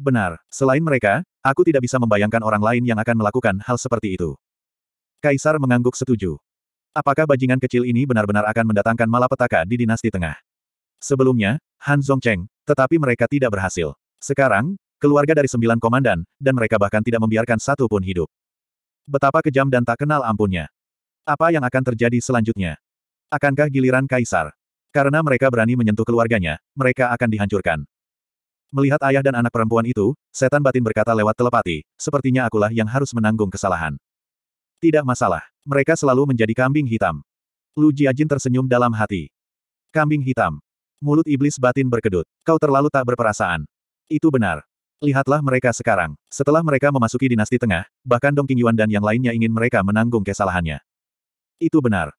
Benar, selain mereka, aku tidak bisa membayangkan orang lain yang akan melakukan hal seperti itu. Kaisar mengangguk setuju. Apakah bajingan kecil ini benar-benar akan mendatangkan malapetaka di dinasti tengah? Sebelumnya, Han Zongcheng, tetapi mereka tidak berhasil. Sekarang, keluarga dari sembilan komandan, dan mereka bahkan tidak membiarkan satu pun hidup. Betapa kejam dan tak kenal ampunnya. Apa yang akan terjadi selanjutnya? Akankah giliran Kaisar? Karena mereka berani menyentuh keluarganya, mereka akan dihancurkan. Melihat ayah dan anak perempuan itu, setan batin berkata lewat telepati, sepertinya akulah yang harus menanggung kesalahan. Tidak masalah, mereka selalu menjadi kambing hitam. Lu Jiajin tersenyum dalam hati. Kambing hitam. Mulut iblis batin berkedut. Kau terlalu tak berperasaan. Itu benar. Lihatlah mereka sekarang. Setelah mereka memasuki dinasti tengah, bahkan Dong Qingyuan dan yang lainnya ingin mereka menanggung kesalahannya. Itu benar.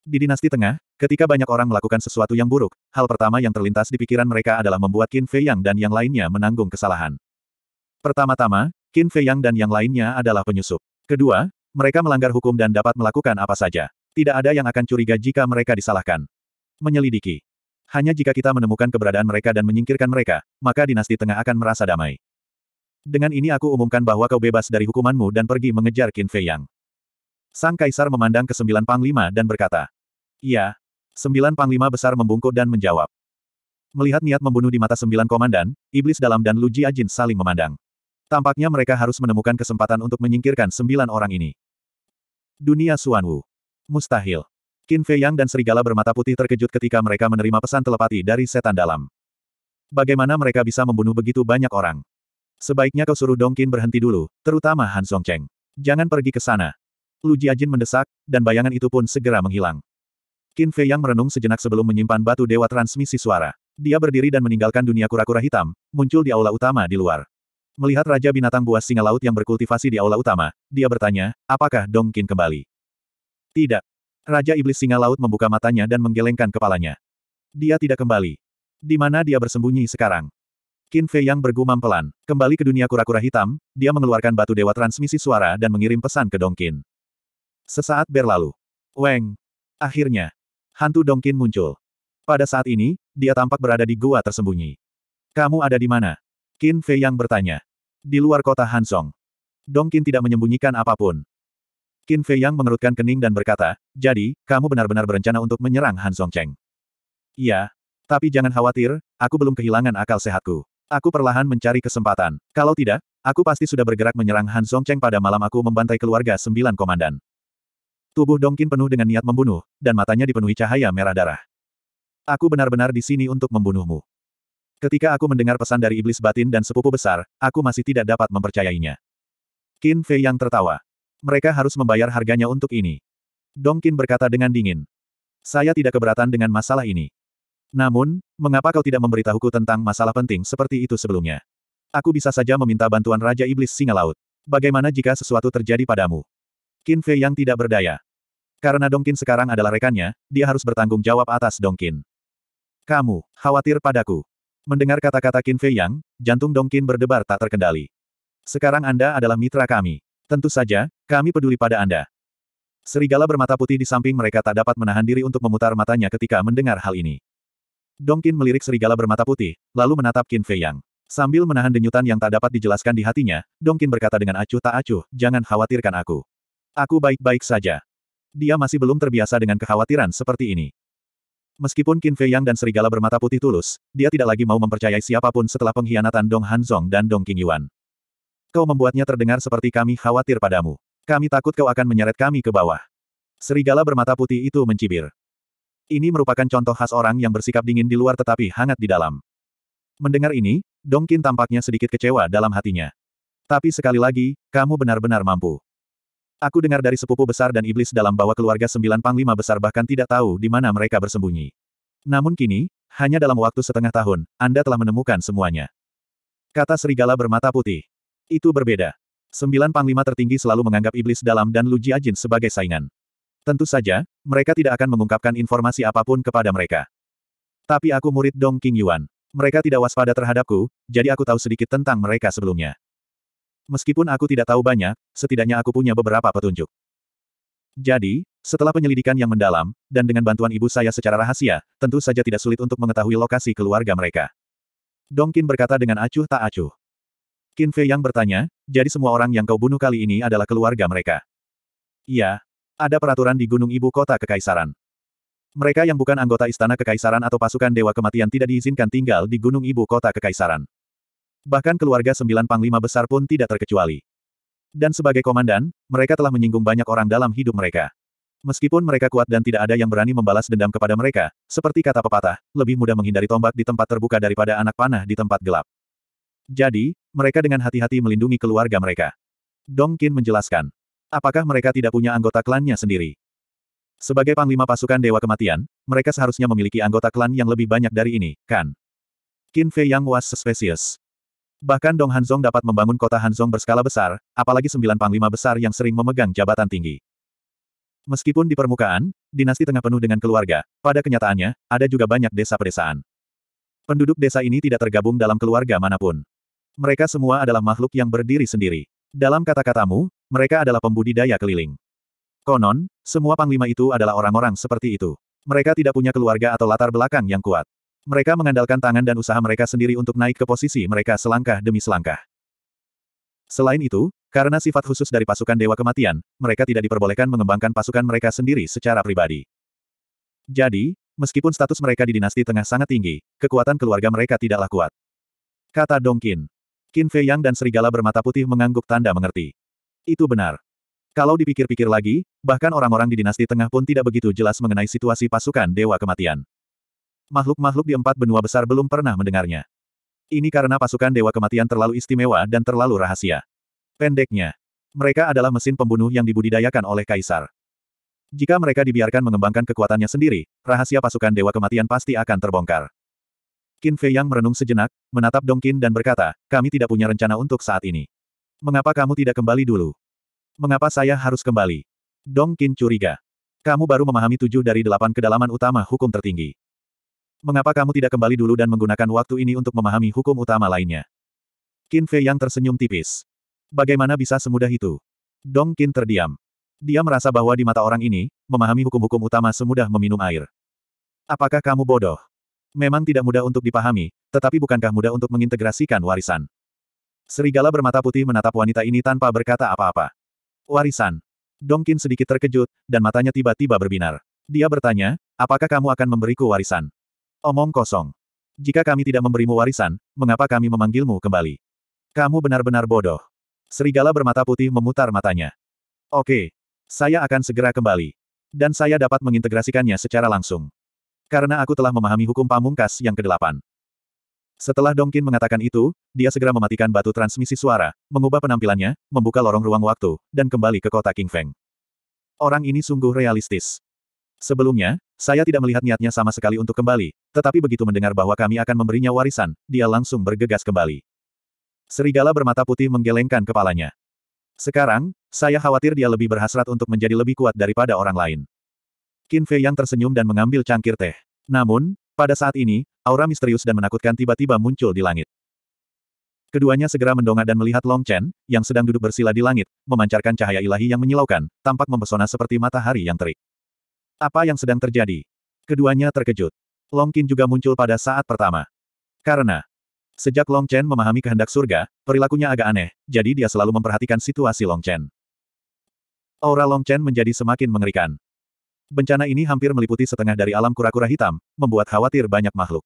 Di dinasti tengah, ketika banyak orang melakukan sesuatu yang buruk, hal pertama yang terlintas di pikiran mereka adalah membuat Qin Fei Yang dan yang lainnya menanggung kesalahan. Pertama-tama, Qin Fei Yang dan yang lainnya adalah penyusup. Kedua, mereka melanggar hukum dan dapat melakukan apa saja. Tidak ada yang akan curiga jika mereka disalahkan. Menyelidiki. Hanya jika kita menemukan keberadaan mereka dan menyingkirkan mereka, maka dinasti tengah akan merasa damai. Dengan ini aku umumkan bahwa kau bebas dari hukumanmu dan pergi mengejar Qin Fei Yang. Sang kaisar memandang ke sembilan panglima dan berkata. Iya. Sembilan panglima besar membungkuk dan menjawab. Melihat niat membunuh di mata sembilan komandan, Iblis Dalam dan Lu Ajin saling memandang. Tampaknya mereka harus menemukan kesempatan untuk menyingkirkan sembilan orang ini. Dunia Suanwu. Mustahil. Qin Fei Yang dan Serigala bermata putih terkejut ketika mereka menerima pesan telepati dari setan dalam. Bagaimana mereka bisa membunuh begitu banyak orang? Sebaiknya kau suruh Dong Qin berhenti dulu, terutama Han Cheng. Jangan pergi ke sana. Lu Jiajin mendesak, dan bayangan itu pun segera menghilang. Qin Fei yang merenung sejenak sebelum menyimpan batu dewa transmisi suara. Dia berdiri dan meninggalkan dunia kura-kura hitam, muncul di aula utama di luar. Melihat Raja Binatang Buas Singa Laut yang berkultivasi di aula utama, dia bertanya, apakah Dong Qin kembali? Tidak. Raja Iblis Singa Laut membuka matanya dan menggelengkan kepalanya. Dia tidak kembali. Di mana dia bersembunyi sekarang? Qin Fei yang bergumam pelan. Kembali ke dunia kura-kura hitam, dia mengeluarkan batu dewa transmisi suara dan mengirim pesan ke Dong Qin. Sesaat berlalu. Weng. Akhirnya. Hantu Dongkin muncul. Pada saat ini, dia tampak berada di gua tersembunyi. Kamu ada di mana? Qin Fei yang bertanya. Di luar kota Hansong. Dongkin tidak menyembunyikan apapun. Qin Fei yang mengerutkan kening dan berkata, jadi, kamu benar-benar berencana untuk menyerang Hansong Cheng. Iya. Tapi jangan khawatir, aku belum kehilangan akal sehatku. Aku perlahan mencari kesempatan. Kalau tidak, aku pasti sudah bergerak menyerang Hansong Cheng pada malam aku membantai keluarga sembilan komandan. Tubuh Dongkin penuh dengan niat membunuh, dan matanya dipenuhi cahaya merah darah. Aku benar-benar di sini untuk membunuhmu. Ketika aku mendengar pesan dari iblis batin dan sepupu besar, aku masih tidak dapat mempercayainya. Qin Fei yang tertawa. Mereka harus membayar harganya untuk ini. Dongkin berkata dengan dingin. Saya tidak keberatan dengan masalah ini. Namun, mengapa kau tidak memberitahuku tentang masalah penting seperti itu sebelumnya? Aku bisa saja meminta bantuan Raja Iblis Singa Laut. Bagaimana jika sesuatu terjadi padamu? Qin Fei yang tidak berdaya. Karena Dong Qin sekarang adalah rekannya, dia harus bertanggung jawab atas Dong Qin. Kamu, khawatir padaku. Mendengar kata-kata Qin Fei Yang, jantung Dong Qin berdebar tak terkendali. Sekarang Anda adalah mitra kami. Tentu saja, kami peduli pada Anda. Serigala bermata putih di samping mereka tak dapat menahan diri untuk memutar matanya ketika mendengar hal ini. Dong Qin melirik serigala bermata putih, lalu menatap Qin Fei Yang. Sambil menahan denyutan yang tak dapat dijelaskan di hatinya, Dong Qin berkata dengan acuh tak acuh, jangan khawatirkan aku. Aku baik-baik saja. Dia masih belum terbiasa dengan kekhawatiran seperti ini. Meskipun Qin Fei Yang dan serigala bermata putih tulus, dia tidak lagi mau mempercayai siapapun setelah pengkhianatan Dong Hanzong dan Dong Qingyuan. Kau membuatnya terdengar seperti kami khawatir padamu. Kami takut kau akan menyeret kami ke bawah. Serigala bermata putih itu mencibir. Ini merupakan contoh khas orang yang bersikap dingin di luar tetapi hangat di dalam. Mendengar ini, Dong Qin tampaknya sedikit kecewa dalam hatinya. Tapi sekali lagi, kamu benar-benar mampu. Aku dengar dari sepupu besar dan iblis dalam bahwa keluarga sembilan panglima besar bahkan tidak tahu di mana mereka bersembunyi. Namun kini, hanya dalam waktu setengah tahun, Anda telah menemukan semuanya. Kata serigala bermata putih. Itu berbeda. Sembilan panglima tertinggi selalu menganggap iblis dalam dan Lu Jiajin sebagai saingan. Tentu saja, mereka tidak akan mengungkapkan informasi apapun kepada mereka. Tapi aku murid Dong King Yuan. Mereka tidak waspada terhadapku, jadi aku tahu sedikit tentang mereka sebelumnya. Meskipun aku tidak tahu banyak, setidaknya aku punya beberapa petunjuk. Jadi, setelah penyelidikan yang mendalam, dan dengan bantuan ibu saya secara rahasia, tentu saja tidak sulit untuk mengetahui lokasi keluarga mereka. Dongkin berkata dengan acuh tak acuh. Qin Fei yang bertanya, jadi semua orang yang kau bunuh kali ini adalah keluarga mereka. Iya, ada peraturan di Gunung Ibu Kota Kekaisaran. Mereka yang bukan anggota Istana Kekaisaran atau pasukan Dewa Kematian tidak diizinkan tinggal di Gunung Ibu Kota Kekaisaran. Bahkan keluarga sembilan panglima besar pun tidak terkecuali. Dan sebagai komandan, mereka telah menyinggung banyak orang dalam hidup mereka. Meskipun mereka kuat dan tidak ada yang berani membalas dendam kepada mereka, seperti kata pepatah, lebih mudah menghindari tombak di tempat terbuka daripada anak panah di tempat gelap. Jadi, mereka dengan hati-hati melindungi keluarga mereka. Dong Qin menjelaskan. Apakah mereka tidak punya anggota klannya sendiri? Sebagai panglima pasukan Dewa Kematian, mereka seharusnya memiliki anggota klan yang lebih banyak dari ini, kan? Qin Fei Yang was suspicious. Bahkan Dong Hanzong dapat membangun kota Hanzong berskala besar, apalagi sembilan panglima besar yang sering memegang jabatan tinggi. Meskipun di permukaan, dinasti tengah penuh dengan keluarga, pada kenyataannya, ada juga banyak desa pedesaan. Penduduk desa ini tidak tergabung dalam keluarga manapun. Mereka semua adalah makhluk yang berdiri sendiri. Dalam kata-katamu, mereka adalah pembudidaya keliling. Konon, semua panglima itu adalah orang-orang seperti itu. Mereka tidak punya keluarga atau latar belakang yang kuat. Mereka mengandalkan tangan dan usaha mereka sendiri untuk naik ke posisi mereka selangkah demi selangkah. Selain itu, karena sifat khusus dari pasukan Dewa Kematian, mereka tidak diperbolehkan mengembangkan pasukan mereka sendiri secara pribadi. Jadi, meskipun status mereka di dinasti tengah sangat tinggi, kekuatan keluarga mereka tidaklah kuat. Kata Dongkin. Qin Fei Yang dan serigala bermata putih mengangguk tanda mengerti. Itu benar. Kalau dipikir-pikir lagi, bahkan orang-orang di dinasti tengah pun tidak begitu jelas mengenai situasi pasukan Dewa Kematian makhluk-makhluk di empat benua besar belum pernah mendengarnya. Ini karena pasukan Dewa Kematian terlalu istimewa dan terlalu rahasia. Pendeknya, mereka adalah mesin pembunuh yang dibudidayakan oleh Kaisar. Jika mereka dibiarkan mengembangkan kekuatannya sendiri, rahasia pasukan Dewa Kematian pasti akan terbongkar. Qin Fei yang merenung sejenak, menatap Dong Qin dan berkata, kami tidak punya rencana untuk saat ini. Mengapa kamu tidak kembali dulu? Mengapa saya harus kembali? Dong Qin curiga. Kamu baru memahami tujuh dari delapan kedalaman utama hukum tertinggi. Mengapa kamu tidak kembali dulu dan menggunakan waktu ini untuk memahami hukum utama lainnya? Qin Fei yang tersenyum tipis. Bagaimana bisa semudah itu? Dong Qin terdiam. Dia merasa bahwa di mata orang ini, memahami hukum-hukum utama semudah meminum air. Apakah kamu bodoh? Memang tidak mudah untuk dipahami, tetapi bukankah mudah untuk mengintegrasikan warisan? Serigala bermata putih menatap wanita ini tanpa berkata apa-apa. Warisan. Dong Qin sedikit terkejut, dan matanya tiba-tiba berbinar. Dia bertanya, apakah kamu akan memberiku warisan? Omong kosong. Jika kami tidak memberimu warisan, mengapa kami memanggilmu kembali? Kamu benar-benar bodoh. Serigala bermata putih memutar matanya. Oke. Saya akan segera kembali. Dan saya dapat mengintegrasikannya secara langsung. Karena aku telah memahami hukum pamungkas yang kedelapan. Setelah Dongkin mengatakan itu, dia segera mematikan batu transmisi suara, mengubah penampilannya, membuka lorong ruang waktu, dan kembali ke kota King Feng. Orang ini sungguh realistis. Sebelumnya, saya tidak melihat niatnya sama sekali untuk kembali, tetapi begitu mendengar bahwa kami akan memberinya warisan, dia langsung bergegas kembali. Serigala bermata putih menggelengkan kepalanya. Sekarang, saya khawatir dia lebih berhasrat untuk menjadi lebih kuat daripada orang lain. Qin Fei yang tersenyum dan mengambil cangkir teh. Namun, pada saat ini, aura misterius dan menakutkan tiba-tiba muncul di langit. Keduanya segera mendongak dan melihat Long Chen, yang sedang duduk bersila di langit, memancarkan cahaya ilahi yang menyilaukan, tampak mempesona seperti matahari yang terik. Apa yang sedang terjadi? Keduanya terkejut. Long Qin juga muncul pada saat pertama. Karena sejak Long Chen memahami kehendak surga, perilakunya agak aneh, jadi dia selalu memperhatikan situasi Long Chen. Aura Long Chen menjadi semakin mengerikan. Bencana ini hampir meliputi setengah dari alam kura-kura hitam, membuat khawatir banyak makhluk.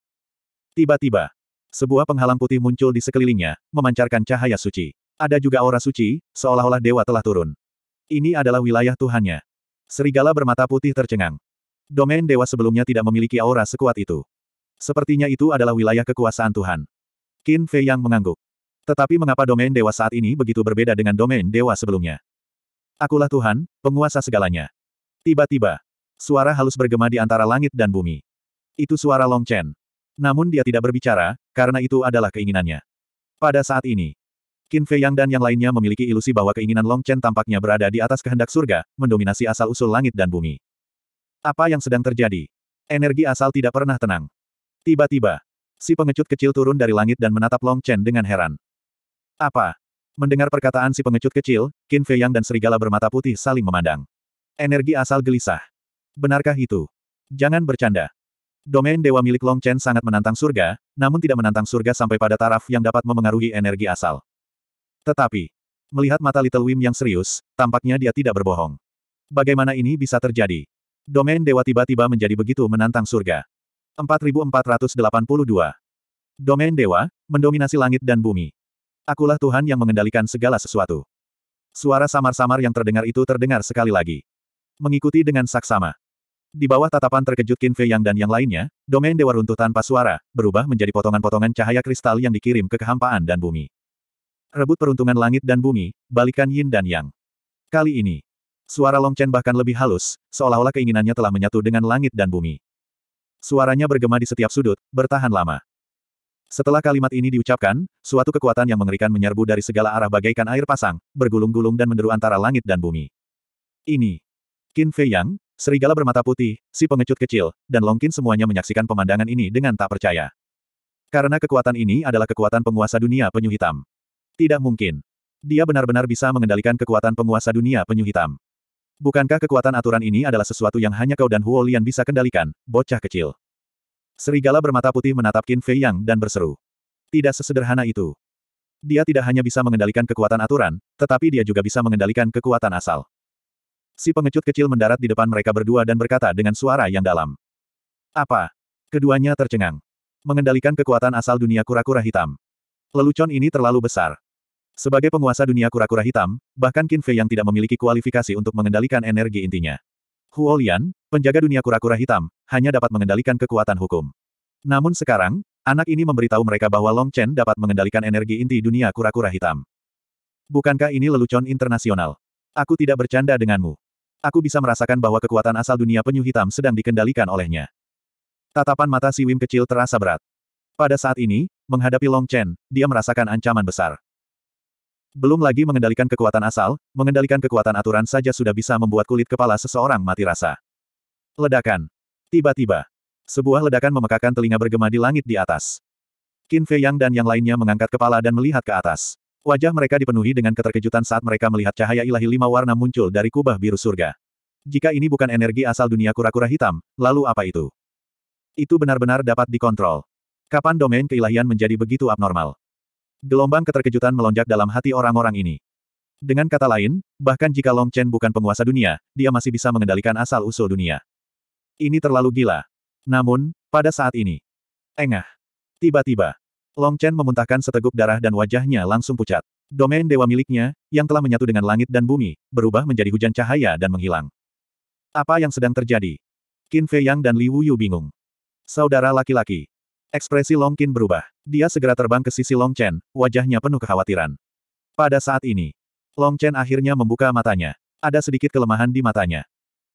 Tiba-tiba, sebuah penghalang putih muncul di sekelilingnya, memancarkan cahaya suci. Ada juga aura suci, seolah-olah dewa telah turun. Ini adalah wilayah Tuhannya. Serigala bermata putih tercengang. Domain dewa sebelumnya tidak memiliki aura sekuat itu. Sepertinya itu adalah wilayah kekuasaan Tuhan. Qin Fei yang mengangguk. Tetapi mengapa domain dewa saat ini begitu berbeda dengan domain dewa sebelumnya? Akulah Tuhan, penguasa segalanya. Tiba-tiba, suara halus bergema di antara langit dan bumi. Itu suara Long Chen. Namun dia tidak berbicara, karena itu adalah keinginannya. Pada saat ini, Qin Fei Yang dan yang lainnya memiliki ilusi bahwa keinginan Long Chen tampaknya berada di atas kehendak surga, mendominasi asal-usul langit dan bumi. Apa yang sedang terjadi? Energi asal tidak pernah tenang. Tiba-tiba, si pengecut kecil turun dari langit dan menatap Long Chen dengan heran. Apa? Mendengar perkataan si pengecut kecil, Qin Fei Yang dan serigala bermata putih saling memandang. Energi asal gelisah. Benarkah itu? Jangan bercanda. Domain dewa milik Long Chen sangat menantang surga, namun tidak menantang surga sampai pada taraf yang dapat memengaruhi energi asal. Tetapi, melihat mata Little Wim yang serius, tampaknya dia tidak berbohong. Bagaimana ini bisa terjadi? Domain dewa tiba-tiba menjadi begitu menantang surga. 4482. Domain dewa, mendominasi langit dan bumi. Akulah Tuhan yang mengendalikan segala sesuatu. Suara samar-samar yang terdengar itu terdengar sekali lagi. Mengikuti dengan saksama. Di bawah tatapan terkejut Qin Fei Yang dan yang lainnya, domain dewa runtuh tanpa suara, berubah menjadi potongan-potongan cahaya kristal yang dikirim ke kehampaan dan bumi. Rebut peruntungan langit dan bumi, balikan yin dan yang. Kali ini, suara Long Chen bahkan lebih halus, seolah-olah keinginannya telah menyatu dengan langit dan bumi. Suaranya bergema di setiap sudut, bertahan lama. Setelah kalimat ini diucapkan, suatu kekuatan yang mengerikan menyerbu dari segala arah bagaikan air pasang, bergulung-gulung dan menderu antara langit dan bumi. Ini. Qin Fei Yang, serigala bermata putih, si pengecut kecil, dan Long Qin semuanya menyaksikan pemandangan ini dengan tak percaya. Karena kekuatan ini adalah kekuatan penguasa dunia penyu hitam. Tidak mungkin. Dia benar-benar bisa mengendalikan kekuatan penguasa dunia penyu hitam. Bukankah kekuatan aturan ini adalah sesuatu yang hanya kau dan Huo Lian bisa kendalikan, bocah kecil? Serigala bermata putih menatap Qin Fei Yang dan berseru. Tidak sesederhana itu. Dia tidak hanya bisa mengendalikan kekuatan aturan, tetapi dia juga bisa mengendalikan kekuatan asal. Si pengecut kecil mendarat di depan mereka berdua dan berkata dengan suara yang dalam. Apa? Keduanya tercengang. Mengendalikan kekuatan asal dunia kura-kura hitam. Lelucon ini terlalu besar. Sebagai penguasa dunia kura-kura hitam, bahkan Qin Fei yang tidak memiliki kualifikasi untuk mengendalikan energi intinya. Huolian, penjaga dunia kura-kura hitam, hanya dapat mengendalikan kekuatan hukum. Namun sekarang, anak ini memberitahu mereka bahwa Long Chen dapat mengendalikan energi inti dunia kura-kura hitam. Bukankah ini lelucon internasional? Aku tidak bercanda denganmu. Aku bisa merasakan bahwa kekuatan asal dunia penyu hitam sedang dikendalikan olehnya. Tatapan mata si Wim kecil terasa berat. Pada saat ini, menghadapi Long Chen, dia merasakan ancaman besar. Belum lagi mengendalikan kekuatan asal, mengendalikan kekuatan aturan saja sudah bisa membuat kulit kepala seseorang mati rasa. Ledakan. Tiba-tiba. Sebuah ledakan memekakan telinga bergema di langit di atas. Qin Fei Yang dan yang lainnya mengangkat kepala dan melihat ke atas. Wajah mereka dipenuhi dengan keterkejutan saat mereka melihat cahaya ilahi lima warna muncul dari kubah biru surga. Jika ini bukan energi asal dunia kura-kura hitam, lalu apa itu? Itu benar-benar dapat dikontrol. Kapan domain keilahian menjadi begitu abnormal? Gelombang keterkejutan melonjak dalam hati orang-orang ini. Dengan kata lain, bahkan jika Long Chen bukan penguasa dunia, dia masih bisa mengendalikan asal-usul dunia. Ini terlalu gila. Namun, pada saat ini, engah. Tiba-tiba, Long Chen memuntahkan seteguk darah dan wajahnya langsung pucat. Domain dewa miliknya, yang telah menyatu dengan langit dan bumi, berubah menjadi hujan cahaya dan menghilang. Apa yang sedang terjadi? Qin Fei Yang dan Li Wuyu bingung. Saudara laki-laki, Ekspresi Long Qin berubah. Dia segera terbang ke sisi Long Chen, wajahnya penuh kekhawatiran. Pada saat ini, Long Chen akhirnya membuka matanya. Ada sedikit kelemahan di matanya.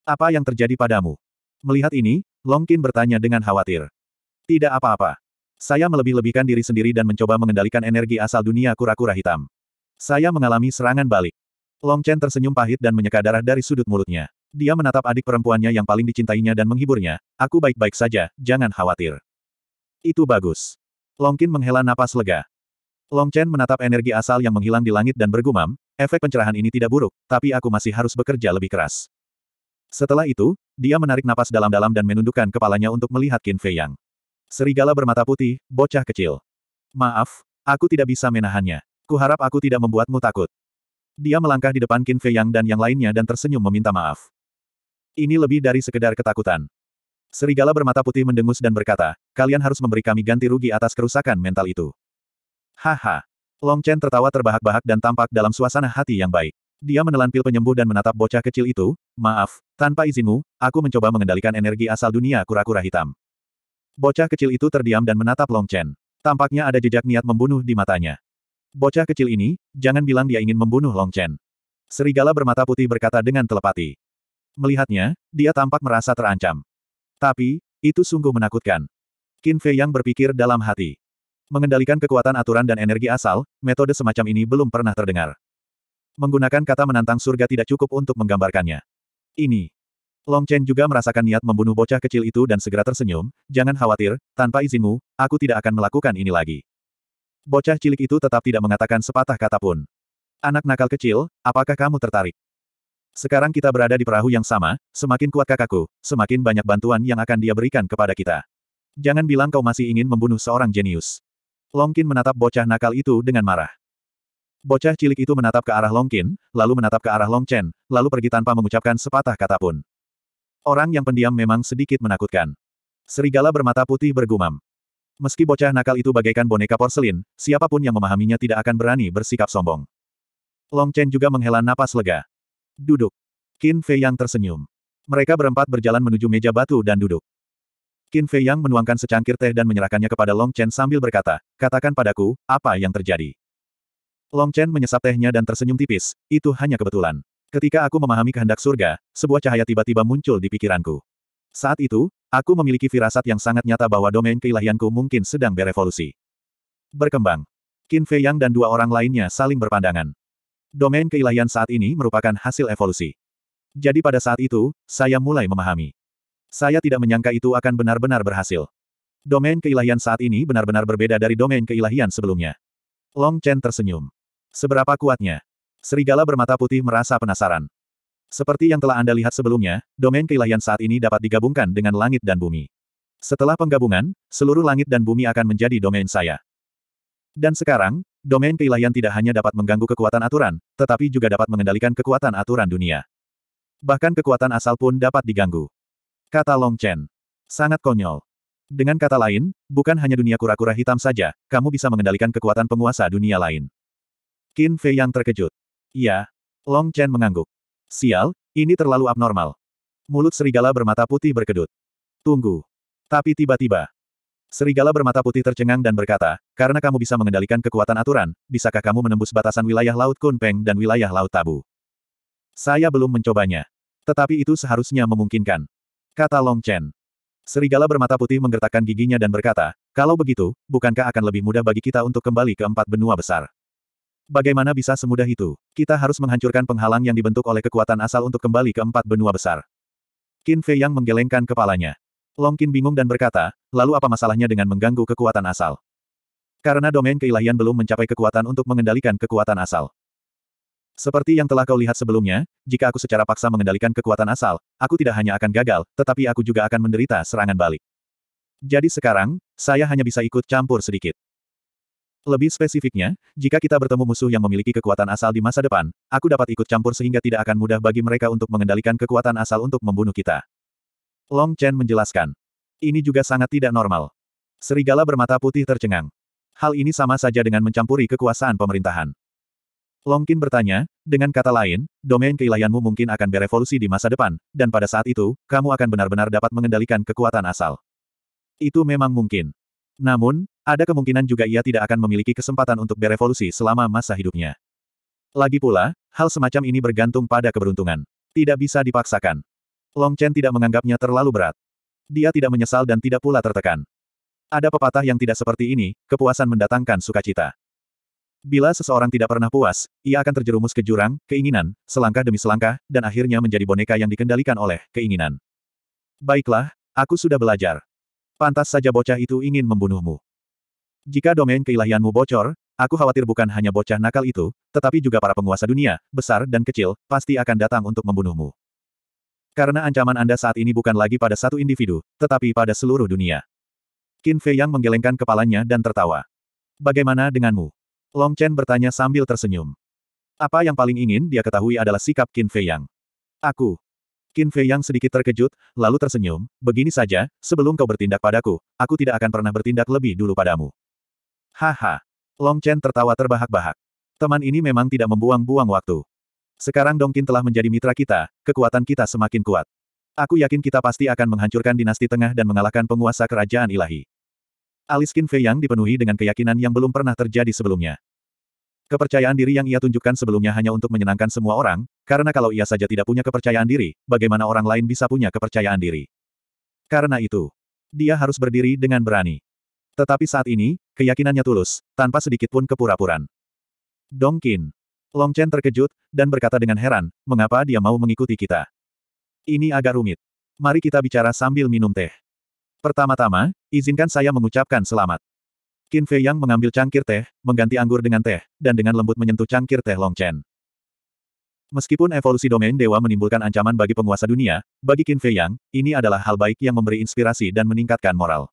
Apa yang terjadi padamu? Melihat ini, Long Qin bertanya dengan khawatir. Tidak apa-apa. Saya melebih-lebihkan diri sendiri dan mencoba mengendalikan energi asal dunia kura-kura hitam. Saya mengalami serangan balik. Long Chen tersenyum pahit dan menyeka darah dari sudut mulutnya. Dia menatap adik perempuannya yang paling dicintainya dan menghiburnya, aku baik-baik saja, jangan khawatir. Itu bagus. Longkin menghela napas lega. Longchen menatap energi asal yang menghilang di langit dan bergumam, efek pencerahan ini tidak buruk, tapi aku masih harus bekerja lebih keras. Setelah itu, dia menarik napas dalam-dalam dan menundukkan kepalanya untuk melihat Qin Fei Yang. Serigala bermata putih, bocah kecil. Maaf, aku tidak bisa menahannya. Kuharap aku tidak membuatmu takut. Dia melangkah di depan Qin Fei Yang dan yang lainnya dan tersenyum meminta maaf. Ini lebih dari sekedar ketakutan. Serigala bermata putih mendengus dan berkata, kalian harus memberi kami ganti rugi atas kerusakan mental itu. Haha. Long Chen tertawa terbahak-bahak dan tampak dalam suasana hati yang baik. Dia menelan pil penyembuh dan menatap bocah kecil itu, maaf, tanpa izinmu, aku mencoba mengendalikan energi asal dunia kura-kura hitam. Bocah kecil itu terdiam dan menatap Long Chen. Tampaknya ada jejak niat membunuh di matanya. Bocah kecil ini, jangan bilang dia ingin membunuh Long Chen. Serigala bermata putih berkata dengan telepati. Melihatnya, dia tampak merasa terancam. Tapi, itu sungguh menakutkan. Qin Fei yang berpikir dalam hati. Mengendalikan kekuatan aturan dan energi asal, metode semacam ini belum pernah terdengar. Menggunakan kata menantang surga tidak cukup untuk menggambarkannya. Ini. Long Chen juga merasakan niat membunuh bocah kecil itu dan segera tersenyum, jangan khawatir, tanpa izinmu, aku tidak akan melakukan ini lagi. Bocah cilik itu tetap tidak mengatakan sepatah kata pun. Anak nakal kecil, apakah kamu tertarik? Sekarang kita berada di perahu yang sama, semakin kuat kakakku, semakin banyak bantuan yang akan dia berikan kepada kita. Jangan bilang kau masih ingin membunuh seorang jenius. Longkin menatap bocah nakal itu dengan marah. Bocah cilik itu menatap ke arah Longkin, lalu menatap ke arah Longchen, lalu pergi tanpa mengucapkan sepatah kata pun. Orang yang pendiam memang sedikit menakutkan. Serigala bermata putih bergumam. Meski bocah nakal itu bagaikan boneka porselin, siapapun yang memahaminya tidak akan berani bersikap sombong. Longchen juga menghela napas lega. Duduk. Qin Fei Yang tersenyum. Mereka berempat berjalan menuju meja batu dan duduk. Qin Fei Yang menuangkan secangkir teh dan menyerahkannya kepada Long Chen sambil berkata, katakan padaku, apa yang terjadi? Long Chen menyesap tehnya dan tersenyum tipis, itu hanya kebetulan. Ketika aku memahami kehendak surga, sebuah cahaya tiba-tiba muncul di pikiranku. Saat itu, aku memiliki firasat yang sangat nyata bahwa domain keilahianku mungkin sedang berevolusi. Berkembang. Qin Fei Yang dan dua orang lainnya saling berpandangan. Domain keilahian saat ini merupakan hasil evolusi. Jadi pada saat itu, saya mulai memahami. Saya tidak menyangka itu akan benar-benar berhasil. Domain keilahian saat ini benar-benar berbeda dari domain keilahian sebelumnya. Long Chen tersenyum. Seberapa kuatnya? Serigala bermata putih merasa penasaran. Seperti yang telah Anda lihat sebelumnya, domain keilahian saat ini dapat digabungkan dengan langit dan bumi. Setelah penggabungan, seluruh langit dan bumi akan menjadi domain saya. Dan sekarang, Domain keilahian tidak hanya dapat mengganggu kekuatan aturan, tetapi juga dapat mengendalikan kekuatan aturan dunia. Bahkan kekuatan asal pun dapat diganggu. Kata Long Chen. Sangat konyol. Dengan kata lain, bukan hanya dunia kura-kura hitam saja, kamu bisa mengendalikan kekuatan penguasa dunia lain. Qin Fei yang terkejut. Iya. Long Chen mengangguk. Sial, ini terlalu abnormal. Mulut serigala bermata putih berkedut. Tunggu. Tapi tiba-tiba, Serigala bermata putih tercengang dan berkata, karena kamu bisa mengendalikan kekuatan aturan, bisakah kamu menembus batasan wilayah Laut Kunpeng dan wilayah Laut Tabu? Saya belum mencobanya. Tetapi itu seharusnya memungkinkan. Kata Long Chen. Serigala bermata putih menggertakkan giginya dan berkata, kalau begitu, bukankah akan lebih mudah bagi kita untuk kembali ke empat benua besar? Bagaimana bisa semudah itu? Kita harus menghancurkan penghalang yang dibentuk oleh kekuatan asal untuk kembali ke empat benua besar. Qin Fei Yang menggelengkan kepalanya. Longkin bingung dan berkata, lalu apa masalahnya dengan mengganggu kekuatan asal? Karena domain keilahian belum mencapai kekuatan untuk mengendalikan kekuatan asal. Seperti yang telah kau lihat sebelumnya, jika aku secara paksa mengendalikan kekuatan asal, aku tidak hanya akan gagal, tetapi aku juga akan menderita serangan balik. Jadi sekarang, saya hanya bisa ikut campur sedikit. Lebih spesifiknya, jika kita bertemu musuh yang memiliki kekuatan asal di masa depan, aku dapat ikut campur sehingga tidak akan mudah bagi mereka untuk mengendalikan kekuatan asal untuk membunuh kita. Long Chen menjelaskan. Ini juga sangat tidak normal. Serigala bermata putih tercengang. Hal ini sama saja dengan mencampuri kekuasaan pemerintahan. Long Qin bertanya, dengan kata lain, domain keilahianmu mungkin akan berevolusi di masa depan, dan pada saat itu, kamu akan benar-benar dapat mengendalikan kekuatan asal. Itu memang mungkin. Namun, ada kemungkinan juga ia tidak akan memiliki kesempatan untuk berevolusi selama masa hidupnya. Lagi pula, hal semacam ini bergantung pada keberuntungan. Tidak bisa dipaksakan. Long Chen tidak menganggapnya terlalu berat. Dia tidak menyesal dan tidak pula tertekan. Ada pepatah yang tidak seperti ini, kepuasan mendatangkan sukacita. Bila seseorang tidak pernah puas, ia akan terjerumus ke jurang, keinginan, selangkah demi selangkah, dan akhirnya menjadi boneka yang dikendalikan oleh keinginan. Baiklah, aku sudah belajar. Pantas saja bocah itu ingin membunuhmu. Jika domain keilahianmu bocor, aku khawatir bukan hanya bocah nakal itu, tetapi juga para penguasa dunia, besar dan kecil, pasti akan datang untuk membunuhmu. Karena ancaman Anda saat ini bukan lagi pada satu individu, tetapi pada seluruh dunia. Qin Fei Yang menggelengkan kepalanya dan tertawa. Bagaimana denganmu? Long Chen bertanya sambil tersenyum. Apa yang paling ingin dia ketahui adalah sikap Qin Fei Yang. Aku. Qin Fei Yang sedikit terkejut, lalu tersenyum, begini saja, sebelum kau bertindak padaku, aku tidak akan pernah bertindak lebih dulu padamu. Haha. Long Chen tertawa terbahak-bahak. Teman ini memang tidak membuang-buang waktu. Sekarang Dongkin telah menjadi mitra kita, kekuatan kita semakin kuat. Aku yakin kita pasti akan menghancurkan dinasti tengah dan mengalahkan penguasa kerajaan ilahi. Alis Qin Fei yang dipenuhi dengan keyakinan yang belum pernah terjadi sebelumnya. Kepercayaan diri yang ia tunjukkan sebelumnya hanya untuk menyenangkan semua orang, karena kalau ia saja tidak punya kepercayaan diri, bagaimana orang lain bisa punya kepercayaan diri? Karena itu, dia harus berdiri dengan berani. Tetapi saat ini, keyakinannya tulus, tanpa sedikit pun kepura-puran. Dongkin, Long Chen terkejut, dan berkata dengan heran, mengapa dia mau mengikuti kita? Ini agak rumit. Mari kita bicara sambil minum teh. Pertama-tama, izinkan saya mengucapkan selamat. Qin Fei Yang mengambil cangkir teh, mengganti anggur dengan teh, dan dengan lembut menyentuh cangkir teh Long Chen. Meskipun evolusi domain dewa menimbulkan ancaman bagi penguasa dunia, bagi Qin Fei Yang, ini adalah hal baik yang memberi inspirasi dan meningkatkan moral.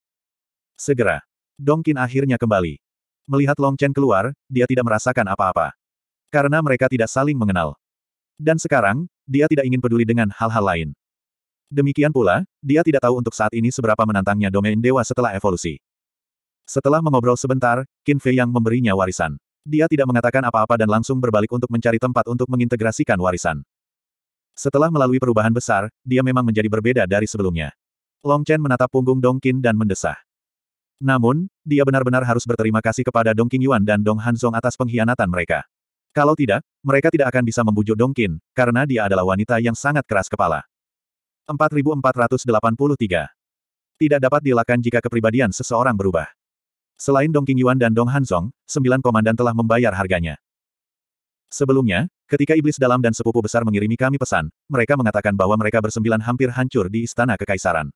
Segera, Dong Qin akhirnya kembali. Melihat Long Chen keluar, dia tidak merasakan apa-apa. Karena mereka tidak saling mengenal. Dan sekarang, dia tidak ingin peduli dengan hal-hal lain. Demikian pula, dia tidak tahu untuk saat ini seberapa menantangnya domain dewa setelah evolusi. Setelah mengobrol sebentar, Qin Fei yang memberinya warisan. Dia tidak mengatakan apa-apa dan langsung berbalik untuk mencari tempat untuk mengintegrasikan warisan. Setelah melalui perubahan besar, dia memang menjadi berbeda dari sebelumnya. Long Chen menatap punggung Dong Qin dan mendesah. Namun, dia benar-benar harus berterima kasih kepada Dong Qing dan Dong Hanzong atas pengkhianatan mereka. Kalau tidak, mereka tidak akan bisa membujuk Dongkin, karena dia adalah wanita yang sangat keras kepala. 4483 Tidak dapat dilakukan jika kepribadian seseorang berubah. Selain Dong Yuan dan Dong Hanzong, sembilan komandan telah membayar harganya. Sebelumnya, ketika iblis dalam dan sepupu besar mengirimi kami pesan, mereka mengatakan bahwa mereka bersembilan hampir hancur di istana kekaisaran.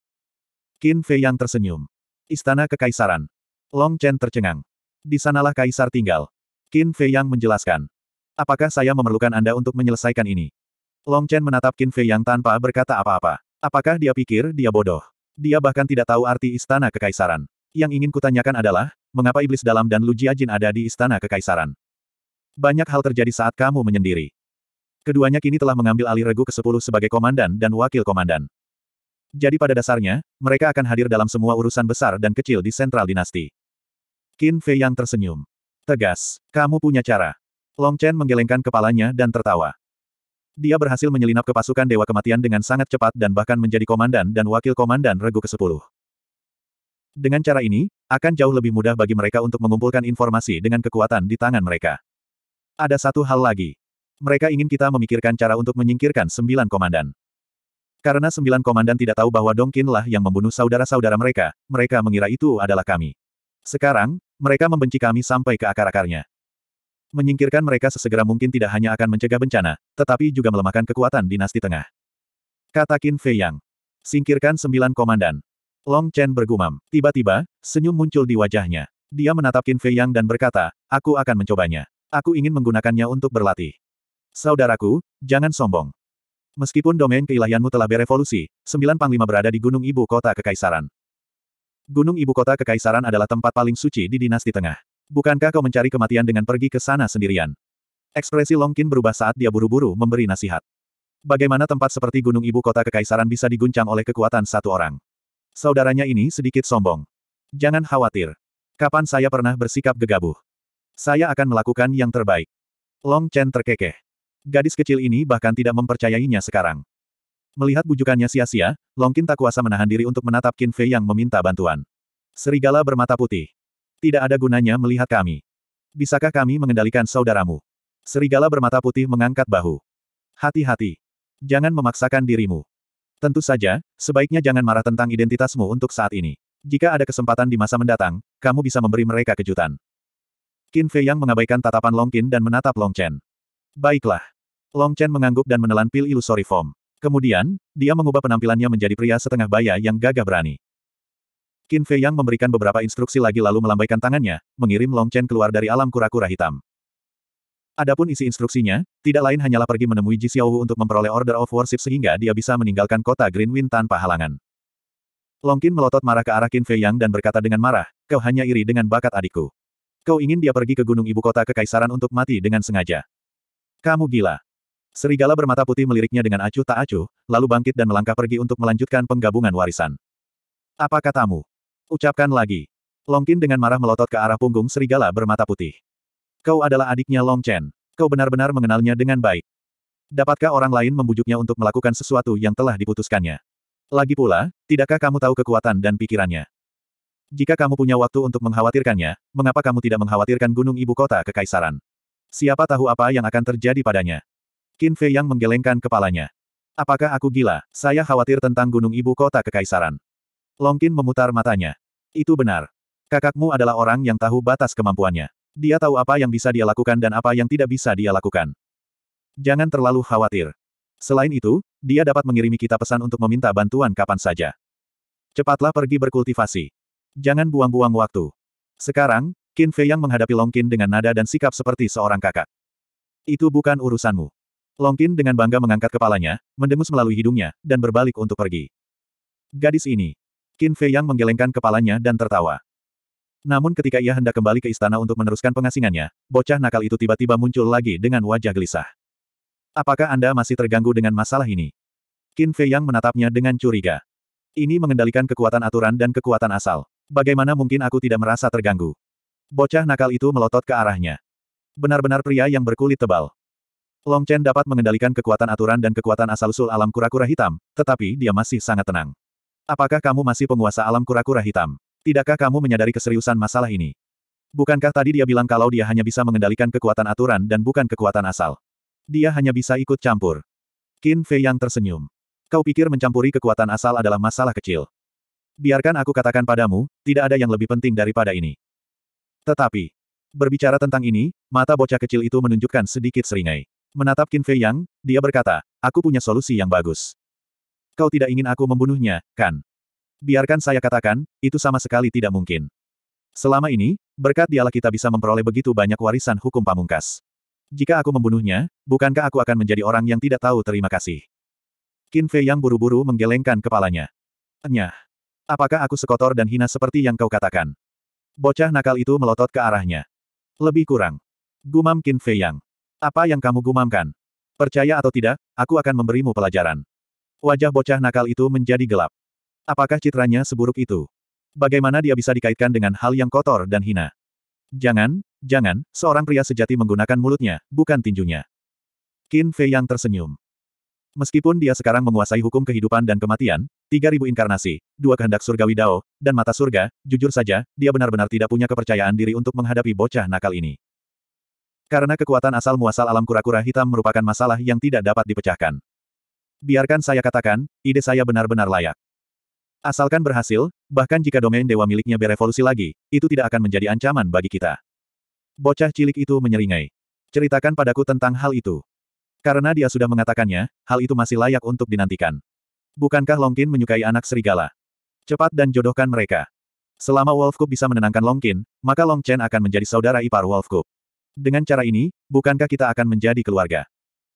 Qin Fei yang tersenyum. Istana kekaisaran. Long Chen tercengang. Di sanalah kaisar tinggal. Qin Fei yang menjelaskan. Apakah saya memerlukan Anda untuk menyelesaikan ini? Long Chen menatap Qin Fei Yang tanpa berkata apa-apa. Apakah dia pikir dia bodoh? Dia bahkan tidak tahu arti istana kekaisaran. Yang ingin kutanyakan adalah, mengapa iblis dalam dan Lu Jiajin ada di istana kekaisaran? Banyak hal terjadi saat kamu menyendiri. Keduanya kini telah mengambil alih regu ke-10 sebagai komandan dan wakil komandan. Jadi pada dasarnya, mereka akan hadir dalam semua urusan besar dan kecil di sentral dinasti. Qin Fei Yang tersenyum. Tegas, kamu punya cara. Long Chen menggelengkan kepalanya dan tertawa. Dia berhasil menyelinap ke pasukan Dewa Kematian dengan sangat cepat dan bahkan menjadi komandan dan wakil komandan regu ke-10. Dengan cara ini, akan jauh lebih mudah bagi mereka untuk mengumpulkan informasi dengan kekuatan di tangan mereka. Ada satu hal lagi. Mereka ingin kita memikirkan cara untuk menyingkirkan sembilan komandan. Karena sembilan komandan tidak tahu bahwa Dongkin lah yang membunuh saudara-saudara mereka, mereka mengira itu adalah kami. Sekarang, mereka membenci kami sampai ke akar-akarnya. Menyingkirkan mereka sesegera mungkin tidak hanya akan mencegah bencana, tetapi juga melemahkan kekuatan dinasti tengah. Kata Qin Fei Yang. Singkirkan sembilan komandan. Long Chen bergumam. Tiba-tiba, senyum muncul di wajahnya. Dia menatap Qin Fei Yang dan berkata, aku akan mencobanya. Aku ingin menggunakannya untuk berlatih. Saudaraku, jangan sombong. Meskipun domain keilahianmu telah berevolusi, sembilan panglima berada di Gunung Ibu Kota Kekaisaran. Gunung Ibu Kota Kekaisaran adalah tempat paling suci di dinasti tengah. Bukankah kau mencari kematian dengan pergi ke sana sendirian? Ekspresi Longkin berubah saat dia buru-buru memberi nasihat. Bagaimana tempat seperti gunung ibu kota kekaisaran bisa diguncang oleh kekuatan satu orang? Saudaranya ini sedikit sombong. Jangan khawatir. Kapan saya pernah bersikap gegabah? Saya akan melakukan yang terbaik. Long Chen terkekeh. Gadis kecil ini bahkan tidak mempercayainya sekarang. Melihat bujukannya sia-sia, Long Longkin tak kuasa menahan diri untuk menatap Qin Fei yang meminta bantuan. Serigala bermata putih. Tidak ada gunanya melihat kami. Bisakah kami mengendalikan saudaramu? Serigala bermata putih mengangkat bahu. Hati-hati. Jangan memaksakan dirimu. Tentu saja, sebaiknya jangan marah tentang identitasmu untuk saat ini. Jika ada kesempatan di masa mendatang, kamu bisa memberi mereka kejutan. Qin Fei yang mengabaikan tatapan Long Qin dan menatap Long Chen. Baiklah. Long Chen mengangguk dan menelan pil ilusori form. Kemudian, dia mengubah penampilannya menjadi pria setengah baya yang gagah berani. Qin Fei Yang memberikan beberapa instruksi lagi lalu melambaikan tangannya, mengirim Long Chen keluar dari alam kura-kura hitam. Adapun isi instruksinya, tidak lain hanyalah pergi menemui Ji Xiaowu untuk memperoleh Order of Worship sehingga dia bisa meninggalkan kota Greenwind tanpa halangan. Long Qin melotot marah ke arah Qin Fei Yang dan berkata dengan marah, kau hanya iri dengan bakat adikku. Kau ingin dia pergi ke gunung ibu kota kekaisaran untuk mati dengan sengaja. Kamu gila. Serigala bermata putih meliriknya dengan acuh tak acuh, lalu bangkit dan melangkah pergi untuk melanjutkan penggabungan warisan. Apa katamu? Ucapkan lagi. Longkin dengan marah melotot ke arah punggung serigala bermata putih. Kau adalah adiknya Long Chen. Kau benar-benar mengenalnya dengan baik. Dapatkah orang lain membujuknya untuk melakukan sesuatu yang telah diputuskannya? Lagi pula, tidakkah kamu tahu kekuatan dan pikirannya? Jika kamu punya waktu untuk mengkhawatirkannya, mengapa kamu tidak mengkhawatirkan gunung ibu kota kekaisaran? Siapa tahu apa yang akan terjadi padanya? Qin Fei yang menggelengkan kepalanya. Apakah aku gila? Saya khawatir tentang gunung ibu kota kekaisaran. Longkin memutar matanya. Itu benar. Kakakmu adalah orang yang tahu batas kemampuannya. Dia tahu apa yang bisa dia lakukan dan apa yang tidak bisa dia lakukan. Jangan terlalu khawatir. Selain itu, dia dapat mengirimi kita pesan untuk meminta bantuan kapan saja. Cepatlah pergi berkultivasi. Jangan buang-buang waktu. Sekarang, Qin Fei yang menghadapi Longkin dengan nada dan sikap seperti seorang kakak. Itu bukan urusanmu. Longkin dengan bangga mengangkat kepalanya, mendengus melalui hidungnya, dan berbalik untuk pergi. Gadis ini, Qin Fei Yang menggelengkan kepalanya dan tertawa. Namun ketika ia hendak kembali ke istana untuk meneruskan pengasingannya, bocah nakal itu tiba-tiba muncul lagi dengan wajah gelisah. Apakah Anda masih terganggu dengan masalah ini? Qin Fei Yang menatapnya dengan curiga. Ini mengendalikan kekuatan aturan dan kekuatan asal. Bagaimana mungkin aku tidak merasa terganggu? Bocah nakal itu melotot ke arahnya. Benar-benar pria yang berkulit tebal. Long Chen dapat mengendalikan kekuatan aturan dan kekuatan asal-usul alam kura-kura hitam, tetapi dia masih sangat tenang. Apakah kamu masih penguasa alam kura-kura hitam? Tidakkah kamu menyadari keseriusan masalah ini? Bukankah tadi dia bilang kalau dia hanya bisa mengendalikan kekuatan aturan dan bukan kekuatan asal? Dia hanya bisa ikut campur. Qin Fei yang tersenyum. Kau pikir mencampuri kekuatan asal adalah masalah kecil. Biarkan aku katakan padamu, tidak ada yang lebih penting daripada ini. Tetapi, berbicara tentang ini, mata bocah kecil itu menunjukkan sedikit seringai. Menatap Qin Fei Yang, dia berkata, aku punya solusi yang bagus. Kau tidak ingin aku membunuhnya, kan? Biarkan saya katakan, itu sama sekali tidak mungkin. Selama ini, berkat dialah kita bisa memperoleh begitu banyak warisan hukum pamungkas. Jika aku membunuhnya, bukankah aku akan menjadi orang yang tidak tahu terima kasih? Qin Fei yang buru-buru menggelengkan kepalanya. Nyah. Apakah aku sekotor dan hina seperti yang kau katakan? Bocah nakal itu melotot ke arahnya. Lebih kurang. Gumam Qin Fei Yang. Apa yang kamu gumamkan? Percaya atau tidak, aku akan memberimu pelajaran. Wajah bocah nakal itu menjadi gelap. Apakah citranya seburuk itu? Bagaimana dia bisa dikaitkan dengan hal yang kotor dan hina? Jangan, jangan, seorang pria sejati menggunakan mulutnya, bukan tinjunya. Qin Fei yang tersenyum. Meskipun dia sekarang menguasai hukum kehidupan dan kematian, 3000 inkarnasi, dua kehendak surgawi dao, dan mata surga, jujur saja, dia benar-benar tidak punya kepercayaan diri untuk menghadapi bocah nakal ini. Karena kekuatan asal muasal alam kura-kura hitam merupakan masalah yang tidak dapat dipecahkan. Biarkan saya katakan, ide saya benar-benar layak. Asalkan berhasil, bahkan jika domain dewa miliknya berevolusi lagi, itu tidak akan menjadi ancaman bagi kita. Bocah cilik itu menyeringai. Ceritakan padaku tentang hal itu. Karena dia sudah mengatakannya, hal itu masih layak untuk dinantikan. Bukankah Longkin menyukai anak serigala? Cepat dan jodohkan mereka. Selama Wolf Cup bisa menenangkan Longkin, maka Long Chen akan menjadi saudara ipar Wolf Cup. Dengan cara ini, bukankah kita akan menjadi keluarga?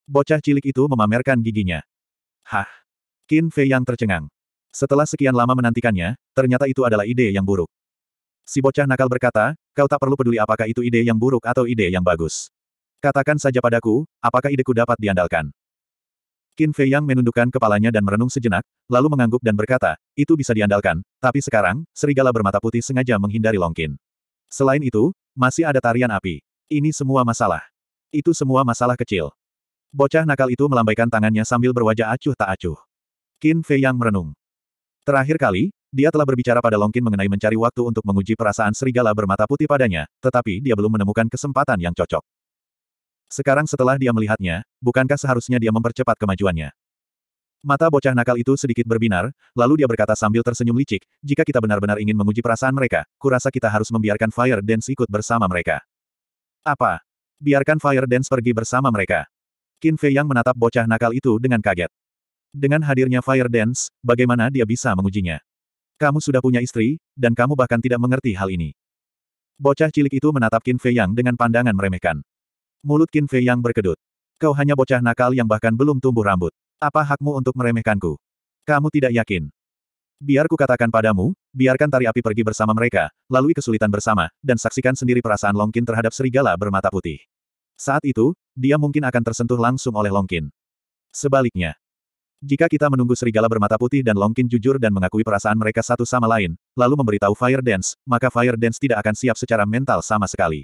Bocah cilik itu memamerkan giginya. Hah? Qin Fei yang tercengang. Setelah sekian lama menantikannya, ternyata itu adalah ide yang buruk. Si bocah nakal berkata, kau tak perlu peduli apakah itu ide yang buruk atau ide yang bagus. Katakan saja padaku, apakah ideku dapat diandalkan? Qin Fei Yang menundukkan kepalanya dan merenung sejenak, lalu mengangguk dan berkata, itu bisa diandalkan, tapi sekarang, serigala bermata putih sengaja menghindari Longkin. Selain itu, masih ada tarian api. Ini semua masalah. Itu semua masalah kecil. Bocah nakal itu melambaikan tangannya sambil berwajah acuh tak acuh. Qin Fei yang merenung. Terakhir kali, dia telah berbicara pada Long Longkin mengenai mencari waktu untuk menguji perasaan serigala bermata putih padanya, tetapi dia belum menemukan kesempatan yang cocok. Sekarang setelah dia melihatnya, bukankah seharusnya dia mempercepat kemajuannya? Mata bocah nakal itu sedikit berbinar, lalu dia berkata sambil tersenyum licik, jika kita benar-benar ingin menguji perasaan mereka, kurasa kita harus membiarkan Fire Dance ikut bersama mereka. Apa? Biarkan Fire Dance pergi bersama mereka. Qin Fei Yang menatap bocah nakal itu dengan kaget. Dengan hadirnya Fire Dance, bagaimana dia bisa mengujinya? Kamu sudah punya istri, dan kamu bahkan tidak mengerti hal ini. Bocah cilik itu menatap Qin Fei Yang dengan pandangan meremehkan. Mulut Qin Fei Yang berkedut. Kau hanya bocah nakal yang bahkan belum tumbuh rambut. Apa hakmu untuk meremehkanku? Kamu tidak yakin. Biar ku katakan padamu, biarkan tari api pergi bersama mereka, lalui kesulitan bersama, dan saksikan sendiri perasaan Long Longkin terhadap serigala bermata putih. Saat itu, dia mungkin akan tersentuh langsung oleh Longkin. Sebaliknya, jika kita menunggu serigala bermata putih dan Longkin jujur dan mengakui perasaan mereka satu sama lain, lalu memberitahu Fire Dance, maka Fire Dance tidak akan siap secara mental sama sekali.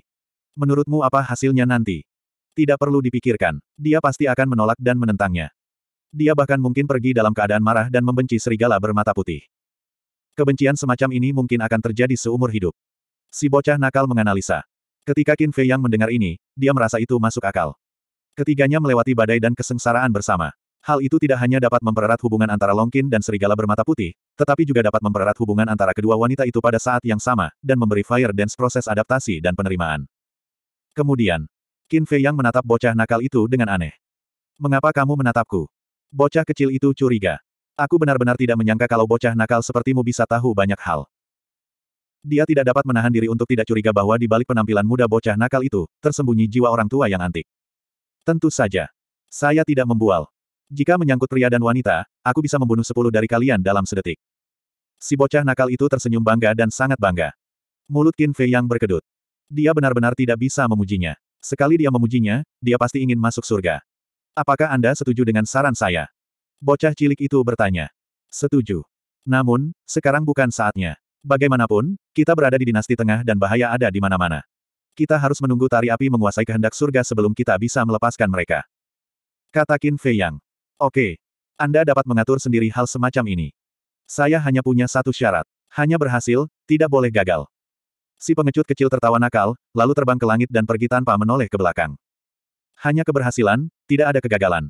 Menurutmu apa hasilnya nanti? Tidak perlu dipikirkan. Dia pasti akan menolak dan menentangnya. Dia bahkan mungkin pergi dalam keadaan marah dan membenci serigala bermata putih. Kebencian semacam ini mungkin akan terjadi seumur hidup. Si bocah nakal menganalisa. Ketika Qin Fei Yang mendengar ini, dia merasa itu masuk akal. Ketiganya melewati badai dan kesengsaraan bersama. Hal itu tidak hanya dapat mempererat hubungan antara Long Qin dan serigala bermata putih, tetapi juga dapat mempererat hubungan antara kedua wanita itu pada saat yang sama, dan memberi fire dance proses adaptasi dan penerimaan. Kemudian, Qin Fei Yang menatap bocah nakal itu dengan aneh. Mengapa kamu menatapku? Bocah kecil itu curiga. Aku benar-benar tidak menyangka kalau bocah nakal sepertimu bisa tahu banyak hal. Dia tidak dapat menahan diri untuk tidak curiga bahwa di balik penampilan muda bocah nakal itu, tersembunyi jiwa orang tua yang antik. Tentu saja. Saya tidak membual. Jika menyangkut pria dan wanita, aku bisa membunuh sepuluh dari kalian dalam sedetik. Si bocah nakal itu tersenyum bangga dan sangat bangga. Mulut Qin Fei yang berkedut. Dia benar-benar tidak bisa memujinya. Sekali dia memujinya, dia pasti ingin masuk surga. Apakah Anda setuju dengan saran saya? Bocah cilik itu bertanya. Setuju. Namun, sekarang bukan saatnya. Bagaimanapun, kita berada di dinasti tengah dan bahaya ada di mana-mana. Kita harus menunggu tari api menguasai kehendak surga sebelum kita bisa melepaskan mereka. Kata Qin Fei Yang. Oke. Anda dapat mengatur sendiri hal semacam ini. Saya hanya punya satu syarat. Hanya berhasil, tidak boleh gagal. Si pengecut kecil tertawa nakal, lalu terbang ke langit dan pergi tanpa menoleh ke belakang. Hanya keberhasilan, tidak ada kegagalan.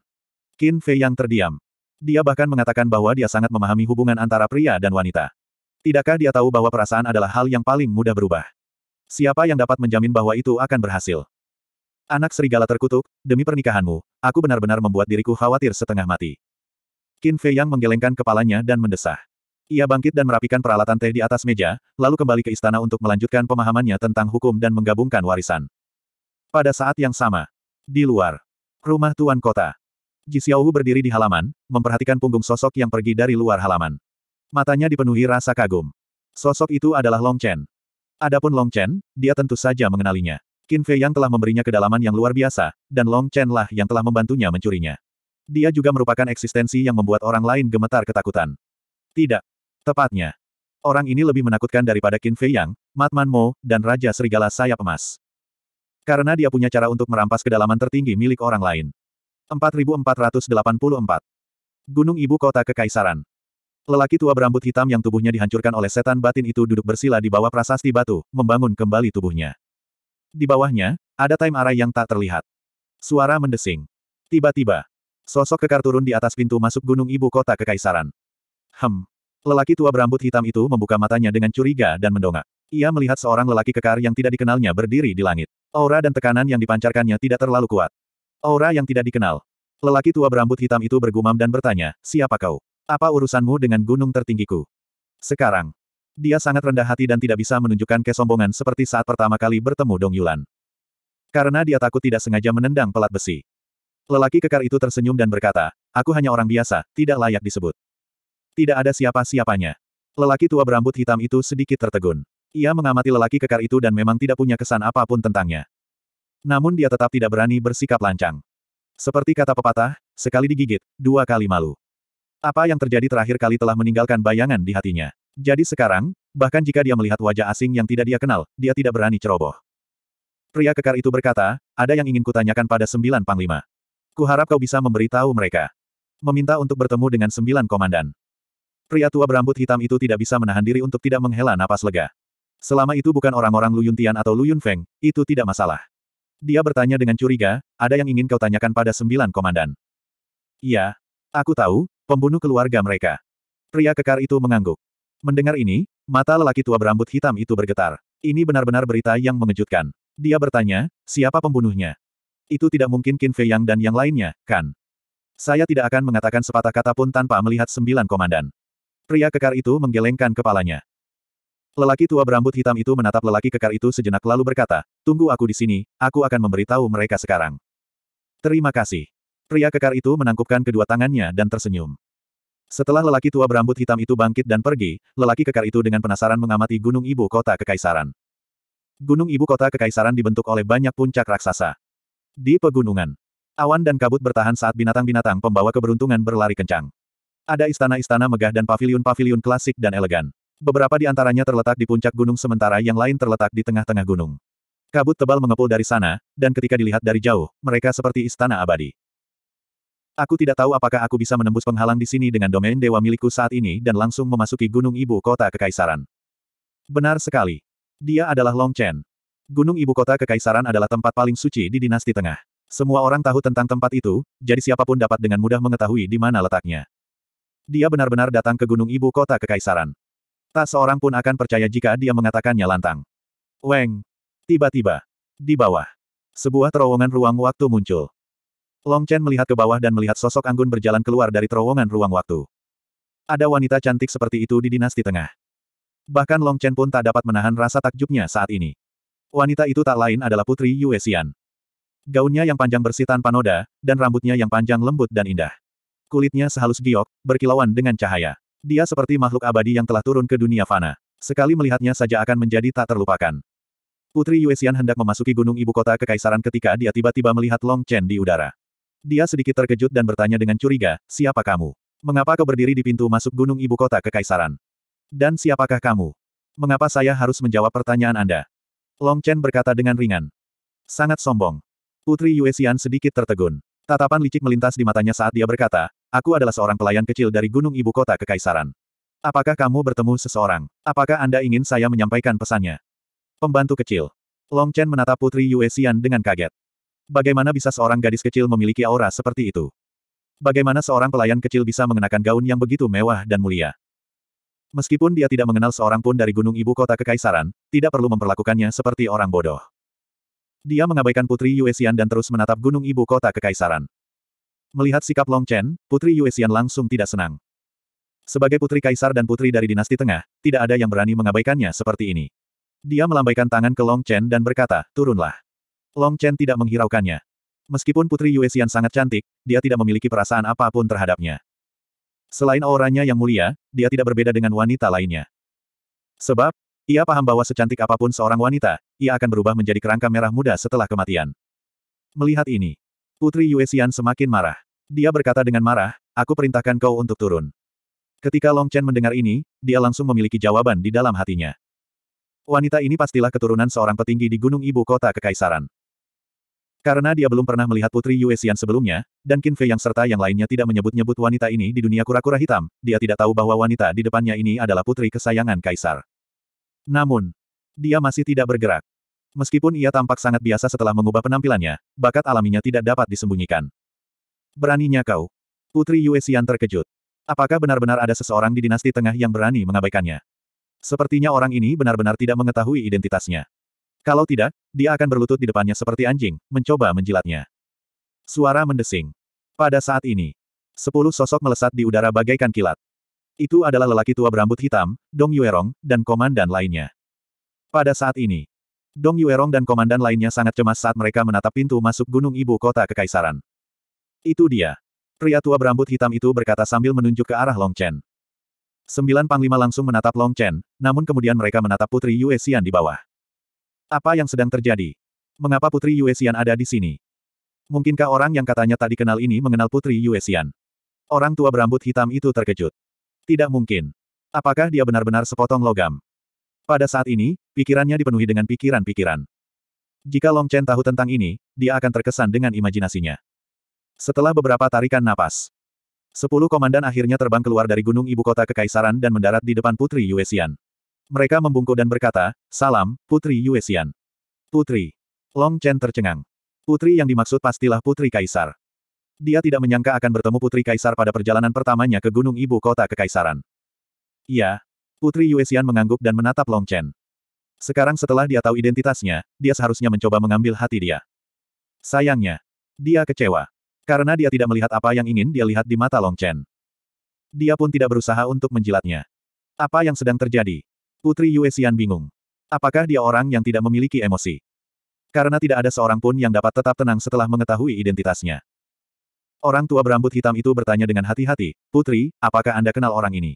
Qin Fei Yang terdiam. Dia bahkan mengatakan bahwa dia sangat memahami hubungan antara pria dan wanita. Tidakkah dia tahu bahwa perasaan adalah hal yang paling mudah berubah? Siapa yang dapat menjamin bahwa itu akan berhasil? Anak serigala terkutuk, demi pernikahanmu, aku benar-benar membuat diriku khawatir setengah mati. Qin Fei Yang menggelengkan kepalanya dan mendesah. Ia bangkit dan merapikan peralatan teh di atas meja, lalu kembali ke istana untuk melanjutkan pemahamannya tentang hukum dan menggabungkan warisan. Pada saat yang sama, di luar rumah tuan kota, Ji Xiaohu berdiri di halaman, memperhatikan punggung sosok yang pergi dari luar halaman. Matanya dipenuhi rasa kagum. Sosok itu adalah Long Chen. Adapun Long Chen, dia tentu saja mengenalinya. Qin Fei yang telah memberinya kedalaman yang luar biasa, dan Long Chen lah yang telah membantunya mencurinya. Dia juga merupakan eksistensi yang membuat orang lain gemetar ketakutan. Tidak. Tepatnya. Orang ini lebih menakutkan daripada Qin Fei Yang, Matman Mo, dan Raja Serigala Sayap Emas. Karena dia punya cara untuk merampas kedalaman tertinggi milik orang lain. 4484 Gunung Ibu Kota Kekaisaran Lelaki tua berambut hitam yang tubuhnya dihancurkan oleh setan batin itu duduk bersila di bawah prasasti batu, membangun kembali tubuhnya. Di bawahnya, ada time array yang tak terlihat. Suara mendesing. Tiba-tiba, sosok kekar turun di atas pintu masuk gunung ibu kota kekaisaran. Hem. Lelaki tua berambut hitam itu membuka matanya dengan curiga dan mendongak. Ia melihat seorang lelaki kekar yang tidak dikenalnya berdiri di langit. Aura dan tekanan yang dipancarkannya tidak terlalu kuat. Aura yang tidak dikenal. Lelaki tua berambut hitam itu bergumam dan bertanya, siapa kau? Apa urusanmu dengan gunung tertinggiku? Sekarang. Dia sangat rendah hati dan tidak bisa menunjukkan kesombongan seperti saat pertama kali bertemu Dong Yulan. Karena dia takut tidak sengaja menendang pelat besi. Lelaki kekar itu tersenyum dan berkata, aku hanya orang biasa, tidak layak disebut. Tidak ada siapa-siapanya. Lelaki tua berambut hitam itu sedikit tertegun. Ia mengamati lelaki kekar itu dan memang tidak punya kesan apapun tentangnya. Namun dia tetap tidak berani bersikap lancang. Seperti kata pepatah, sekali digigit, dua kali malu. Apa yang terjadi terakhir kali telah meninggalkan bayangan di hatinya. Jadi sekarang, bahkan jika dia melihat wajah asing yang tidak dia kenal, dia tidak berani ceroboh. Pria kekar itu berkata, ada yang ingin kutanyakan pada sembilan panglima. Kuharap kau bisa memberitahu mereka. Meminta untuk bertemu dengan sembilan komandan. Pria tua berambut hitam itu tidak bisa menahan diri untuk tidak menghela napas lega. Selama itu bukan orang-orang Lu Yuntian atau Lu Yunfeng, itu tidak masalah. Dia bertanya dengan curiga, ada yang ingin kau tanyakan pada sembilan komandan. Iya, aku tahu, Pembunuh keluarga mereka. Pria kekar itu mengangguk. Mendengar ini, mata lelaki tua berambut hitam itu bergetar. Ini benar-benar berita yang mengejutkan. Dia bertanya, siapa pembunuhnya? Itu tidak mungkin Qin Fei Yang dan yang lainnya, kan? Saya tidak akan mengatakan sepatah kata pun tanpa melihat sembilan komandan. Pria kekar itu menggelengkan kepalanya. Lelaki tua berambut hitam itu menatap lelaki kekar itu sejenak lalu berkata, Tunggu aku di sini, aku akan memberitahu mereka sekarang. Terima kasih. Pria kekar itu menangkupkan kedua tangannya dan tersenyum. Setelah lelaki tua berambut hitam itu bangkit dan pergi, lelaki kekar itu dengan penasaran mengamati gunung ibu kota kekaisaran. Gunung ibu kota kekaisaran dibentuk oleh banyak puncak raksasa. Di pegunungan, awan dan kabut bertahan saat binatang-binatang pembawa keberuntungan berlari kencang. Ada istana-istana megah dan paviliun-paviliun klasik dan elegan. Beberapa di antaranya terletak di puncak gunung sementara yang lain terletak di tengah-tengah gunung. Kabut tebal mengepul dari sana, dan ketika dilihat dari jauh, mereka seperti istana abadi. Aku tidak tahu apakah aku bisa menembus penghalang di sini dengan domain dewa milikku saat ini dan langsung memasuki gunung ibu kota kekaisaran. Benar sekali. Dia adalah Long Chen. Gunung ibu kota kekaisaran adalah tempat paling suci di dinasti tengah. Semua orang tahu tentang tempat itu, jadi siapapun dapat dengan mudah mengetahui di mana letaknya. Dia benar-benar datang ke gunung ibu kota kekaisaran. Tak seorang pun akan percaya jika dia mengatakannya lantang. Weng! Tiba-tiba. Di bawah. Sebuah terowongan ruang waktu muncul. Long Chen melihat ke bawah dan melihat sosok Anggun berjalan keluar dari terowongan ruang waktu. Ada wanita cantik seperti itu di dinasti tengah. Bahkan Long Chen pun tak dapat menahan rasa takjubnya saat ini. Wanita itu tak lain adalah Putri Yue Xian. Gaunnya yang panjang bersih tanpa noda, dan rambutnya yang panjang lembut dan indah. Kulitnya sehalus giok, berkilauan dengan cahaya. Dia seperti makhluk abadi yang telah turun ke dunia fana. Sekali melihatnya saja akan menjadi tak terlupakan. Putri Yue Xian hendak memasuki gunung ibu kota kekaisaran ketika dia tiba-tiba melihat Long Chen di udara. Dia sedikit terkejut dan bertanya dengan curiga, siapa kamu? Mengapa kau berdiri di pintu masuk gunung ibu kota kekaisaran? Dan siapakah kamu? Mengapa saya harus menjawab pertanyaan Anda? Long Chen berkata dengan ringan. Sangat sombong. Putri Yue Xian sedikit tertegun. Tatapan licik melintas di matanya saat dia berkata, Aku adalah seorang pelayan kecil dari gunung ibu kota kekaisaran. Apakah kamu bertemu seseorang? Apakah Anda ingin saya menyampaikan pesannya? Pembantu kecil. Long Chen menatap Putri Yue Xian dengan kaget. Bagaimana bisa seorang gadis kecil memiliki aura seperti itu? Bagaimana seorang pelayan kecil bisa mengenakan gaun yang begitu mewah dan mulia? Meskipun dia tidak mengenal seorang pun dari gunung ibu kota kekaisaran, tidak perlu memperlakukannya seperti orang bodoh. Dia mengabaikan Putri Yuesian dan terus menatap gunung ibu kota kekaisaran. Melihat sikap Long Chen, Putri Yuesian langsung tidak senang. Sebagai putri kaisar dan putri dari dinasti tengah, tidak ada yang berani mengabaikannya seperti ini. Dia melambaikan tangan ke Long Chen dan berkata, turunlah. Long Chen tidak menghiraukannya. Meskipun Putri Yue Xian sangat cantik, dia tidak memiliki perasaan apapun terhadapnya. Selain auranya yang mulia, dia tidak berbeda dengan wanita lainnya. Sebab, ia paham bahwa secantik apapun seorang wanita, ia akan berubah menjadi kerangka merah muda setelah kematian. Melihat ini, Putri Yue Xian semakin marah. Dia berkata dengan marah, aku perintahkan kau untuk turun. Ketika Long Chen mendengar ini, dia langsung memiliki jawaban di dalam hatinya. Wanita ini pastilah keturunan seorang petinggi di Gunung Ibu Kota Kekaisaran. Karena dia belum pernah melihat Putri Yue sebelumnya, dan Qin Fei yang serta yang lainnya tidak menyebut-nyebut wanita ini di dunia kura-kura hitam, dia tidak tahu bahwa wanita di depannya ini adalah putri kesayangan Kaisar. Namun, dia masih tidak bergerak. Meskipun ia tampak sangat biasa setelah mengubah penampilannya, bakat alaminya tidak dapat disembunyikan. Beraninya kau. Putri Yue terkejut. Apakah benar-benar ada seseorang di dinasti tengah yang berani mengabaikannya? Sepertinya orang ini benar-benar tidak mengetahui identitasnya. Kalau tidak, dia akan berlutut di depannya seperti anjing, mencoba menjilatnya. Suara mendesing. Pada saat ini, sepuluh sosok melesat di udara bagaikan kilat. Itu adalah lelaki tua berambut hitam, Dong Yuerong, dan komandan lainnya. Pada saat ini, Dong Yuerong dan komandan lainnya sangat cemas saat mereka menatap pintu masuk gunung ibu kota kekaisaran. Itu dia. Pria tua berambut hitam itu berkata sambil menunjuk ke arah Long Chen. Sembilan panglima langsung menatap Long Chen, namun kemudian mereka menatap Putri Yue Xian di bawah. Apa yang sedang terjadi? Mengapa Putri Yuesian ada di sini? Mungkinkah orang yang katanya tak dikenal ini mengenal Putri Yuesian? Orang tua berambut hitam itu terkejut. Tidak mungkin. Apakah dia benar-benar sepotong logam? Pada saat ini, pikirannya dipenuhi dengan pikiran-pikiran. Jika Long Chen tahu tentang ini, dia akan terkesan dengan imajinasinya. Setelah beberapa tarikan napas, sepuluh komandan akhirnya terbang keluar dari gunung ibu kota kekaisaran dan mendarat di depan Putri Yuesian. Mereka membungkuk dan berkata, Salam, Putri Yuexian. Putri. Long Chen tercengang. Putri yang dimaksud pastilah Putri Kaisar. Dia tidak menyangka akan bertemu Putri Kaisar pada perjalanan pertamanya ke Gunung Ibu Kota Kekaisaran. Iya. Putri Yuexian mengangguk dan menatap Long Chen. Sekarang setelah dia tahu identitasnya, dia seharusnya mencoba mengambil hati dia. Sayangnya. Dia kecewa. Karena dia tidak melihat apa yang ingin dia lihat di mata Long Chen. Dia pun tidak berusaha untuk menjilatnya. Apa yang sedang terjadi? Putri Yue Xian bingung. Apakah dia orang yang tidak memiliki emosi? Karena tidak ada seorang pun yang dapat tetap tenang setelah mengetahui identitasnya. Orang tua berambut hitam itu bertanya dengan hati-hati, Putri, apakah Anda kenal orang ini?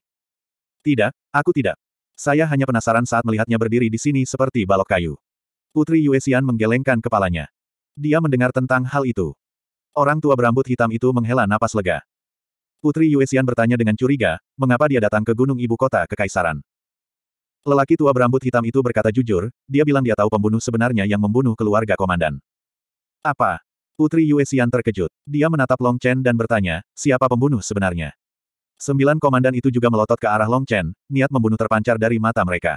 Tidak, aku tidak. Saya hanya penasaran saat melihatnya berdiri di sini seperti balok kayu. Putri Yue Xian menggelengkan kepalanya. Dia mendengar tentang hal itu. Orang tua berambut hitam itu menghela napas lega. Putri Yue Xian bertanya dengan curiga, mengapa dia datang ke Gunung Ibu Kota Kekaisaran. Lelaki tua berambut hitam itu berkata jujur, dia bilang dia tahu pembunuh sebenarnya yang membunuh keluarga komandan. Apa? Putri Yue Xian terkejut. Dia menatap Long Chen dan bertanya, siapa pembunuh sebenarnya? Sembilan komandan itu juga melotot ke arah Long Chen, niat membunuh terpancar dari mata mereka.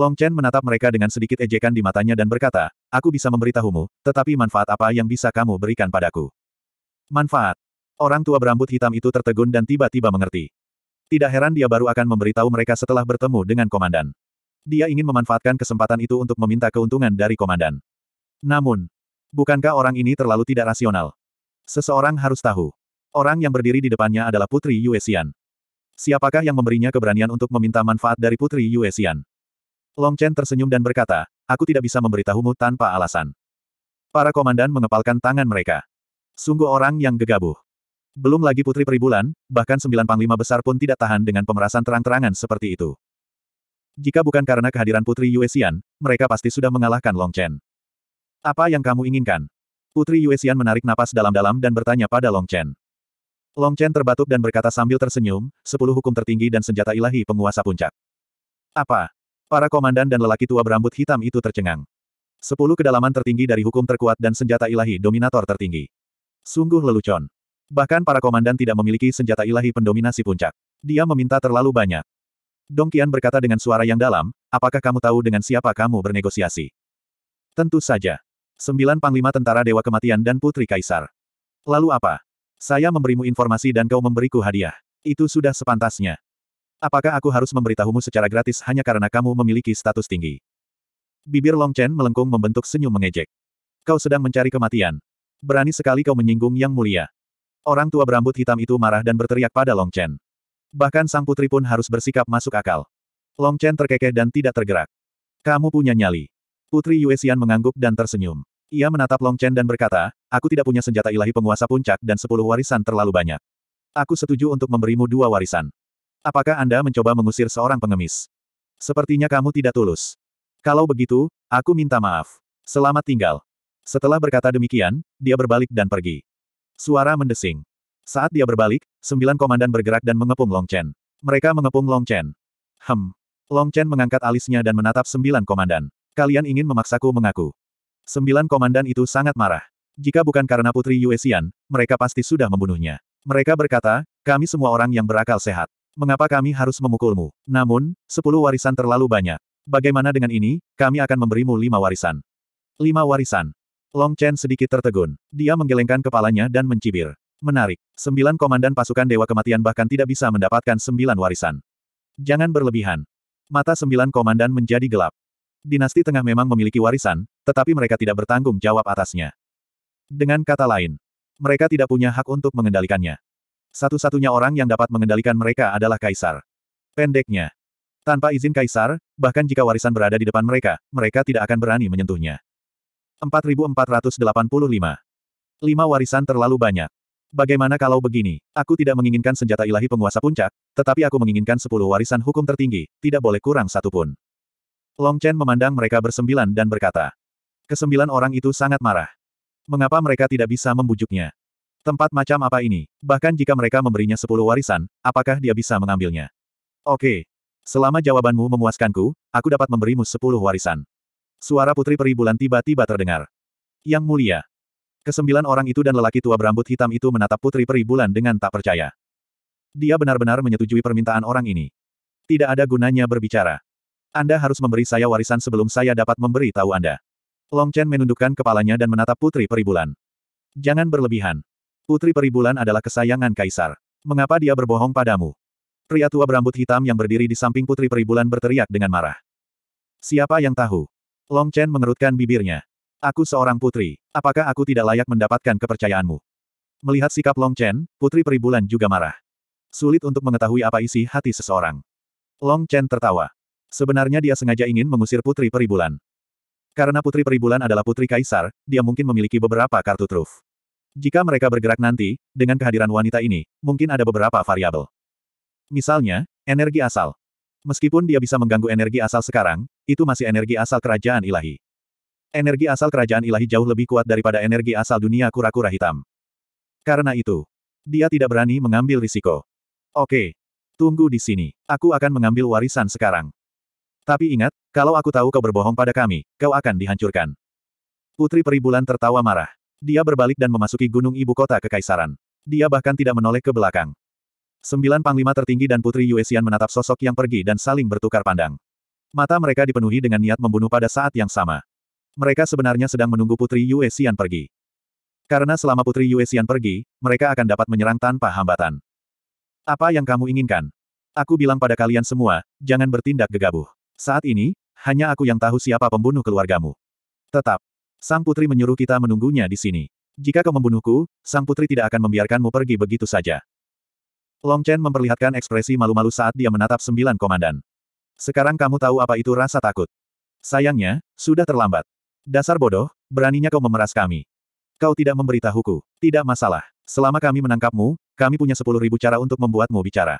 Long Chen menatap mereka dengan sedikit ejekan di matanya dan berkata, aku bisa memberitahumu, tetapi manfaat apa yang bisa kamu berikan padaku? Manfaat. Orang tua berambut hitam itu tertegun dan tiba-tiba mengerti. Tidak heran dia baru akan memberitahu mereka setelah bertemu dengan komandan. Dia ingin memanfaatkan kesempatan itu untuk meminta keuntungan dari komandan. Namun, bukankah orang ini terlalu tidak rasional? Seseorang harus tahu. Orang yang berdiri di depannya adalah Putri Xian. Siapakah yang memberinya keberanian untuk meminta manfaat dari Putri Xian? Long Chen tersenyum dan berkata, aku tidak bisa memberitahumu tanpa alasan. Para komandan mengepalkan tangan mereka. Sungguh orang yang gegabah. Belum lagi Putri Peribulan, bahkan sembilan panglima besar pun tidak tahan dengan pemerasan terang-terangan seperti itu. Jika bukan karena kehadiran Putri Yuesian, mereka pasti sudah mengalahkan Long Chen. Apa yang kamu inginkan? Putri Yuesian menarik napas dalam-dalam dan bertanya pada Long Chen. Long Chen terbatuk dan berkata sambil tersenyum, sepuluh hukum tertinggi dan senjata ilahi penguasa puncak. Apa? Para komandan dan lelaki tua berambut hitam itu tercengang. Sepuluh kedalaman tertinggi dari hukum terkuat dan senjata ilahi dominator tertinggi. Sungguh lelucon. Bahkan para komandan tidak memiliki senjata ilahi pendominasi puncak. Dia meminta terlalu banyak. Dong Qian berkata dengan suara yang dalam, apakah kamu tahu dengan siapa kamu bernegosiasi? Tentu saja. Sembilan panglima tentara Dewa Kematian dan Putri Kaisar. Lalu apa? Saya memberimu informasi dan kau memberiku hadiah. Itu sudah sepantasnya. Apakah aku harus memberitahumu secara gratis hanya karena kamu memiliki status tinggi? Bibir Long Chen melengkung membentuk senyum mengejek. Kau sedang mencari kematian. Berani sekali kau menyinggung yang mulia. Orang tua berambut hitam itu marah dan berteriak pada Long Chen. Bahkan sang putri pun harus bersikap masuk akal. Long Chen terkekeh dan tidak tergerak. Kamu punya nyali. Putri Yue mengangguk dan tersenyum. Ia menatap Long Chen dan berkata, aku tidak punya senjata ilahi penguasa puncak dan sepuluh warisan terlalu banyak. Aku setuju untuk memberimu dua warisan. Apakah Anda mencoba mengusir seorang pengemis? Sepertinya kamu tidak tulus. Kalau begitu, aku minta maaf. Selamat tinggal. Setelah berkata demikian, dia berbalik dan pergi. Suara mendesing. Saat dia berbalik, sembilan komandan bergerak dan mengepung Long Chen. Mereka mengepung Long Chen. Hem. Long Chen mengangkat alisnya dan menatap sembilan komandan. Kalian ingin memaksaku mengaku. Sembilan komandan itu sangat marah. Jika bukan karena Putri Xian, mereka pasti sudah membunuhnya. Mereka berkata, kami semua orang yang berakal sehat. Mengapa kami harus memukulmu? Namun, sepuluh warisan terlalu banyak. Bagaimana dengan ini, kami akan memberimu lima warisan. Lima warisan. Long Chen sedikit tertegun. Dia menggelengkan kepalanya dan mencibir. Menarik. Sembilan komandan pasukan Dewa Kematian bahkan tidak bisa mendapatkan sembilan warisan. Jangan berlebihan. Mata sembilan komandan menjadi gelap. Dinasti Tengah memang memiliki warisan, tetapi mereka tidak bertanggung jawab atasnya. Dengan kata lain, mereka tidak punya hak untuk mengendalikannya. Satu-satunya orang yang dapat mengendalikan mereka adalah Kaisar. Pendeknya, tanpa izin Kaisar, bahkan jika warisan berada di depan mereka, mereka tidak akan berani menyentuhnya. 4485. Lima warisan terlalu banyak. Bagaimana kalau begini? Aku tidak menginginkan senjata ilahi penguasa puncak, tetapi aku menginginkan sepuluh warisan hukum tertinggi, tidak boleh kurang satu pun. Long Chen memandang mereka bersembilan dan berkata. Kesembilan orang itu sangat marah. Mengapa mereka tidak bisa membujuknya? Tempat macam apa ini? Bahkan jika mereka memberinya sepuluh warisan, apakah dia bisa mengambilnya? Oke. Selama jawabanmu memuaskanku, aku dapat memberimu sepuluh warisan. Suara Putri Peri Bulan tiba-tiba terdengar. Yang mulia. Kesembilan orang itu dan lelaki tua berambut hitam itu menatap Putri Peri Bulan dengan tak percaya. Dia benar-benar menyetujui permintaan orang ini. Tidak ada gunanya berbicara. Anda harus memberi saya warisan sebelum saya dapat memberi tahu Anda. Long Chen menundukkan kepalanya dan menatap Putri Peribulan. Jangan berlebihan. Putri Peribulan adalah kesayangan Kaisar. Mengapa dia berbohong padamu? Pria tua berambut hitam yang berdiri di samping Putri Peribulan berteriak dengan marah. Siapa yang tahu? Long Chen mengerutkan bibirnya. Aku seorang putri. Apakah aku tidak layak mendapatkan kepercayaanmu? Melihat sikap Long Chen, putri peribulan juga marah. Sulit untuk mengetahui apa isi hati seseorang. Long Chen tertawa. Sebenarnya dia sengaja ingin mengusir putri peribulan. Karena putri peribulan adalah putri kaisar, dia mungkin memiliki beberapa kartu truf. Jika mereka bergerak nanti, dengan kehadiran wanita ini, mungkin ada beberapa variabel. Misalnya, energi asal. Meskipun dia bisa mengganggu energi asal sekarang, itu masih energi asal kerajaan ilahi. Energi asal kerajaan ilahi jauh lebih kuat daripada energi asal dunia kura-kura hitam. Karena itu, dia tidak berani mengambil risiko. Oke, tunggu di sini. Aku akan mengambil warisan sekarang. Tapi ingat, kalau aku tahu kau berbohong pada kami, kau akan dihancurkan. Putri Peribulan tertawa marah. Dia berbalik dan memasuki gunung ibu kota kekaisaran. Dia bahkan tidak menoleh ke belakang. Sembilan panglima tertinggi dan Putri Yuesian menatap sosok yang pergi dan saling bertukar pandang. Mata mereka dipenuhi dengan niat membunuh pada saat yang sama. Mereka sebenarnya sedang menunggu Putri Yue Xian pergi. Karena selama Putri Yue Xian pergi, mereka akan dapat menyerang tanpa hambatan. Apa yang kamu inginkan? Aku bilang pada kalian semua, jangan bertindak gegabah. Saat ini, hanya aku yang tahu siapa pembunuh keluargamu. Tetap, sang putri menyuruh kita menunggunya di sini. Jika kau membunuhku, sang putri tidak akan membiarkanmu pergi begitu saja. Long Chen memperlihatkan ekspresi malu-malu saat dia menatap sembilan komandan. Sekarang kamu tahu apa itu rasa takut. Sayangnya, sudah terlambat. Dasar bodoh, beraninya kau memeras kami. Kau tidak memberitahuku. Tidak masalah. Selama kami menangkapmu, kami punya sepuluh ribu cara untuk membuatmu bicara.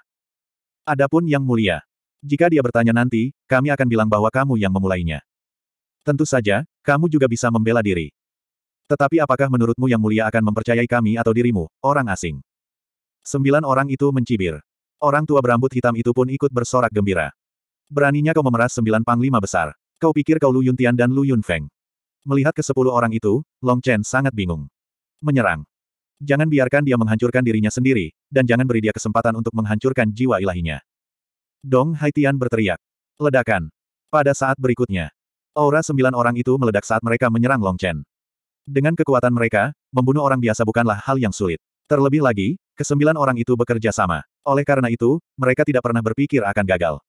Adapun yang mulia. Jika dia bertanya nanti, kami akan bilang bahwa kamu yang memulainya. Tentu saja, kamu juga bisa membela diri. Tetapi apakah menurutmu yang mulia akan mempercayai kami atau dirimu, orang asing? Sembilan orang itu mencibir. Orang tua berambut hitam itu pun ikut bersorak gembira. Beraninya kau memeras sembilan panglima besar. Kau pikir kau Lu Yuntian dan Lu Yunfeng. Melihat ke sepuluh orang itu, Long Chen sangat bingung. Menyerang. Jangan biarkan dia menghancurkan dirinya sendiri, dan jangan beri dia kesempatan untuk menghancurkan jiwa ilahinya. Dong Haitian berteriak. Ledakan. Pada saat berikutnya, aura sembilan orang itu meledak saat mereka menyerang Long Chen. Dengan kekuatan mereka, membunuh orang biasa bukanlah hal yang sulit. Terlebih lagi, kesembilan orang itu bekerja sama. Oleh karena itu, mereka tidak pernah berpikir akan gagal.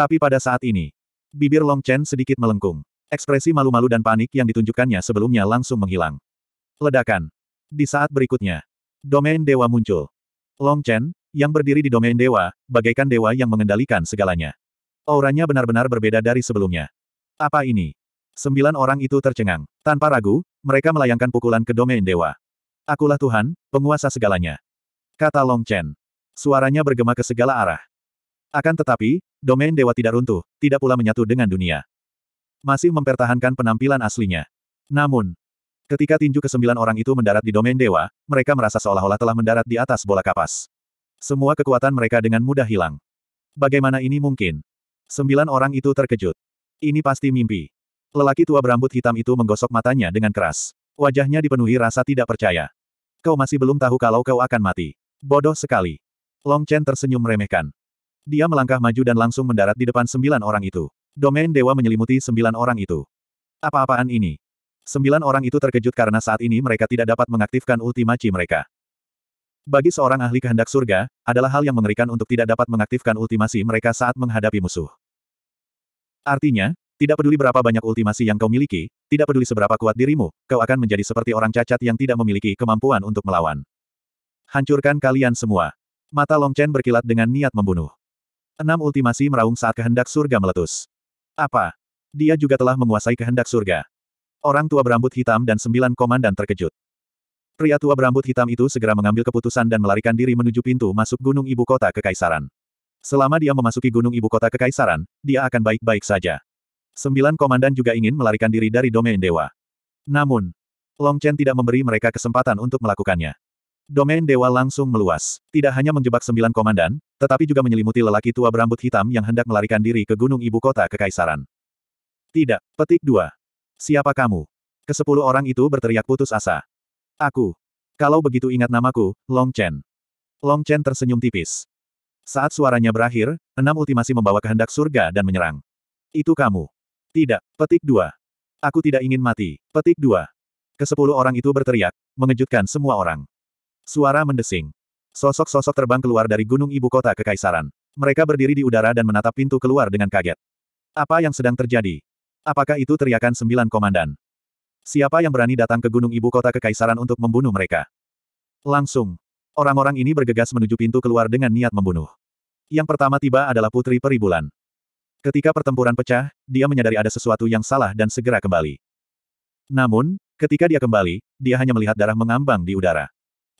Tapi pada saat ini, bibir Long Chen sedikit melengkung. Ekspresi malu-malu dan panik yang ditunjukkannya sebelumnya langsung menghilang. Ledakan. Di saat berikutnya, domain dewa muncul. Long Chen, yang berdiri di domain dewa, bagaikan dewa yang mengendalikan segalanya. Auranya benar-benar berbeda dari sebelumnya. Apa ini? Sembilan orang itu tercengang. Tanpa ragu, mereka melayangkan pukulan ke domain dewa. Akulah Tuhan, penguasa segalanya. Kata Long Chen. Suaranya bergema ke segala arah. Akan tetapi, domain dewa tidak runtuh, tidak pula menyatu dengan dunia. Masih mempertahankan penampilan aslinya. Namun, ketika tinju kesembilan orang itu mendarat di domain dewa, mereka merasa seolah-olah telah mendarat di atas bola kapas. Semua kekuatan mereka dengan mudah hilang. Bagaimana ini mungkin? Sembilan orang itu terkejut. Ini pasti mimpi. Lelaki tua berambut hitam itu menggosok matanya dengan keras. Wajahnya dipenuhi rasa tidak percaya. Kau masih belum tahu kalau kau akan mati. Bodoh sekali. Long Chen tersenyum meremehkan. Dia melangkah maju dan langsung mendarat di depan sembilan orang itu. Domain dewa menyelimuti sembilan orang itu. Apa-apaan ini? Sembilan orang itu terkejut karena saat ini mereka tidak dapat mengaktifkan ultimaci mereka. Bagi seorang ahli kehendak surga, adalah hal yang mengerikan untuk tidak dapat mengaktifkan ultimasi mereka saat menghadapi musuh. Artinya, tidak peduli berapa banyak ultimasi yang kau miliki, tidak peduli seberapa kuat dirimu, kau akan menjadi seperti orang cacat yang tidak memiliki kemampuan untuk melawan. Hancurkan kalian semua. Mata Long Chen berkilat dengan niat membunuh. Enam ultimasi meraung saat kehendak surga meletus. Apa? Dia juga telah menguasai kehendak surga. Orang tua berambut hitam dan sembilan komandan terkejut. Pria tua berambut hitam itu segera mengambil keputusan dan melarikan diri menuju pintu masuk gunung ibu kota kekaisaran. Selama dia memasuki gunung ibu kota kekaisaran, dia akan baik-baik saja. Sembilan komandan juga ingin melarikan diri dari domain dewa. Namun, Long Chen tidak memberi mereka kesempatan untuk melakukannya. Domain dewa langsung meluas. Tidak hanya menjebak sembilan komandan, tetapi juga menyelimuti lelaki tua berambut hitam yang hendak melarikan diri ke gunung ibu kota kekaisaran. Tidak, petik dua. Siapa kamu? Kesepuluh orang itu berteriak putus asa. Aku. Kalau begitu ingat namaku, Long Chen. Long Chen tersenyum tipis. Saat suaranya berakhir, enam ultimasi membawa kehendak surga dan menyerang. Itu kamu. Tidak, petik dua. Aku tidak ingin mati, petik dua. Kesepuluh orang itu berteriak, mengejutkan semua orang. Suara mendesing. Sosok-sosok terbang keluar dari gunung ibu kota kekaisaran. Mereka berdiri di udara dan menatap pintu keluar dengan kaget. Apa yang sedang terjadi? Apakah itu teriakan sembilan komandan? Siapa yang berani datang ke gunung ibu kota kekaisaran untuk membunuh mereka? Langsung. Orang-orang ini bergegas menuju pintu keluar dengan niat membunuh. Yang pertama tiba adalah Putri Peribulan. Ketika pertempuran pecah, dia menyadari ada sesuatu yang salah dan segera kembali. Namun, ketika dia kembali, dia hanya melihat darah mengambang di udara.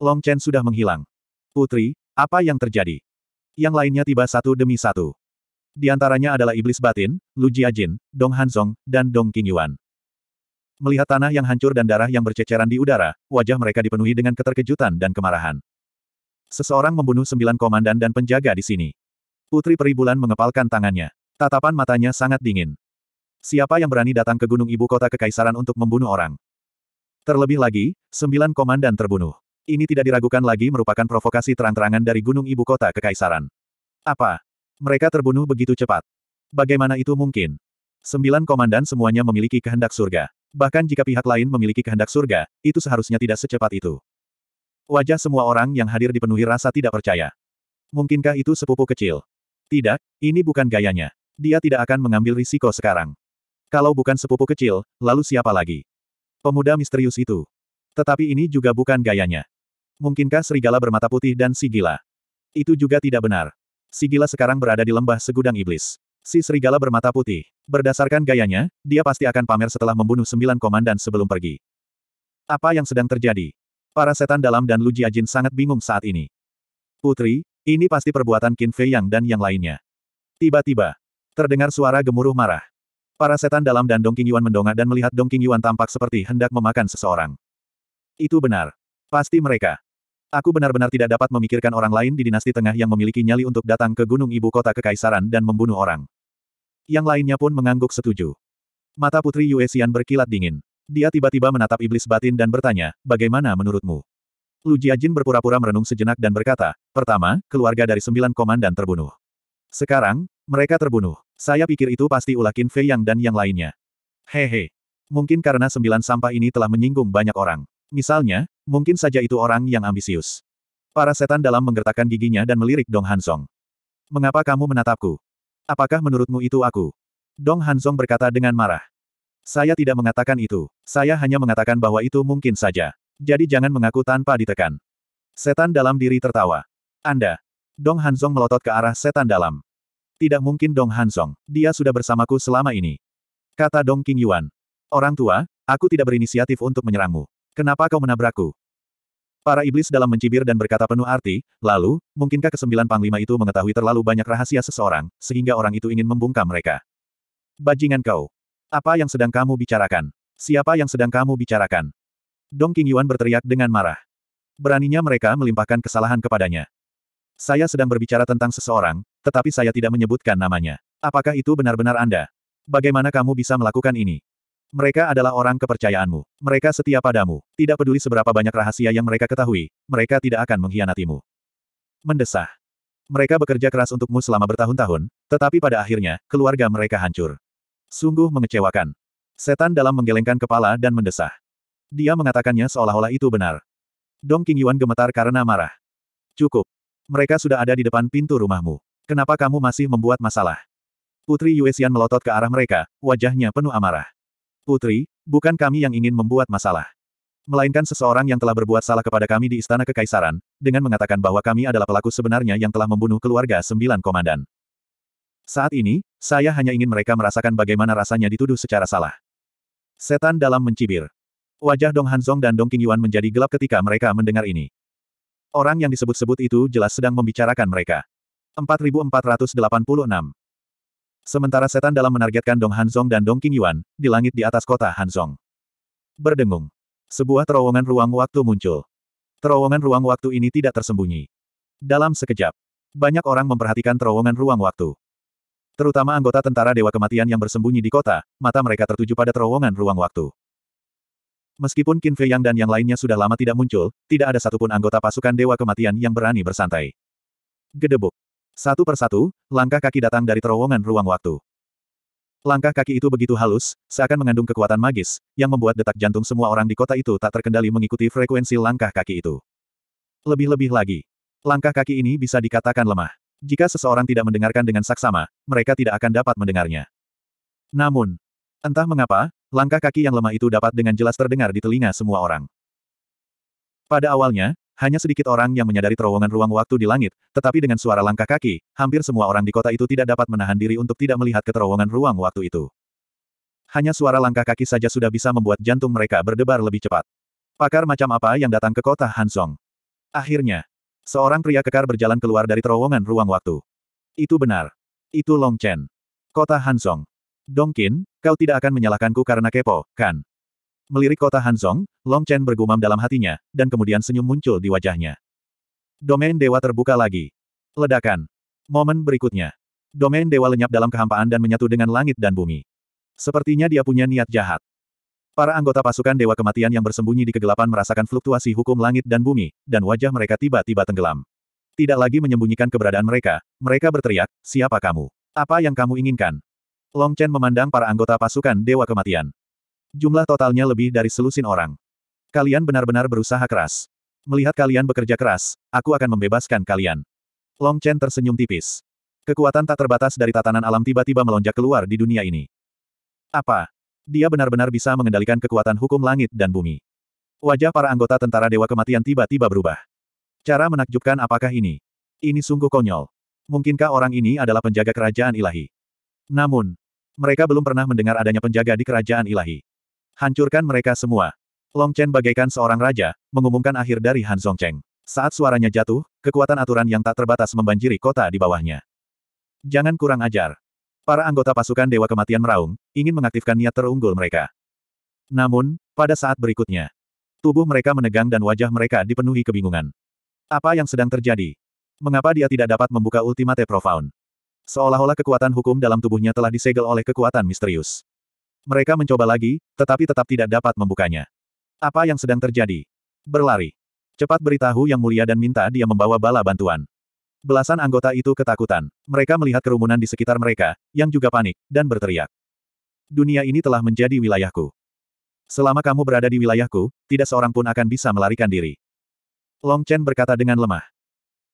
Long Chen sudah menghilang. Putri, apa yang terjadi? Yang lainnya tiba satu demi satu. Di antaranya adalah Iblis Batin, Lu Jiajin, Dong Hanzong, dan Dong Qingyuan. Melihat tanah yang hancur dan darah yang berceceran di udara, wajah mereka dipenuhi dengan keterkejutan dan kemarahan. Seseorang membunuh sembilan komandan dan penjaga di sini. Putri Peribulan mengepalkan tangannya. Tatapan matanya sangat dingin. Siapa yang berani datang ke gunung ibu kota kekaisaran untuk membunuh orang? Terlebih lagi, sembilan komandan terbunuh. Ini tidak diragukan lagi merupakan provokasi terang-terangan dari gunung ibu kota kekaisaran. Apa? Mereka terbunuh begitu cepat. Bagaimana itu mungkin? Sembilan komandan semuanya memiliki kehendak surga. Bahkan jika pihak lain memiliki kehendak surga, itu seharusnya tidak secepat itu. Wajah semua orang yang hadir dipenuhi rasa tidak percaya. Mungkinkah itu sepupu kecil? Tidak, ini bukan gayanya. Dia tidak akan mengambil risiko sekarang. Kalau bukan sepupu kecil, lalu siapa lagi? Pemuda misterius itu. Tetapi ini juga bukan gayanya. Mungkinkah serigala bermata putih dan si gila? Itu juga tidak benar. Si gila sekarang berada di lembah segudang iblis. Si serigala bermata putih. Berdasarkan gayanya, dia pasti akan pamer setelah membunuh sembilan komandan sebelum pergi. Apa yang sedang terjadi? Para setan dalam dan Lu Jiajin sangat bingung saat ini. Putri, ini pasti perbuatan Qin Fei Yang dan yang lainnya. Tiba-tiba, terdengar suara gemuruh marah. Para setan dalam dan Dong Yuan mendongak dan melihat Dong Yuan tampak seperti hendak memakan seseorang. Itu benar. Pasti mereka. Aku benar-benar tidak dapat memikirkan orang lain di dinasti tengah yang memiliki nyali untuk datang ke gunung ibu kota kekaisaran dan membunuh orang. Yang lainnya pun mengangguk setuju. Mata Putri Yue Xian berkilat dingin. Dia tiba-tiba menatap iblis batin dan bertanya, bagaimana menurutmu? Lu Jiajin berpura-pura merenung sejenak dan berkata, pertama, keluarga dari sembilan komandan terbunuh. Sekarang, mereka terbunuh. Saya pikir itu pasti ulah Qin Fei Yang dan yang lainnya. Hehe. Mungkin karena sembilan sampah ini telah menyinggung banyak orang. Misalnya, mungkin saja itu orang yang ambisius. Para setan dalam menggertakkan giginya dan melirik Dong Hansong. Mengapa kamu menatapku? Apakah menurutmu itu aku? Dong Hansong berkata dengan marah. Saya tidak mengatakan itu. Saya hanya mengatakan bahwa itu mungkin saja. Jadi jangan mengaku tanpa ditekan. Setan dalam diri tertawa. Anda. Dong Hansong melotot ke arah setan dalam. Tidak mungkin Dong Hansong. Dia sudah bersamaku selama ini. Kata Dong King Yuan. Orang tua, aku tidak berinisiatif untuk menyerangmu. Kenapa kau menabrakku? Para iblis dalam mencibir dan berkata penuh arti, lalu, mungkinkah kesembilan panglima itu mengetahui terlalu banyak rahasia seseorang, sehingga orang itu ingin membungkam mereka? Bajingan kau! Apa yang sedang kamu bicarakan? Siapa yang sedang kamu bicarakan? Dong King Yuan berteriak dengan marah. Beraninya mereka melimpahkan kesalahan kepadanya. Saya sedang berbicara tentang seseorang, tetapi saya tidak menyebutkan namanya. Apakah itu benar-benar Anda? Bagaimana kamu bisa melakukan ini? Mereka adalah orang kepercayaanmu. Mereka setia padamu. Tidak peduli seberapa banyak rahasia yang mereka ketahui, mereka tidak akan mengkhianatimu. Mendesah. Mereka bekerja keras untukmu selama bertahun-tahun, tetapi pada akhirnya, keluarga mereka hancur. Sungguh mengecewakan. Setan dalam menggelengkan kepala dan mendesah. Dia mengatakannya seolah-olah itu benar. Dong King Yuan gemetar karena marah. Cukup. Mereka sudah ada di depan pintu rumahmu. Kenapa kamu masih membuat masalah? Putri Yuesian melotot ke arah mereka, wajahnya penuh amarah. Putri, bukan kami yang ingin membuat masalah. Melainkan seseorang yang telah berbuat salah kepada kami di Istana Kekaisaran, dengan mengatakan bahwa kami adalah pelaku sebenarnya yang telah membunuh keluarga sembilan komandan. Saat ini, saya hanya ingin mereka merasakan bagaimana rasanya dituduh secara salah. Setan dalam mencibir. Wajah Dong Hanzong dan Dong Qingyuan menjadi gelap ketika mereka mendengar ini. Orang yang disebut-sebut itu jelas sedang membicarakan mereka. 4486 Sementara setan dalam menargetkan Dong Hanzong dan Dong Qingyuan, di langit di atas kota Hanzong. Berdengung. Sebuah terowongan ruang waktu muncul. Terowongan ruang waktu ini tidak tersembunyi. Dalam sekejap, banyak orang memperhatikan terowongan ruang waktu. Terutama anggota tentara Dewa Kematian yang bersembunyi di kota, mata mereka tertuju pada terowongan ruang waktu. Meskipun Qin Fei Yang dan yang lainnya sudah lama tidak muncul, tidak ada satupun anggota pasukan Dewa Kematian yang berani bersantai. Gedebuk. Satu persatu, langkah kaki datang dari terowongan ruang waktu. Langkah kaki itu begitu halus, seakan mengandung kekuatan magis, yang membuat detak jantung semua orang di kota itu tak terkendali mengikuti frekuensi langkah kaki itu. Lebih-lebih lagi, langkah kaki ini bisa dikatakan lemah. Jika seseorang tidak mendengarkan dengan saksama, mereka tidak akan dapat mendengarnya. Namun, entah mengapa, langkah kaki yang lemah itu dapat dengan jelas terdengar di telinga semua orang. Pada awalnya, hanya sedikit orang yang menyadari terowongan ruang waktu di langit, tetapi dengan suara langkah kaki, hampir semua orang di kota itu tidak dapat menahan diri untuk tidak melihat ke terowongan ruang waktu itu. Hanya suara langkah kaki saja sudah bisa membuat jantung mereka berdebar lebih cepat. Pakar macam apa yang datang ke kota Hansong? Akhirnya, seorang pria kekar berjalan keluar dari terowongan ruang waktu. Itu benar. Itu Long Chen. Kota Hansong. Dongkin, kau tidak akan menyalahkanku karena kepo, kan? Melirik kota Hanzong, Long Chen bergumam dalam hatinya, dan kemudian senyum muncul di wajahnya. Domain dewa terbuka lagi. Ledakan. Momen berikutnya. Domain dewa lenyap dalam kehampaan dan menyatu dengan langit dan bumi. Sepertinya dia punya niat jahat. Para anggota pasukan Dewa Kematian yang bersembunyi di kegelapan merasakan fluktuasi hukum langit dan bumi, dan wajah mereka tiba-tiba tenggelam. Tidak lagi menyembunyikan keberadaan mereka, mereka berteriak, siapa kamu? Apa yang kamu inginkan? Long Chen memandang para anggota pasukan Dewa Kematian. Jumlah totalnya lebih dari selusin orang. Kalian benar-benar berusaha keras. Melihat kalian bekerja keras, aku akan membebaskan kalian. Long Chen tersenyum tipis. Kekuatan tak terbatas dari tatanan alam tiba-tiba melonjak keluar di dunia ini. Apa? Dia benar-benar bisa mengendalikan kekuatan hukum langit dan bumi. Wajah para anggota tentara Dewa Kematian tiba-tiba berubah. Cara menakjubkan apakah ini? Ini sungguh konyol. Mungkinkah orang ini adalah penjaga kerajaan ilahi? Namun, mereka belum pernah mendengar adanya penjaga di kerajaan ilahi. Hancurkan mereka semua. Long Chen bagaikan seorang raja, mengumumkan akhir dari Han Zhongcheng. Saat suaranya jatuh, kekuatan aturan yang tak terbatas membanjiri kota di bawahnya. Jangan kurang ajar. Para anggota pasukan Dewa Kematian meraung, ingin mengaktifkan niat terunggul mereka. Namun, pada saat berikutnya, tubuh mereka menegang dan wajah mereka dipenuhi kebingungan. Apa yang sedang terjadi? Mengapa dia tidak dapat membuka Ultimate Profound? Seolah-olah kekuatan hukum dalam tubuhnya telah disegel oleh kekuatan misterius. Mereka mencoba lagi, tetapi tetap tidak dapat membukanya. Apa yang sedang terjadi? Berlari. Cepat beritahu Yang Mulia dan minta dia membawa bala bantuan. Belasan anggota itu ketakutan. Mereka melihat kerumunan di sekitar mereka, yang juga panik, dan berteriak. Dunia ini telah menjadi wilayahku. Selama kamu berada di wilayahku, tidak seorang pun akan bisa melarikan diri. Long Chen berkata dengan lemah.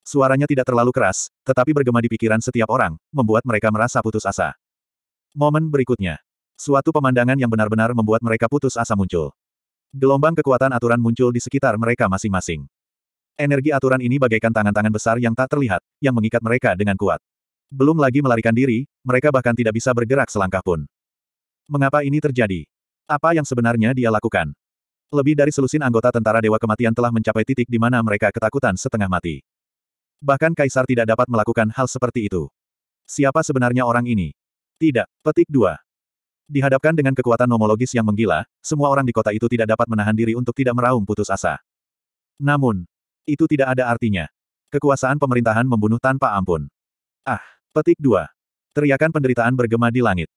Suaranya tidak terlalu keras, tetapi bergema di pikiran setiap orang, membuat mereka merasa putus asa. Momen berikutnya. Suatu pemandangan yang benar-benar membuat mereka putus asa muncul. Gelombang kekuatan aturan muncul di sekitar mereka masing-masing. Energi aturan ini bagaikan tangan-tangan besar yang tak terlihat, yang mengikat mereka dengan kuat. Belum lagi melarikan diri, mereka bahkan tidak bisa bergerak selangkah pun. Mengapa ini terjadi? Apa yang sebenarnya dia lakukan? Lebih dari selusin anggota tentara Dewa Kematian telah mencapai titik di mana mereka ketakutan setengah mati. Bahkan Kaisar tidak dapat melakukan hal seperti itu. Siapa sebenarnya orang ini? Tidak. Petik dua. Dihadapkan dengan kekuatan nomologis yang menggila, semua orang di kota itu tidak dapat menahan diri untuk tidak meraung putus asa. Namun, itu tidak ada artinya. Kekuasaan pemerintahan membunuh tanpa ampun. Ah, petik dua. Teriakan penderitaan bergema di langit.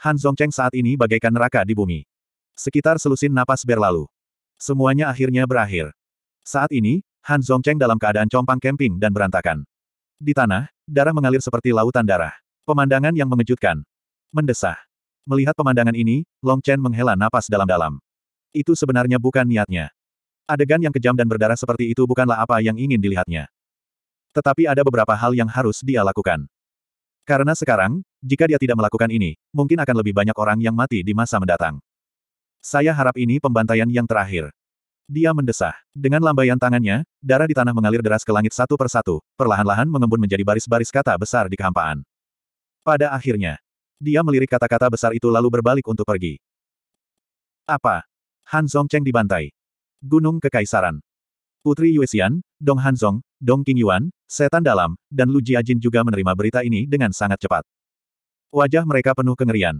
Han Zongcheng saat ini bagaikan neraka di bumi. Sekitar selusin napas berlalu. Semuanya akhirnya berakhir. Saat ini, Han Zongcheng dalam keadaan compang kemping dan berantakan. Di tanah, darah mengalir seperti lautan darah. Pemandangan yang mengejutkan. Mendesah. Melihat pemandangan ini, Long Chen menghela napas dalam-dalam. Itu sebenarnya bukan niatnya. Adegan yang kejam dan berdarah seperti itu bukanlah apa yang ingin dilihatnya. Tetapi ada beberapa hal yang harus dia lakukan. Karena sekarang, jika dia tidak melakukan ini, mungkin akan lebih banyak orang yang mati di masa mendatang. Saya harap ini pembantaian yang terakhir. Dia mendesah. Dengan lambaian tangannya, darah di tanah mengalir deras ke langit satu persatu, perlahan-lahan mengembun menjadi baris-baris kata besar di kehampaan. Pada akhirnya, dia melirik kata-kata besar itu lalu berbalik untuk pergi. Apa? Han Zhongcheng dibantai. Gunung Kekaisaran. Putri Yuexian, Dong Hanzong, Dong King Yuan, Setan Dalam, dan Lu Jiajin juga menerima berita ini dengan sangat cepat. Wajah mereka penuh kengerian.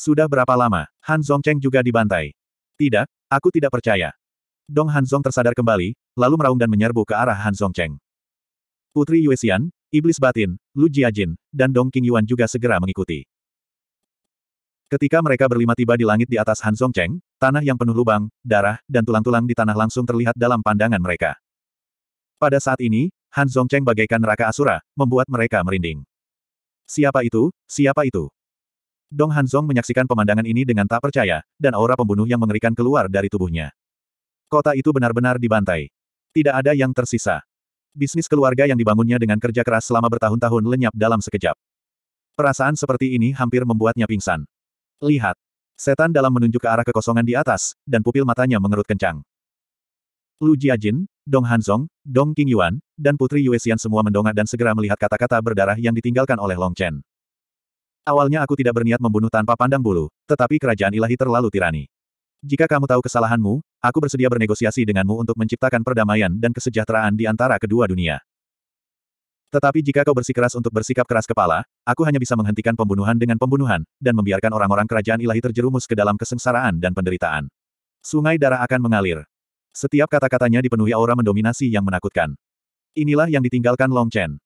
Sudah berapa lama, Han Zhongcheng juga dibantai. Tidak, aku tidak percaya. Dong Hanzong tersadar kembali, lalu meraung dan menyerbu ke arah Han Zhongcheng. Putri Yuexian, Iblis Batin, Lu Jiajin, dan Dong King Yuan juga segera mengikuti. Ketika mereka berlima tiba di langit di atas Han Cheng, tanah yang penuh lubang, darah, dan tulang-tulang di tanah langsung terlihat dalam pandangan mereka. Pada saat ini, Han Cheng bagaikan neraka asura, membuat mereka merinding. Siapa itu? Siapa itu? Dong Han Song menyaksikan pemandangan ini dengan tak percaya, dan aura pembunuh yang mengerikan keluar dari tubuhnya. Kota itu benar-benar dibantai. Tidak ada yang tersisa. Bisnis keluarga yang dibangunnya dengan kerja keras selama bertahun-tahun lenyap dalam sekejap. Perasaan seperti ini hampir membuatnya pingsan. Lihat. Setan dalam menunjuk ke arah kekosongan di atas, dan pupil matanya mengerut kencang. Lu Jiajin, Dong Hanzong, Dong King Yuan, dan Putri Yue Xian semua mendongak dan segera melihat kata-kata berdarah yang ditinggalkan oleh Long Chen. Awalnya aku tidak berniat membunuh tanpa pandang bulu, tetapi kerajaan ilahi terlalu tirani. Jika kamu tahu kesalahanmu, aku bersedia bernegosiasi denganmu untuk menciptakan perdamaian dan kesejahteraan di antara kedua dunia. Tetapi jika kau bersikeras untuk bersikap keras kepala, aku hanya bisa menghentikan pembunuhan dengan pembunuhan, dan membiarkan orang-orang kerajaan ilahi terjerumus ke dalam kesengsaraan dan penderitaan. Sungai darah akan mengalir. Setiap kata-katanya dipenuhi aura mendominasi yang menakutkan. Inilah yang ditinggalkan Long Chen.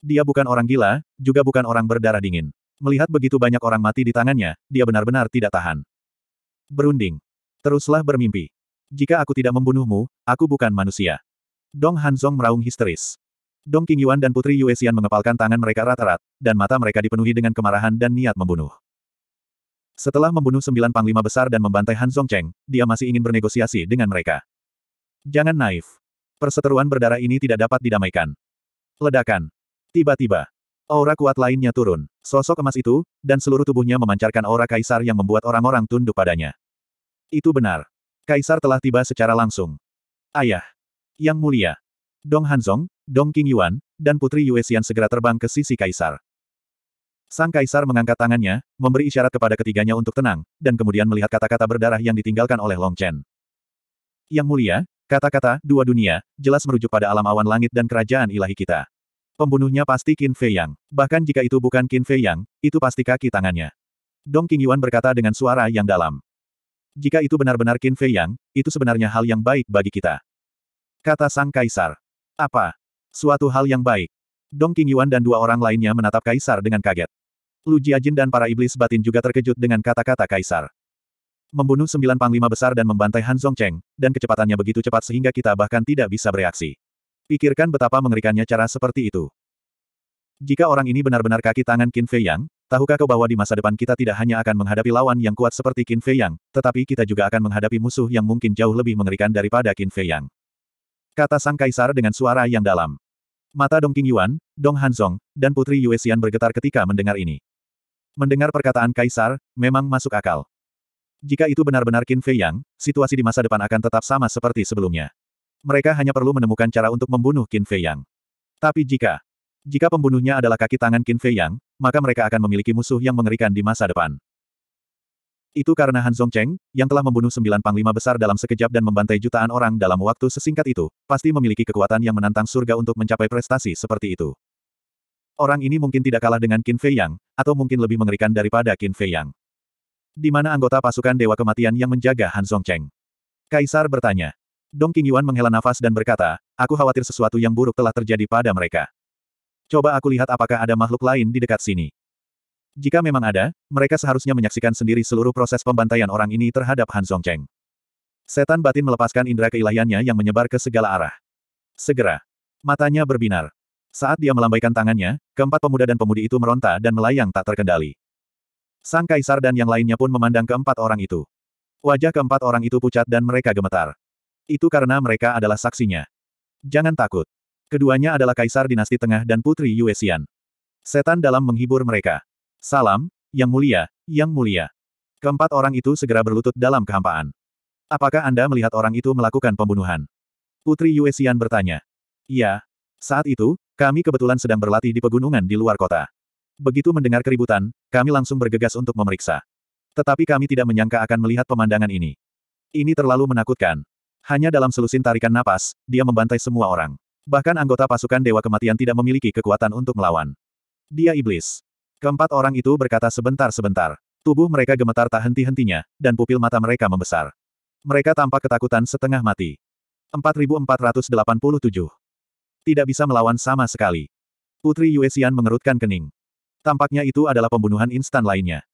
Dia bukan orang gila, juga bukan orang berdarah dingin. Melihat begitu banyak orang mati di tangannya, dia benar-benar tidak tahan. Berunding. Teruslah bermimpi. Jika aku tidak membunuhmu, aku bukan manusia. Dong Hanzong meraung histeris. Dong Yuan dan Putri Yue Xian mengepalkan tangan mereka rata-rat, dan mata mereka dipenuhi dengan kemarahan dan niat membunuh. Setelah membunuh sembilan panglima besar dan membantai Han Zhongcheng, dia masih ingin bernegosiasi dengan mereka. Jangan naif. Perseteruan berdarah ini tidak dapat didamaikan. Ledakan. Tiba-tiba. Aura kuat lainnya turun. Sosok emas itu, dan seluruh tubuhnya memancarkan aura kaisar yang membuat orang-orang tunduk padanya. Itu benar. Kaisar telah tiba secara langsung. Ayah. Yang mulia. Dong Hanzong, Dong Yuan dan Putri Yue Xian segera terbang ke sisi Kaisar. Sang Kaisar mengangkat tangannya, memberi isyarat kepada ketiganya untuk tenang, dan kemudian melihat kata-kata berdarah yang ditinggalkan oleh Long Chen. Yang mulia, kata-kata dua dunia, jelas merujuk pada alam awan langit dan kerajaan ilahi kita. Pembunuhnya pasti Qin Fei Yang. Bahkan jika itu bukan Qin Fei Yang, itu pasti kaki tangannya. Dong Yuan berkata dengan suara yang dalam. Jika itu benar-benar Qin Fei Yang, itu sebenarnya hal yang baik bagi kita. Kata Sang Kaisar. Apa? Suatu hal yang baik. Dong Yuan dan dua orang lainnya menatap Kaisar dengan kaget. Lu Jiajin dan para iblis batin juga terkejut dengan kata-kata Kaisar. Membunuh sembilan panglima besar dan membantai Han Zhongcheng, dan kecepatannya begitu cepat sehingga kita bahkan tidak bisa bereaksi. Pikirkan betapa mengerikannya cara seperti itu. Jika orang ini benar-benar kaki tangan Qin Fei Yang, tahukah kau bahwa di masa depan kita tidak hanya akan menghadapi lawan yang kuat seperti Qin Fei Yang, tetapi kita juga akan menghadapi musuh yang mungkin jauh lebih mengerikan daripada Qin Fei Yang. Kata Sang Kaisar dengan suara yang dalam. Mata Dong Yuan, Dong Hanzong, dan Putri Yue Xian bergetar ketika mendengar ini. Mendengar perkataan Kaisar, memang masuk akal. Jika itu benar-benar Qin Fei Yang, situasi di masa depan akan tetap sama seperti sebelumnya. Mereka hanya perlu menemukan cara untuk membunuh Qin Fei Yang. Tapi jika, jika pembunuhnya adalah kaki tangan Qin Fei Yang, maka mereka akan memiliki musuh yang mengerikan di masa depan. Itu karena Han Zhongcheng yang telah membunuh sembilan panglima besar dalam sekejap dan membantai jutaan orang dalam waktu sesingkat itu, pasti memiliki kekuatan yang menantang surga untuk mencapai prestasi seperti itu. Orang ini mungkin tidak kalah dengan Qin Fei Yang, atau mungkin lebih mengerikan daripada Qin Fei Yang. Di mana anggota pasukan Dewa Kematian yang menjaga Han Zhongcheng? Kaisar bertanya. Dong Yuan menghela nafas dan berkata, aku khawatir sesuatu yang buruk telah terjadi pada mereka. Coba aku lihat apakah ada makhluk lain di dekat sini. Jika memang ada, mereka seharusnya menyaksikan sendiri seluruh proses pembantaian orang ini terhadap Han Zhongcheng. Setan batin melepaskan indera keilahiannya yang menyebar ke segala arah. Segera. Matanya berbinar. Saat dia melambaikan tangannya, keempat pemuda dan pemudi itu meronta dan melayang tak terkendali. Sang kaisar dan yang lainnya pun memandang keempat orang itu. Wajah keempat orang itu pucat dan mereka gemetar. Itu karena mereka adalah saksinya. Jangan takut. Keduanya adalah kaisar dinasti tengah dan putri Yuesian. Setan dalam menghibur mereka. Salam, Yang Mulia, Yang Mulia. Keempat orang itu segera berlutut dalam kehampaan. Apakah Anda melihat orang itu melakukan pembunuhan? Putri Yue bertanya. Ya. Saat itu, kami kebetulan sedang berlatih di pegunungan di luar kota. Begitu mendengar keributan, kami langsung bergegas untuk memeriksa. Tetapi kami tidak menyangka akan melihat pemandangan ini. Ini terlalu menakutkan. Hanya dalam selusin tarikan napas, dia membantai semua orang. Bahkan anggota pasukan Dewa Kematian tidak memiliki kekuatan untuk melawan. Dia iblis. Keempat orang itu berkata sebentar-sebentar. Tubuh mereka gemetar tak henti-hentinya, dan pupil mata mereka membesar. Mereka tampak ketakutan setengah mati. 4487. Tidak bisa melawan sama sekali. Putri Yuexian mengerutkan kening. Tampaknya itu adalah pembunuhan instan lainnya.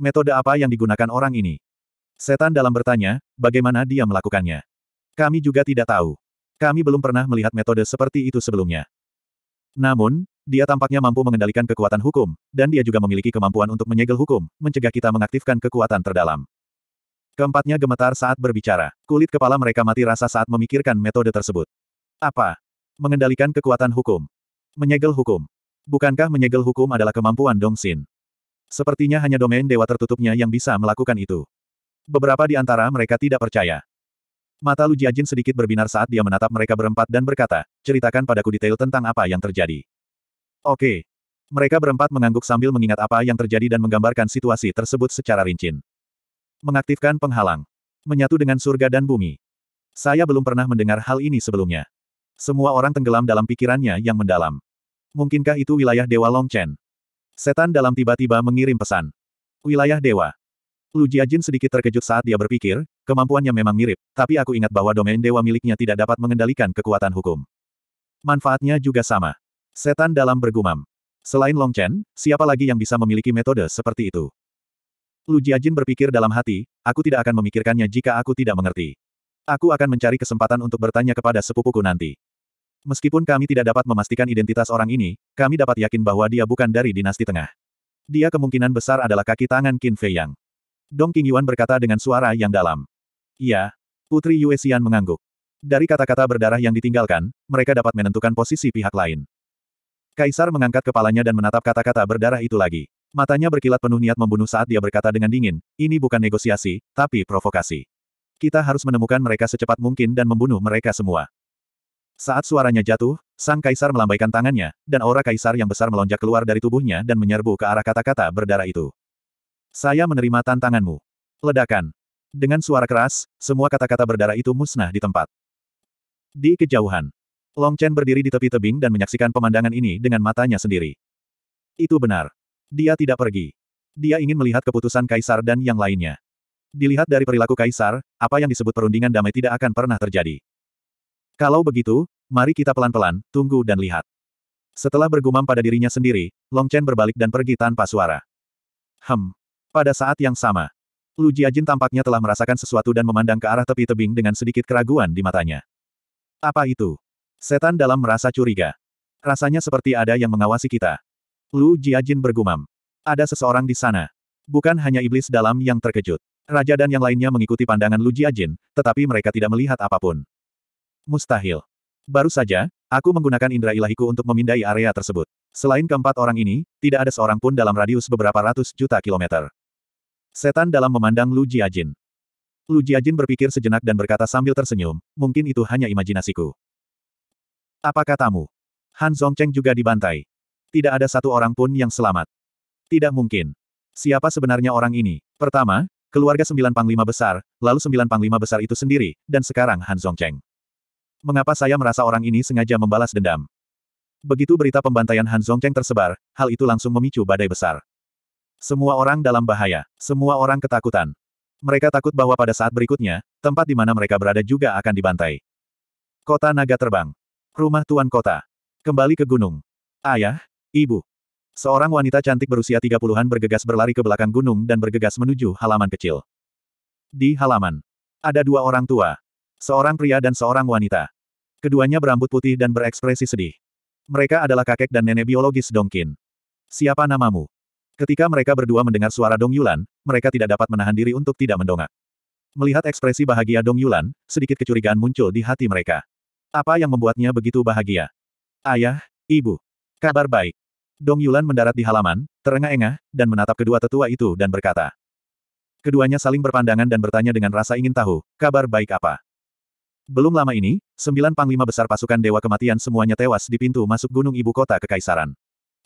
Metode apa yang digunakan orang ini? Setan dalam bertanya, bagaimana dia melakukannya? Kami juga tidak tahu. Kami belum pernah melihat metode seperti itu sebelumnya. Namun, dia tampaknya mampu mengendalikan kekuatan hukum, dan dia juga memiliki kemampuan untuk menyegel hukum, mencegah kita mengaktifkan kekuatan terdalam. Keempatnya gemetar saat berbicara. Kulit kepala mereka mati rasa saat memikirkan metode tersebut. Apa? Mengendalikan kekuatan hukum. Menyegel hukum. Bukankah menyegel hukum adalah kemampuan Dong Xin? Sepertinya hanya domain dewa tertutupnya yang bisa melakukan itu. Beberapa di antara mereka tidak percaya. Mata Lu Jiajin sedikit berbinar saat dia menatap mereka berempat dan berkata, ceritakan padaku detail tentang apa yang terjadi. Oke. Mereka berempat mengangguk sambil mengingat apa yang terjadi dan menggambarkan situasi tersebut secara rinci. Mengaktifkan penghalang. Menyatu dengan surga dan bumi. Saya belum pernah mendengar hal ini sebelumnya. Semua orang tenggelam dalam pikirannya yang mendalam. Mungkinkah itu wilayah Dewa Longchen? Setan dalam tiba-tiba mengirim pesan. Wilayah Dewa. Lu Jiajin sedikit terkejut saat dia berpikir, kemampuannya memang mirip, tapi aku ingat bahwa domain dewa miliknya tidak dapat mengendalikan kekuatan hukum. Manfaatnya juga sama. Setan dalam bergumam. Selain Long Chen, siapa lagi yang bisa memiliki metode seperti itu? Lu Jiajin berpikir dalam hati, aku tidak akan memikirkannya jika aku tidak mengerti. Aku akan mencari kesempatan untuk bertanya kepada sepupuku nanti. Meskipun kami tidak dapat memastikan identitas orang ini, kami dapat yakin bahwa dia bukan dari dinasti tengah. Dia kemungkinan besar adalah kaki tangan Qin Fei Yang. Dong Yuan berkata dengan suara yang dalam. Iya. Putri Yue Xian mengangguk. Dari kata-kata berdarah yang ditinggalkan, mereka dapat menentukan posisi pihak lain. Kaisar mengangkat kepalanya dan menatap kata-kata berdarah itu lagi. Matanya berkilat penuh niat membunuh saat dia berkata dengan dingin, ini bukan negosiasi, tapi provokasi. Kita harus menemukan mereka secepat mungkin dan membunuh mereka semua. Saat suaranya jatuh, sang kaisar melambaikan tangannya, dan aura kaisar yang besar melonjak keluar dari tubuhnya dan menyerbu ke arah kata-kata berdarah itu. Saya menerima tantanganmu. Ledakan. Dengan suara keras, semua kata-kata berdarah itu musnah di tempat. Di kejauhan, Long Chen berdiri di tepi tebing dan menyaksikan pemandangan ini dengan matanya sendiri. Itu benar. Dia tidak pergi. Dia ingin melihat keputusan Kaisar dan yang lainnya. Dilihat dari perilaku Kaisar, apa yang disebut perundingan damai tidak akan pernah terjadi. Kalau begitu, mari kita pelan-pelan, tunggu dan lihat. Setelah bergumam pada dirinya sendiri, Long Chen berbalik dan pergi tanpa suara. Hem. Pada saat yang sama, Lu Jiajin tampaknya telah merasakan sesuatu dan memandang ke arah tepi tebing dengan sedikit keraguan di matanya. Apa itu? Setan dalam merasa curiga. Rasanya seperti ada yang mengawasi kita. Lu Jiajin bergumam. Ada seseorang di sana. Bukan hanya iblis dalam yang terkejut. Raja dan yang lainnya mengikuti pandangan Lu Jiajin, tetapi mereka tidak melihat apapun. Mustahil. Baru saja, aku menggunakan indera ilahiku untuk memindai area tersebut. Selain keempat orang ini, tidak ada seorang pun dalam radius beberapa ratus juta kilometer. Setan dalam memandang Lu Jiajin. Lu Jiajin berpikir sejenak dan berkata sambil tersenyum, mungkin itu hanya imajinasiku. Apa katamu? Han Zongcheng juga dibantai. Tidak ada satu orang pun yang selamat. Tidak mungkin. Siapa sebenarnya orang ini? Pertama, keluarga sembilan panglima besar, lalu sembilan panglima besar itu sendiri, dan sekarang Han Zongcheng. Mengapa saya merasa orang ini sengaja membalas dendam? Begitu berita pembantaian Han Zongcheng tersebar, hal itu langsung memicu badai besar. Semua orang dalam bahaya, semua orang ketakutan. Mereka takut bahwa pada saat berikutnya, tempat di mana mereka berada juga akan dibantai. Kota Naga Terbang Rumah Tuan Kota. Kembali ke gunung. Ayah, ibu. Seorang wanita cantik berusia 30-an bergegas berlari ke belakang gunung dan bergegas menuju halaman kecil. Di halaman. Ada dua orang tua. Seorang pria dan seorang wanita. Keduanya berambut putih dan berekspresi sedih. Mereka adalah kakek dan nenek biologis Dongkin. Siapa namamu? Ketika mereka berdua mendengar suara Dong Yulan, mereka tidak dapat menahan diri untuk tidak mendongak. Melihat ekspresi bahagia Dong Yulan, sedikit kecurigaan muncul di hati mereka. Apa yang membuatnya begitu bahagia? Ayah, ibu. Kabar baik. Dong Yulan mendarat di halaman, terengah-engah, dan menatap kedua tetua itu dan berkata. Keduanya saling berpandangan dan bertanya dengan rasa ingin tahu, kabar baik apa? Belum lama ini, sembilan panglima besar pasukan Dewa Kematian semuanya tewas di pintu masuk gunung ibu kota Kekaisaran.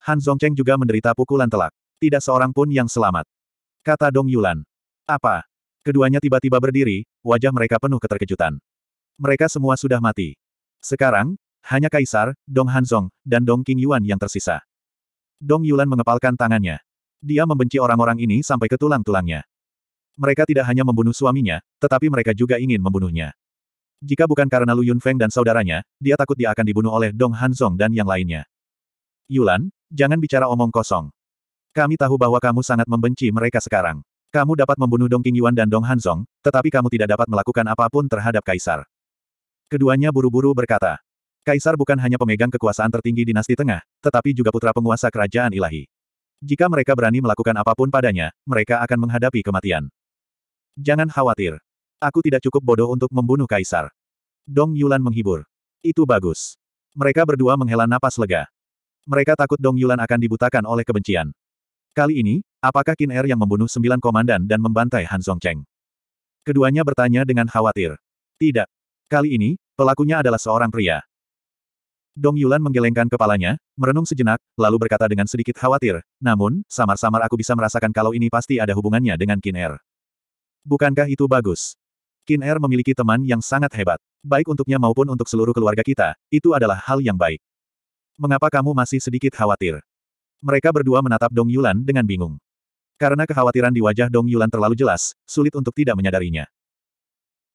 Han Zongcheng juga menderita pukulan telak. Tidak seorang pun yang selamat. Kata Dong Yulan. Apa? Keduanya tiba-tiba berdiri, wajah mereka penuh keterkejutan. Mereka semua sudah mati. Sekarang, hanya Kaisar, Dong Hanzong, dan Dong King Yuan yang tersisa. Dong Yulan mengepalkan tangannya. Dia membenci orang-orang ini sampai ke tulang-tulangnya. Mereka tidak hanya membunuh suaminya, tetapi mereka juga ingin membunuhnya. Jika bukan karena Lu Yunfeng dan saudaranya, dia takut dia akan dibunuh oleh Dong Hanzong dan yang lainnya. Yulan, jangan bicara omong kosong. Kami tahu bahwa kamu sangat membenci mereka sekarang. Kamu dapat membunuh Dong King Yuan dan Dong Hanzong, tetapi kamu tidak dapat melakukan apapun terhadap Kaisar. Keduanya buru-buru berkata, Kaisar bukan hanya pemegang kekuasaan tertinggi dinasti tengah, tetapi juga putra penguasa kerajaan ilahi. Jika mereka berani melakukan apapun padanya, mereka akan menghadapi kematian. Jangan khawatir. Aku tidak cukup bodoh untuk membunuh Kaisar. Dong Yulan menghibur. Itu bagus. Mereka berdua menghela napas lega. Mereka takut Dong Yulan akan dibutakan oleh kebencian. Kali ini, apakah Qin Er yang membunuh sembilan komandan dan membantai Han Cheng? Keduanya bertanya dengan khawatir. Tidak, Kali ini, pelakunya adalah seorang pria. Dong Yulan menggelengkan kepalanya, merenung sejenak, lalu berkata dengan sedikit khawatir, namun, samar-samar aku bisa merasakan kalau ini pasti ada hubungannya dengan Qin Er. Bukankah itu bagus? Qin Er memiliki teman yang sangat hebat. Baik untuknya maupun untuk seluruh keluarga kita, itu adalah hal yang baik. Mengapa kamu masih sedikit khawatir? Mereka berdua menatap Dong Yulan dengan bingung. Karena kekhawatiran di wajah Dong Yulan terlalu jelas, sulit untuk tidak menyadarinya.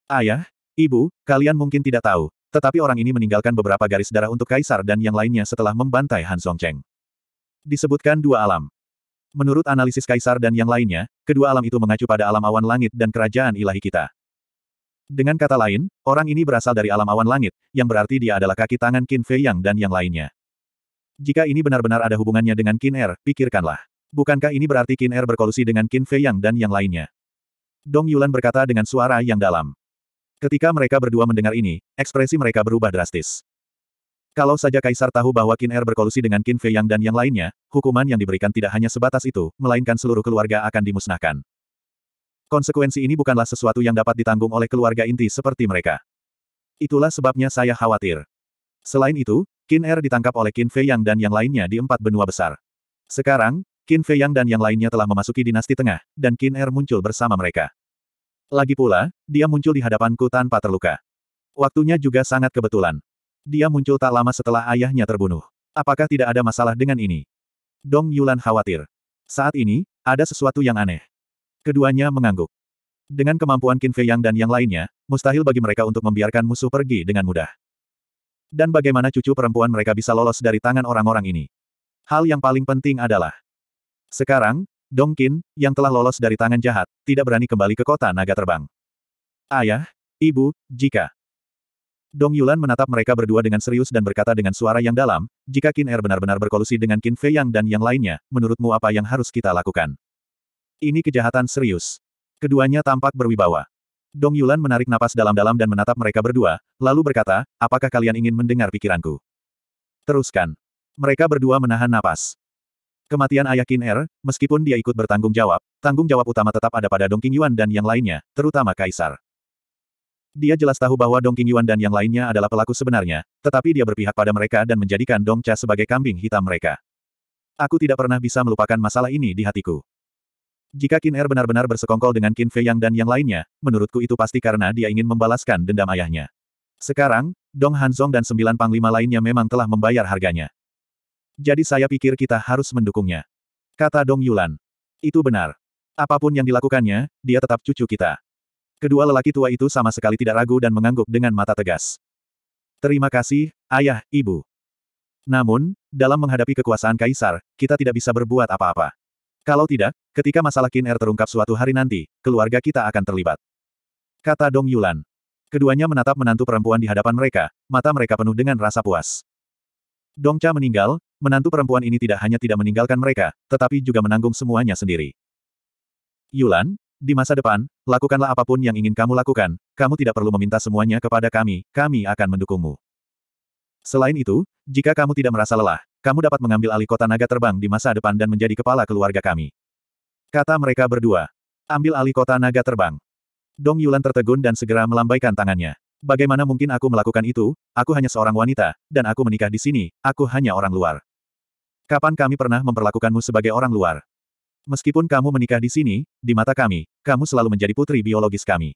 Ayah, Ibu, kalian mungkin tidak tahu, tetapi orang ini meninggalkan beberapa garis darah untuk Kaisar dan yang lainnya setelah membantai Han Songcheng. Disebutkan dua alam. Menurut analisis Kaisar dan yang lainnya, kedua alam itu mengacu pada alam awan langit dan kerajaan ilahi kita. Dengan kata lain, orang ini berasal dari alam awan langit, yang berarti dia adalah kaki tangan Qin Fei Yang dan yang lainnya. Jika ini benar-benar ada hubungannya dengan Qin Er, pikirkanlah. Bukankah ini berarti Qin Er berkolusi dengan Qin Fei Yang dan yang lainnya? Dong Yulan berkata dengan suara yang dalam. Ketika mereka berdua mendengar ini, ekspresi mereka berubah drastis. Kalau saja Kaisar tahu bahwa Qin Er berkolusi dengan Qin Fei Yang dan yang lainnya, hukuman yang diberikan tidak hanya sebatas itu, melainkan seluruh keluarga akan dimusnahkan. Konsekuensi ini bukanlah sesuatu yang dapat ditanggung oleh keluarga inti seperti mereka. Itulah sebabnya saya khawatir. Selain itu, Qin Er ditangkap oleh Qin Fei Yang dan yang lainnya di empat benua besar. Sekarang, Qin Fei Yang dan yang lainnya telah memasuki dinasti tengah, dan Qin Er muncul bersama mereka. Lagi pula, dia muncul di hadapanku tanpa terluka. Waktunya juga sangat kebetulan. Dia muncul tak lama setelah ayahnya terbunuh. Apakah tidak ada masalah dengan ini? Dong Yulan khawatir. Saat ini, ada sesuatu yang aneh. Keduanya mengangguk. Dengan kemampuan Qin Fei Yang dan yang lainnya, mustahil bagi mereka untuk membiarkan musuh pergi dengan mudah. Dan bagaimana cucu perempuan mereka bisa lolos dari tangan orang-orang ini? Hal yang paling penting adalah, sekarang, Dong Qin, yang telah lolos dari tangan jahat, tidak berani kembali ke kota naga terbang. Ayah, ibu, jika. Dong Yulan menatap mereka berdua dengan serius dan berkata dengan suara yang dalam, jika Qin Er benar-benar berkolusi dengan Qin Fei Yang dan yang lainnya, menurutmu apa yang harus kita lakukan? Ini kejahatan serius. Keduanya tampak berwibawa. Dong Yulan menarik napas dalam-dalam dan menatap mereka berdua, lalu berkata, apakah kalian ingin mendengar pikiranku? Teruskan. Mereka berdua menahan napas. Kematian ayah Qin Er, meskipun dia ikut bertanggung jawab, tanggung jawab utama tetap ada pada Dong Yuan dan yang lainnya, terutama Kaisar. Dia jelas tahu bahwa Dong Yuan dan yang lainnya adalah pelaku sebenarnya, tetapi dia berpihak pada mereka dan menjadikan Dong Cha sebagai kambing hitam mereka. Aku tidak pernah bisa melupakan masalah ini di hatiku. Jika Qin Er benar-benar bersekongkol dengan Qin Fei Yang dan yang lainnya, menurutku itu pasti karena dia ingin membalaskan dendam ayahnya. Sekarang, Dong Hanzong dan sembilan panglima lainnya memang telah membayar harganya. Jadi saya pikir kita harus mendukungnya. Kata Dong Yulan. Itu benar. Apapun yang dilakukannya, dia tetap cucu kita. Kedua lelaki tua itu sama sekali tidak ragu dan mengangguk dengan mata tegas. Terima kasih, ayah, ibu. Namun, dalam menghadapi kekuasaan kaisar, kita tidak bisa berbuat apa-apa. Kalau tidak, ketika masalah Qin Er terungkap suatu hari nanti, keluarga kita akan terlibat. Kata Dong Yulan. Keduanya menatap menantu perempuan di hadapan mereka, mata mereka penuh dengan rasa puas. Dong Cha meninggal, menantu perempuan ini tidak hanya tidak meninggalkan mereka, tetapi juga menanggung semuanya sendiri. Yulan, di masa depan, lakukanlah apapun yang ingin kamu lakukan, kamu tidak perlu meminta semuanya kepada kami, kami akan mendukungmu. Selain itu, jika kamu tidak merasa lelah, kamu dapat mengambil alih kota naga terbang di masa depan dan menjadi kepala keluarga kami. Kata mereka berdua. Ambil alih kota naga terbang. Dong Yulan tertegun dan segera melambaikan tangannya. Bagaimana mungkin aku melakukan itu? Aku hanya seorang wanita, dan aku menikah di sini, aku hanya orang luar. Kapan kami pernah memperlakukanmu sebagai orang luar? Meskipun kamu menikah di sini, di mata kami, kamu selalu menjadi putri biologis kami.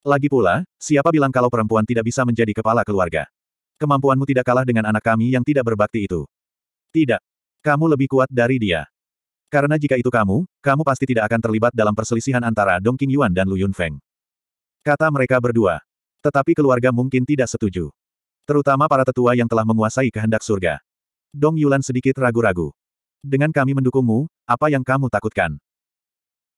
Lagi pula, siapa bilang kalau perempuan tidak bisa menjadi kepala keluarga? Kemampuanmu tidak kalah dengan anak kami yang tidak berbakti itu. Tidak. Kamu lebih kuat dari dia. Karena jika itu kamu, kamu pasti tidak akan terlibat dalam perselisihan antara Dong King Yuan dan Lu Yun Feng. Kata mereka berdua. Tetapi keluarga mungkin tidak setuju. Terutama para tetua yang telah menguasai kehendak surga. Dong Yulan sedikit ragu-ragu. Dengan kami mendukungmu, apa yang kamu takutkan?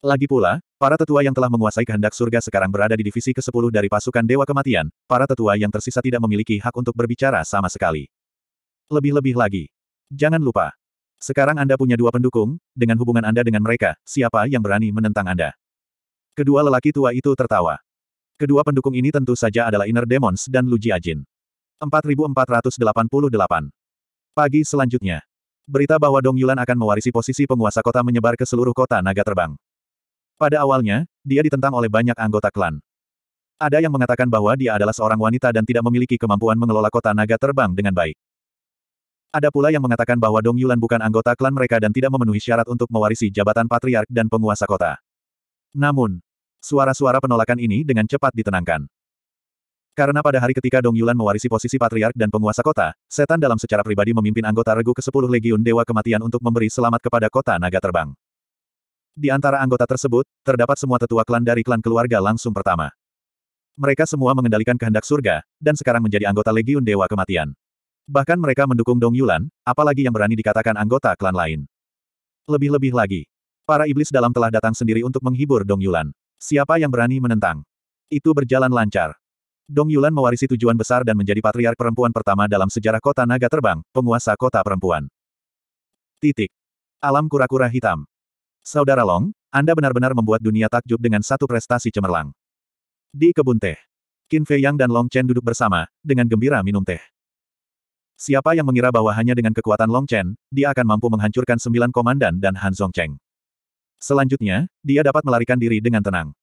Lagi pula, para tetua yang telah menguasai kehendak surga sekarang berada di divisi ke-10 dari pasukan Dewa Kematian, para tetua yang tersisa tidak memiliki hak untuk berbicara sama sekali. Lebih-lebih lagi. Jangan lupa. Sekarang Anda punya dua pendukung, dengan hubungan Anda dengan mereka, siapa yang berani menentang Anda? Kedua lelaki tua itu tertawa. Kedua pendukung ini tentu saja adalah Inner Demons dan Luji Ajin. 4488 Pagi selanjutnya. Berita bahwa Dong Yulan akan mewarisi posisi penguasa kota menyebar ke seluruh kota naga terbang. Pada awalnya, dia ditentang oleh banyak anggota klan. Ada yang mengatakan bahwa dia adalah seorang wanita dan tidak memiliki kemampuan mengelola kota naga terbang dengan baik. Ada pula yang mengatakan bahwa Dong Yulan bukan anggota klan mereka dan tidak memenuhi syarat untuk mewarisi jabatan patriark dan penguasa kota. Namun, suara-suara penolakan ini dengan cepat ditenangkan. Karena pada hari ketika Dong Yulan mewarisi posisi patriark dan penguasa kota, setan dalam secara pribadi memimpin anggota regu ke-10 Legiun Dewa Kematian untuk memberi selamat kepada kota naga terbang. Di antara anggota tersebut, terdapat semua tetua klan dari klan keluarga langsung pertama. Mereka semua mengendalikan kehendak surga, dan sekarang menjadi anggota Legiun Dewa Kematian. Bahkan mereka mendukung Dong Yulan, apalagi yang berani dikatakan anggota klan lain. Lebih-lebih lagi, para iblis dalam telah datang sendiri untuk menghibur Dong Yulan. Siapa yang berani menentang? Itu berjalan lancar. Dong Yulan mewarisi tujuan besar dan menjadi patriark perempuan pertama dalam sejarah kota naga terbang, penguasa kota perempuan. Titik. Alam kura-kura hitam. Saudara Long, Anda benar-benar membuat dunia takjub dengan satu prestasi cemerlang. Di kebun teh. Qin Fei Yang dan Long Chen duduk bersama, dengan gembira minum teh. Siapa yang mengira bahwa hanya dengan kekuatan Long Chen, dia akan mampu menghancurkan sembilan komandan dan Han Zhongcheng? Selanjutnya, dia dapat melarikan diri dengan tenang.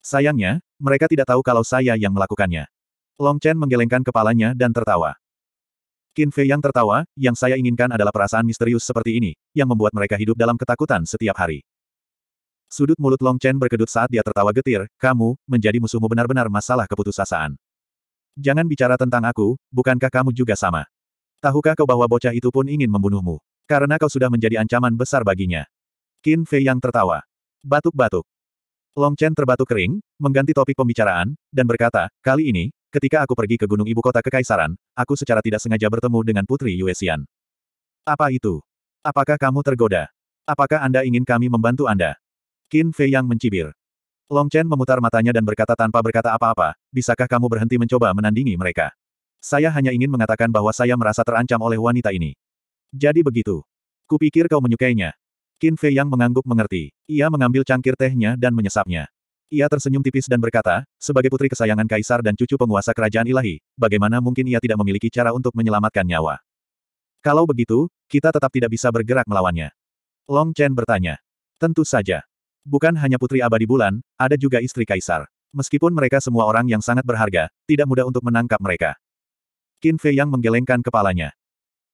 Sayangnya, mereka tidak tahu kalau saya yang melakukannya. Long Chen menggelengkan kepalanya dan tertawa. Qin Fei yang tertawa, yang saya inginkan adalah perasaan misterius seperti ini, yang membuat mereka hidup dalam ketakutan setiap hari. Sudut mulut Long Chen berkedut saat dia tertawa getir, kamu, menjadi musuhmu benar-benar masalah keputusasaan. Jangan bicara tentang aku, bukankah kamu juga sama? Tahukah kau bahwa bocah itu pun ingin membunuhmu? Karena kau sudah menjadi ancaman besar baginya. Qin Fei yang tertawa. Batuk-batuk. Long Chen terbatuk kering, mengganti topik pembicaraan, dan berkata, kali ini, ketika aku pergi ke gunung ibu kota Kekaisaran, aku secara tidak sengaja bertemu dengan Putri Yuexian. Apa itu? Apakah kamu tergoda? Apakah Anda ingin kami membantu Anda? Qin Fei yang mencibir. Long Chen memutar matanya dan berkata tanpa berkata apa-apa, bisakah kamu berhenti mencoba menandingi mereka? Saya hanya ingin mengatakan bahwa saya merasa terancam oleh wanita ini. Jadi begitu. Kupikir kau menyukainya. Qin Fei yang mengangguk mengerti. Ia mengambil cangkir tehnya dan menyesapnya. Ia tersenyum tipis dan berkata, sebagai putri kesayangan kaisar dan cucu penguasa kerajaan ilahi, bagaimana mungkin ia tidak memiliki cara untuk menyelamatkan nyawa? Kalau begitu, kita tetap tidak bisa bergerak melawannya. Long Chen bertanya. Tentu saja. Bukan hanya putri abadi bulan, ada juga istri kaisar. Meskipun mereka semua orang yang sangat berharga, tidak mudah untuk menangkap mereka. Qin Fei yang menggelengkan kepalanya.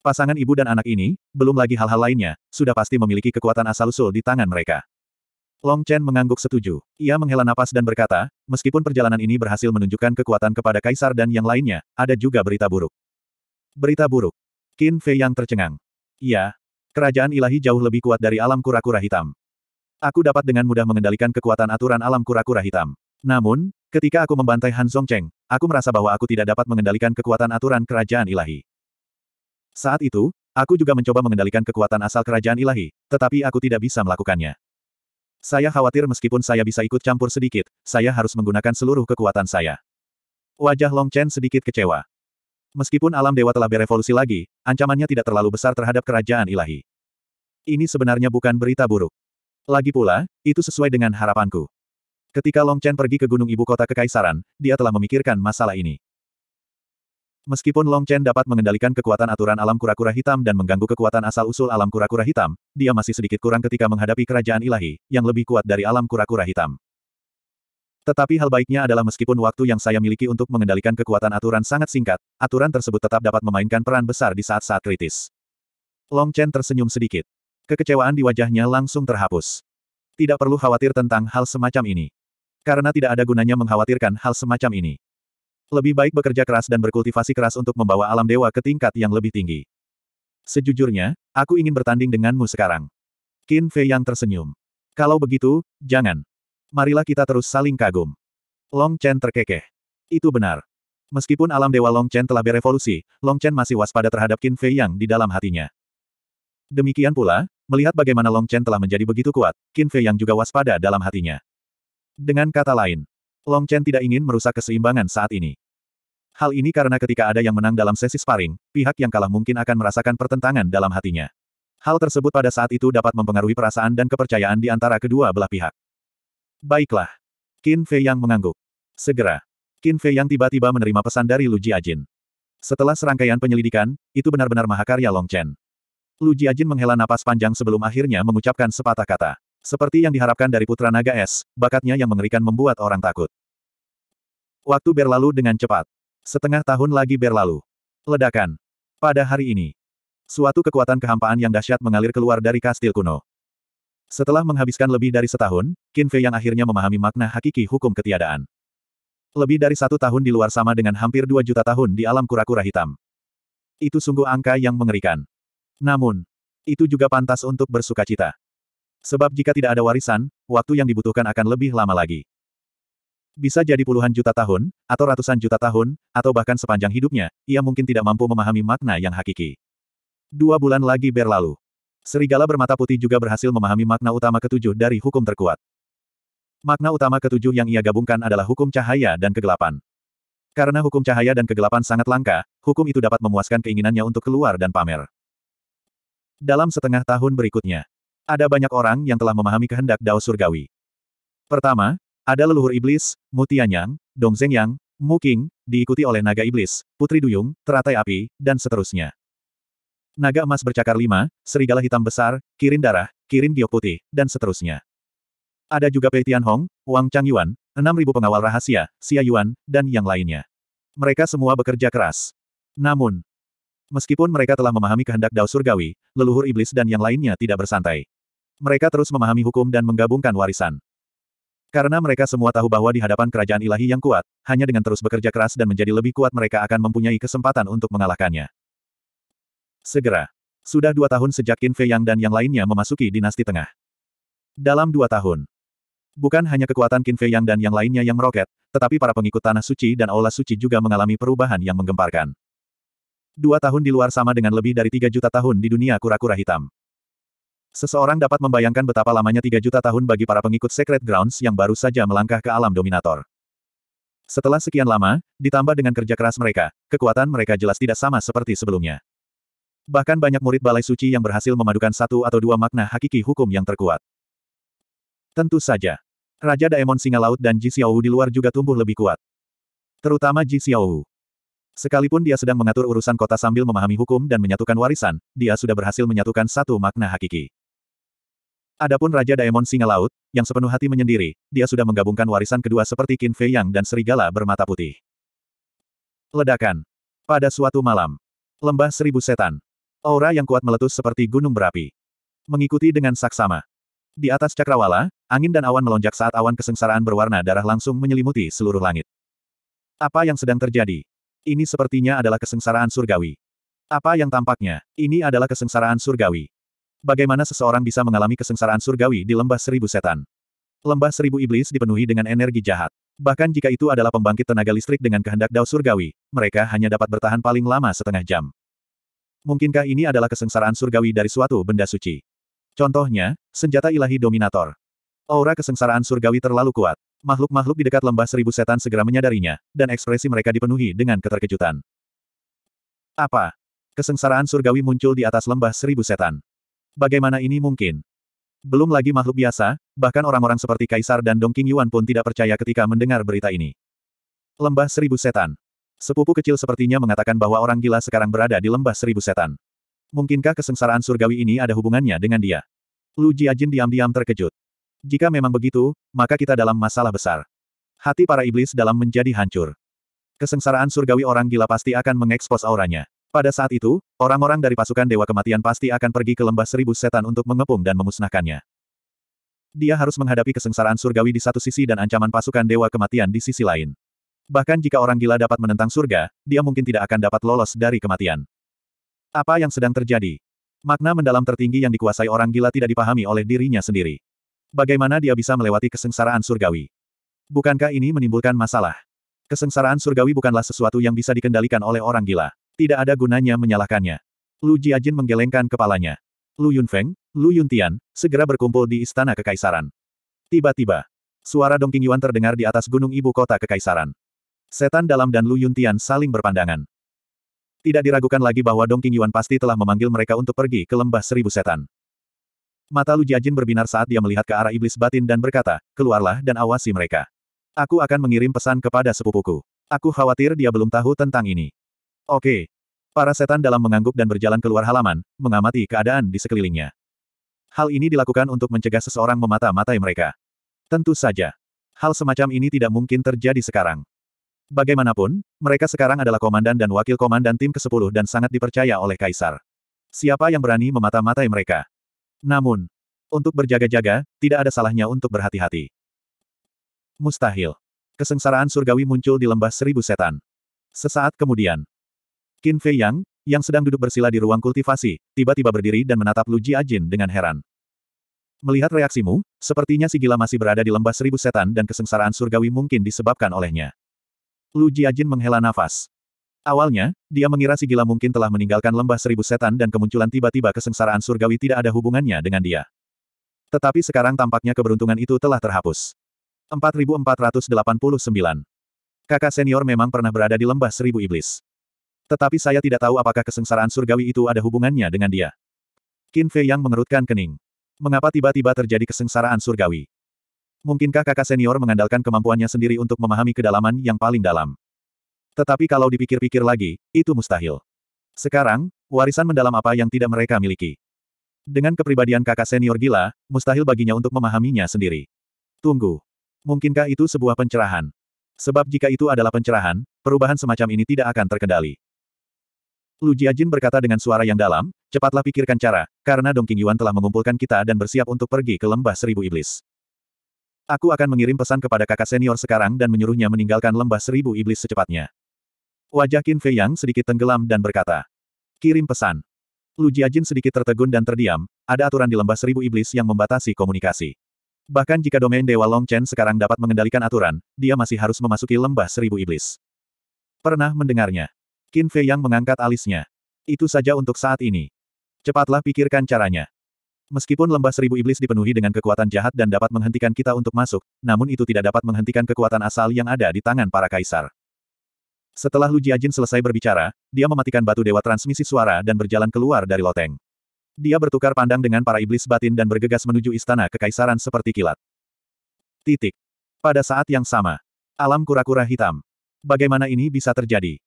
Pasangan ibu dan anak ini, belum lagi hal-hal lainnya, sudah pasti memiliki kekuatan asal-usul di tangan mereka. Long Chen mengangguk setuju. Ia menghela napas dan berkata, meskipun perjalanan ini berhasil menunjukkan kekuatan kepada kaisar dan yang lainnya, ada juga berita buruk. Berita buruk. Qin Fei yang tercengang. Iya. Kerajaan ilahi jauh lebih kuat dari alam kura-kura hitam. Aku dapat dengan mudah mengendalikan kekuatan aturan alam kura-kura hitam. Namun, ketika aku membantai Han Cheng, aku merasa bahwa aku tidak dapat mengendalikan kekuatan aturan kerajaan ilahi. Saat itu, aku juga mencoba mengendalikan kekuatan asal kerajaan ilahi, tetapi aku tidak bisa melakukannya. Saya khawatir meskipun saya bisa ikut campur sedikit, saya harus menggunakan seluruh kekuatan saya. Wajah Long Chen sedikit kecewa. Meskipun alam dewa telah berevolusi lagi, ancamannya tidak terlalu besar terhadap kerajaan ilahi. Ini sebenarnya bukan berita buruk. Lagi pula, itu sesuai dengan harapanku. Ketika Long Chen pergi ke Gunung Ibu Kota Kekaisaran, dia telah memikirkan masalah ini. Meskipun Long Chen dapat mengendalikan kekuatan aturan alam kura-kura hitam dan mengganggu kekuatan asal-usul alam kura-kura hitam, dia masih sedikit kurang ketika menghadapi kerajaan ilahi, yang lebih kuat dari alam kura-kura hitam. Tetapi hal baiknya adalah meskipun waktu yang saya miliki untuk mengendalikan kekuatan aturan sangat singkat, aturan tersebut tetap dapat memainkan peran besar di saat-saat kritis. Long Chen tersenyum sedikit. Kekecewaan di wajahnya langsung terhapus. Tidak perlu khawatir tentang hal semacam ini. Karena tidak ada gunanya mengkhawatirkan hal semacam ini. Lebih baik bekerja keras dan berkultivasi keras untuk membawa alam dewa ke tingkat yang lebih tinggi. Sejujurnya, aku ingin bertanding denganmu sekarang. Qin Fei yang tersenyum. Kalau begitu, jangan. Marilah kita terus saling kagum. Long Chen terkekeh. Itu benar. Meskipun alam dewa Long Chen telah berevolusi, Long Chen masih waspada terhadap Qin Fei yang di dalam hatinya. Demikian pula, melihat bagaimana Long Chen telah menjadi begitu kuat, Qin Fei yang juga waspada dalam hatinya. Dengan kata lain, Long Chen tidak ingin merusak keseimbangan saat ini. Hal ini karena ketika ada yang menang dalam sesi sparring, pihak yang kalah mungkin akan merasakan pertentangan dalam hatinya. Hal tersebut pada saat itu dapat mempengaruhi perasaan dan kepercayaan di antara kedua belah pihak. Baiklah. Qin Fei Yang mengangguk. Segera. Qin Fei Yang tiba-tiba menerima pesan dari Lu Jiajin. Setelah serangkaian penyelidikan, itu benar-benar mahakarya Long Chen. Lu Jiajin menghela napas panjang sebelum akhirnya mengucapkan sepatah kata. Seperti yang diharapkan dari putra naga es, bakatnya yang mengerikan membuat orang takut. Waktu berlalu dengan cepat. Setengah tahun lagi berlalu. Ledakan. Pada hari ini. Suatu kekuatan kehampaan yang dahsyat mengalir keluar dari kastil kuno. Setelah menghabiskan lebih dari setahun, Qin Fei yang akhirnya memahami makna hakiki hukum ketiadaan. Lebih dari satu tahun di luar sama dengan hampir dua juta tahun di alam kura-kura hitam. Itu sungguh angka yang mengerikan. Namun, itu juga pantas untuk bersukacita. Sebab jika tidak ada warisan, waktu yang dibutuhkan akan lebih lama lagi. Bisa jadi puluhan juta tahun, atau ratusan juta tahun, atau bahkan sepanjang hidupnya, ia mungkin tidak mampu memahami makna yang hakiki. Dua bulan lagi berlalu. Serigala bermata putih juga berhasil memahami makna utama ketujuh dari hukum terkuat. Makna utama ketujuh yang ia gabungkan adalah hukum cahaya dan kegelapan. Karena hukum cahaya dan kegelapan sangat langka, hukum itu dapat memuaskan keinginannya untuk keluar dan pamer. Dalam setengah tahun berikutnya, ada banyak orang yang telah memahami kehendak Dao Surgawi. Pertama, ada leluhur iblis, Mu Tianyang, Dong Zengyang, Mu King, diikuti oleh naga iblis, putri duyung, teratai api, dan seterusnya. Naga emas bercakar lima, serigala hitam besar, kirin darah, kirin giok putih, dan seterusnya. Ada juga Pei Tianhong, Wang Changyuan, 6.000 pengawal rahasia, Xia Yuan, dan yang lainnya. Mereka semua bekerja keras. Namun, meskipun mereka telah memahami kehendak Dao Surgawi, leluhur iblis dan yang lainnya tidak bersantai. Mereka terus memahami hukum dan menggabungkan warisan. Karena mereka semua tahu bahwa di hadapan kerajaan ilahi yang kuat, hanya dengan terus bekerja keras dan menjadi lebih kuat mereka akan mempunyai kesempatan untuk mengalahkannya. Segera. Sudah dua tahun sejak Qin Fei Yang dan yang lainnya memasuki dinasti tengah. Dalam dua tahun, bukan hanya kekuatan Qin Fei Yang dan yang lainnya yang meroket, tetapi para pengikut Tanah Suci dan Aula Suci juga mengalami perubahan yang menggemparkan. Dua tahun di luar sama dengan lebih dari tiga juta tahun di dunia kura-kura hitam. Seseorang dapat membayangkan betapa lamanya 3 juta tahun bagi para pengikut Secret Grounds yang baru saja melangkah ke alam dominator. Setelah sekian lama, ditambah dengan kerja keras mereka, kekuatan mereka jelas tidak sama seperti sebelumnya. Bahkan banyak murid balai suci yang berhasil memadukan satu atau dua makna hakiki hukum yang terkuat. Tentu saja. Raja Daemon Singa Laut dan Ji Xiaowu di luar juga tumbuh lebih kuat. Terutama Ji Xiaowu. Sekalipun dia sedang mengatur urusan kota sambil memahami hukum dan menyatukan warisan, dia sudah berhasil menyatukan satu makna hakiki. Adapun Raja Daemon Singa Laut, yang sepenuh hati menyendiri, dia sudah menggabungkan warisan kedua seperti Qin Fei Yang dan Serigala bermata putih. Ledakan. Pada suatu malam. Lembah seribu setan. Aura yang kuat meletus seperti gunung berapi. Mengikuti dengan saksama. Di atas cakrawala, angin dan awan melonjak saat awan kesengsaraan berwarna darah langsung menyelimuti seluruh langit. Apa yang sedang terjadi? Ini sepertinya adalah kesengsaraan surgawi. Apa yang tampaknya? Ini adalah kesengsaraan surgawi. Bagaimana seseorang bisa mengalami kesengsaraan surgawi di lembah seribu setan? Lembah seribu iblis dipenuhi dengan energi jahat. Bahkan jika itu adalah pembangkit tenaga listrik dengan kehendak dao surgawi, mereka hanya dapat bertahan paling lama setengah jam. Mungkinkah ini adalah kesengsaraan surgawi dari suatu benda suci? Contohnya, senjata ilahi Dominator. Aura kesengsaraan surgawi terlalu kuat. Makhluk-makhluk di dekat lembah seribu setan segera menyadarinya, dan ekspresi mereka dipenuhi dengan keterkejutan. Apa? Kesengsaraan surgawi muncul di atas lembah seribu setan. Bagaimana ini mungkin? Belum lagi makhluk biasa, bahkan orang-orang seperti Kaisar dan Dong Yuan pun tidak percaya ketika mendengar berita ini. Lembah Seribu Setan. Sepupu kecil sepertinya mengatakan bahwa orang gila sekarang berada di Lembah Seribu Setan. Mungkinkah kesengsaraan surgawi ini ada hubungannya dengan dia? Lu Jiajin diam-diam terkejut. Jika memang begitu, maka kita dalam masalah besar. Hati para iblis dalam menjadi hancur. Kesengsaraan surgawi orang gila pasti akan mengekspos auranya. Pada saat itu, orang-orang dari pasukan Dewa Kematian pasti akan pergi ke lembah seribu setan untuk mengepung dan memusnahkannya. Dia harus menghadapi kesengsaraan surgawi di satu sisi dan ancaman pasukan Dewa Kematian di sisi lain. Bahkan jika orang gila dapat menentang surga, dia mungkin tidak akan dapat lolos dari kematian. Apa yang sedang terjadi? Makna mendalam tertinggi yang dikuasai orang gila tidak dipahami oleh dirinya sendiri. Bagaimana dia bisa melewati kesengsaraan surgawi? Bukankah ini menimbulkan masalah? Kesengsaraan surgawi bukanlah sesuatu yang bisa dikendalikan oleh orang gila. Tidak ada gunanya menyalahkannya. Lu Jiajin menggelengkan kepalanya. Lu Yunfeng, Lu Yuntian, segera berkumpul di Istana Kekaisaran. Tiba-tiba, suara Dongking Yuan terdengar di atas gunung ibu kota Kekaisaran. Setan Dalam dan Lu Yuntian saling berpandangan. Tidak diragukan lagi bahwa Dongking Yuan pasti telah memanggil mereka untuk pergi ke lembah seribu setan. Mata Lu Jiajin berbinar saat dia melihat ke arah iblis batin dan berkata, keluarlah dan awasi mereka. Aku akan mengirim pesan kepada sepupuku. Aku khawatir dia belum tahu tentang ini. Oke. Para setan dalam mengangguk dan berjalan keluar halaman, mengamati keadaan di sekelilingnya. Hal ini dilakukan untuk mencegah seseorang memata-matai mereka. Tentu saja. Hal semacam ini tidak mungkin terjadi sekarang. Bagaimanapun, mereka sekarang adalah komandan dan wakil komandan tim ke-10 dan sangat dipercaya oleh Kaisar. Siapa yang berani memata-matai mereka? Namun, untuk berjaga-jaga, tidak ada salahnya untuk berhati-hati. Mustahil. Kesengsaraan surgawi muncul di lembah seribu setan. Sesaat kemudian, Qin Fei Yang, yang sedang duduk bersila di ruang kultivasi, tiba-tiba berdiri dan menatap Lu Jiajin dengan heran. Melihat reaksimu, sepertinya si gila masih berada di lembah seribu setan dan kesengsaraan surgawi mungkin disebabkan olehnya. Lu Jiajin menghela nafas. Awalnya, dia mengira si gila mungkin telah meninggalkan lembah seribu setan dan kemunculan tiba-tiba kesengsaraan surgawi tidak ada hubungannya dengan dia. Tetapi sekarang tampaknya keberuntungan itu telah terhapus. 4489 Kakak senior memang pernah berada di lembah seribu iblis. Tetapi saya tidak tahu apakah kesengsaraan surgawi itu ada hubungannya dengan dia. Qin Fei yang mengerutkan kening. Mengapa tiba-tiba terjadi kesengsaraan surgawi? Mungkinkah kakak senior mengandalkan kemampuannya sendiri untuk memahami kedalaman yang paling dalam? Tetapi kalau dipikir-pikir lagi, itu mustahil. Sekarang, warisan mendalam apa yang tidak mereka miliki? Dengan kepribadian kakak senior gila, mustahil baginya untuk memahaminya sendiri. Tunggu. Mungkinkah itu sebuah pencerahan? Sebab jika itu adalah pencerahan, perubahan semacam ini tidak akan terkendali. Lu Jiajin berkata dengan suara yang dalam, cepatlah pikirkan cara, karena Dong Yuan telah mengumpulkan kita dan bersiap untuk pergi ke lembah seribu iblis. Aku akan mengirim pesan kepada kakak senior sekarang dan menyuruhnya meninggalkan lembah seribu iblis secepatnya. Wajah Qin Fei Yang sedikit tenggelam dan berkata, Kirim pesan. Lu Jiajin sedikit tertegun dan terdiam, ada aturan di lembah seribu iblis yang membatasi komunikasi. Bahkan jika domain Dewa Long Chen sekarang dapat mengendalikan aturan, dia masih harus memasuki lembah seribu iblis. Pernah mendengarnya. Qin Fei yang mengangkat alisnya. Itu saja untuk saat ini. Cepatlah pikirkan caranya. Meskipun lembah seribu iblis dipenuhi dengan kekuatan jahat dan dapat menghentikan kita untuk masuk, namun itu tidak dapat menghentikan kekuatan asal yang ada di tangan para kaisar. Setelah Lu Jiajin selesai berbicara, dia mematikan batu dewa transmisi suara dan berjalan keluar dari loteng. Dia bertukar pandang dengan para iblis batin dan bergegas menuju istana kekaisaran seperti kilat. Titik. Pada saat yang sama, alam kura-kura hitam. Bagaimana ini bisa terjadi?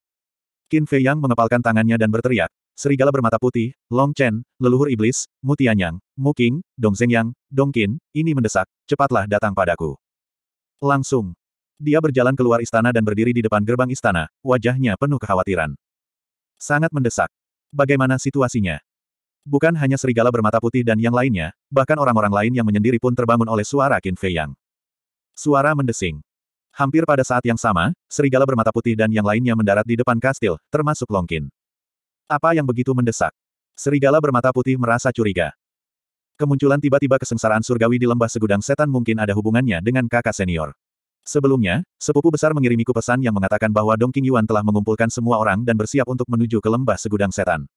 Qin Fei Yang mengepalkan tangannya dan berteriak, Serigala bermata putih, Long Chen, leluhur iblis, Mutianyang, Yang, Mu Qing, Dong Zeng Yang, Dong Qin, ini mendesak, cepatlah datang padaku. Langsung. Dia berjalan keluar istana dan berdiri di depan gerbang istana, wajahnya penuh kekhawatiran. Sangat mendesak. Bagaimana situasinya? Bukan hanya serigala bermata putih dan yang lainnya, bahkan orang-orang lain yang menyendiri pun terbangun oleh suara Qin Fei Yang. Suara mendesing. Hampir pada saat yang sama, serigala bermata putih dan yang lainnya mendarat di depan kastil, termasuk Longkin. Apa yang begitu mendesak? Serigala bermata putih merasa curiga. Kemunculan tiba-tiba kesengsaraan surgawi di lembah segudang setan mungkin ada hubungannya dengan kakak senior. Sebelumnya, sepupu besar mengirimiku pesan yang mengatakan bahwa Dong King Yuan telah mengumpulkan semua orang dan bersiap untuk menuju ke lembah segudang setan.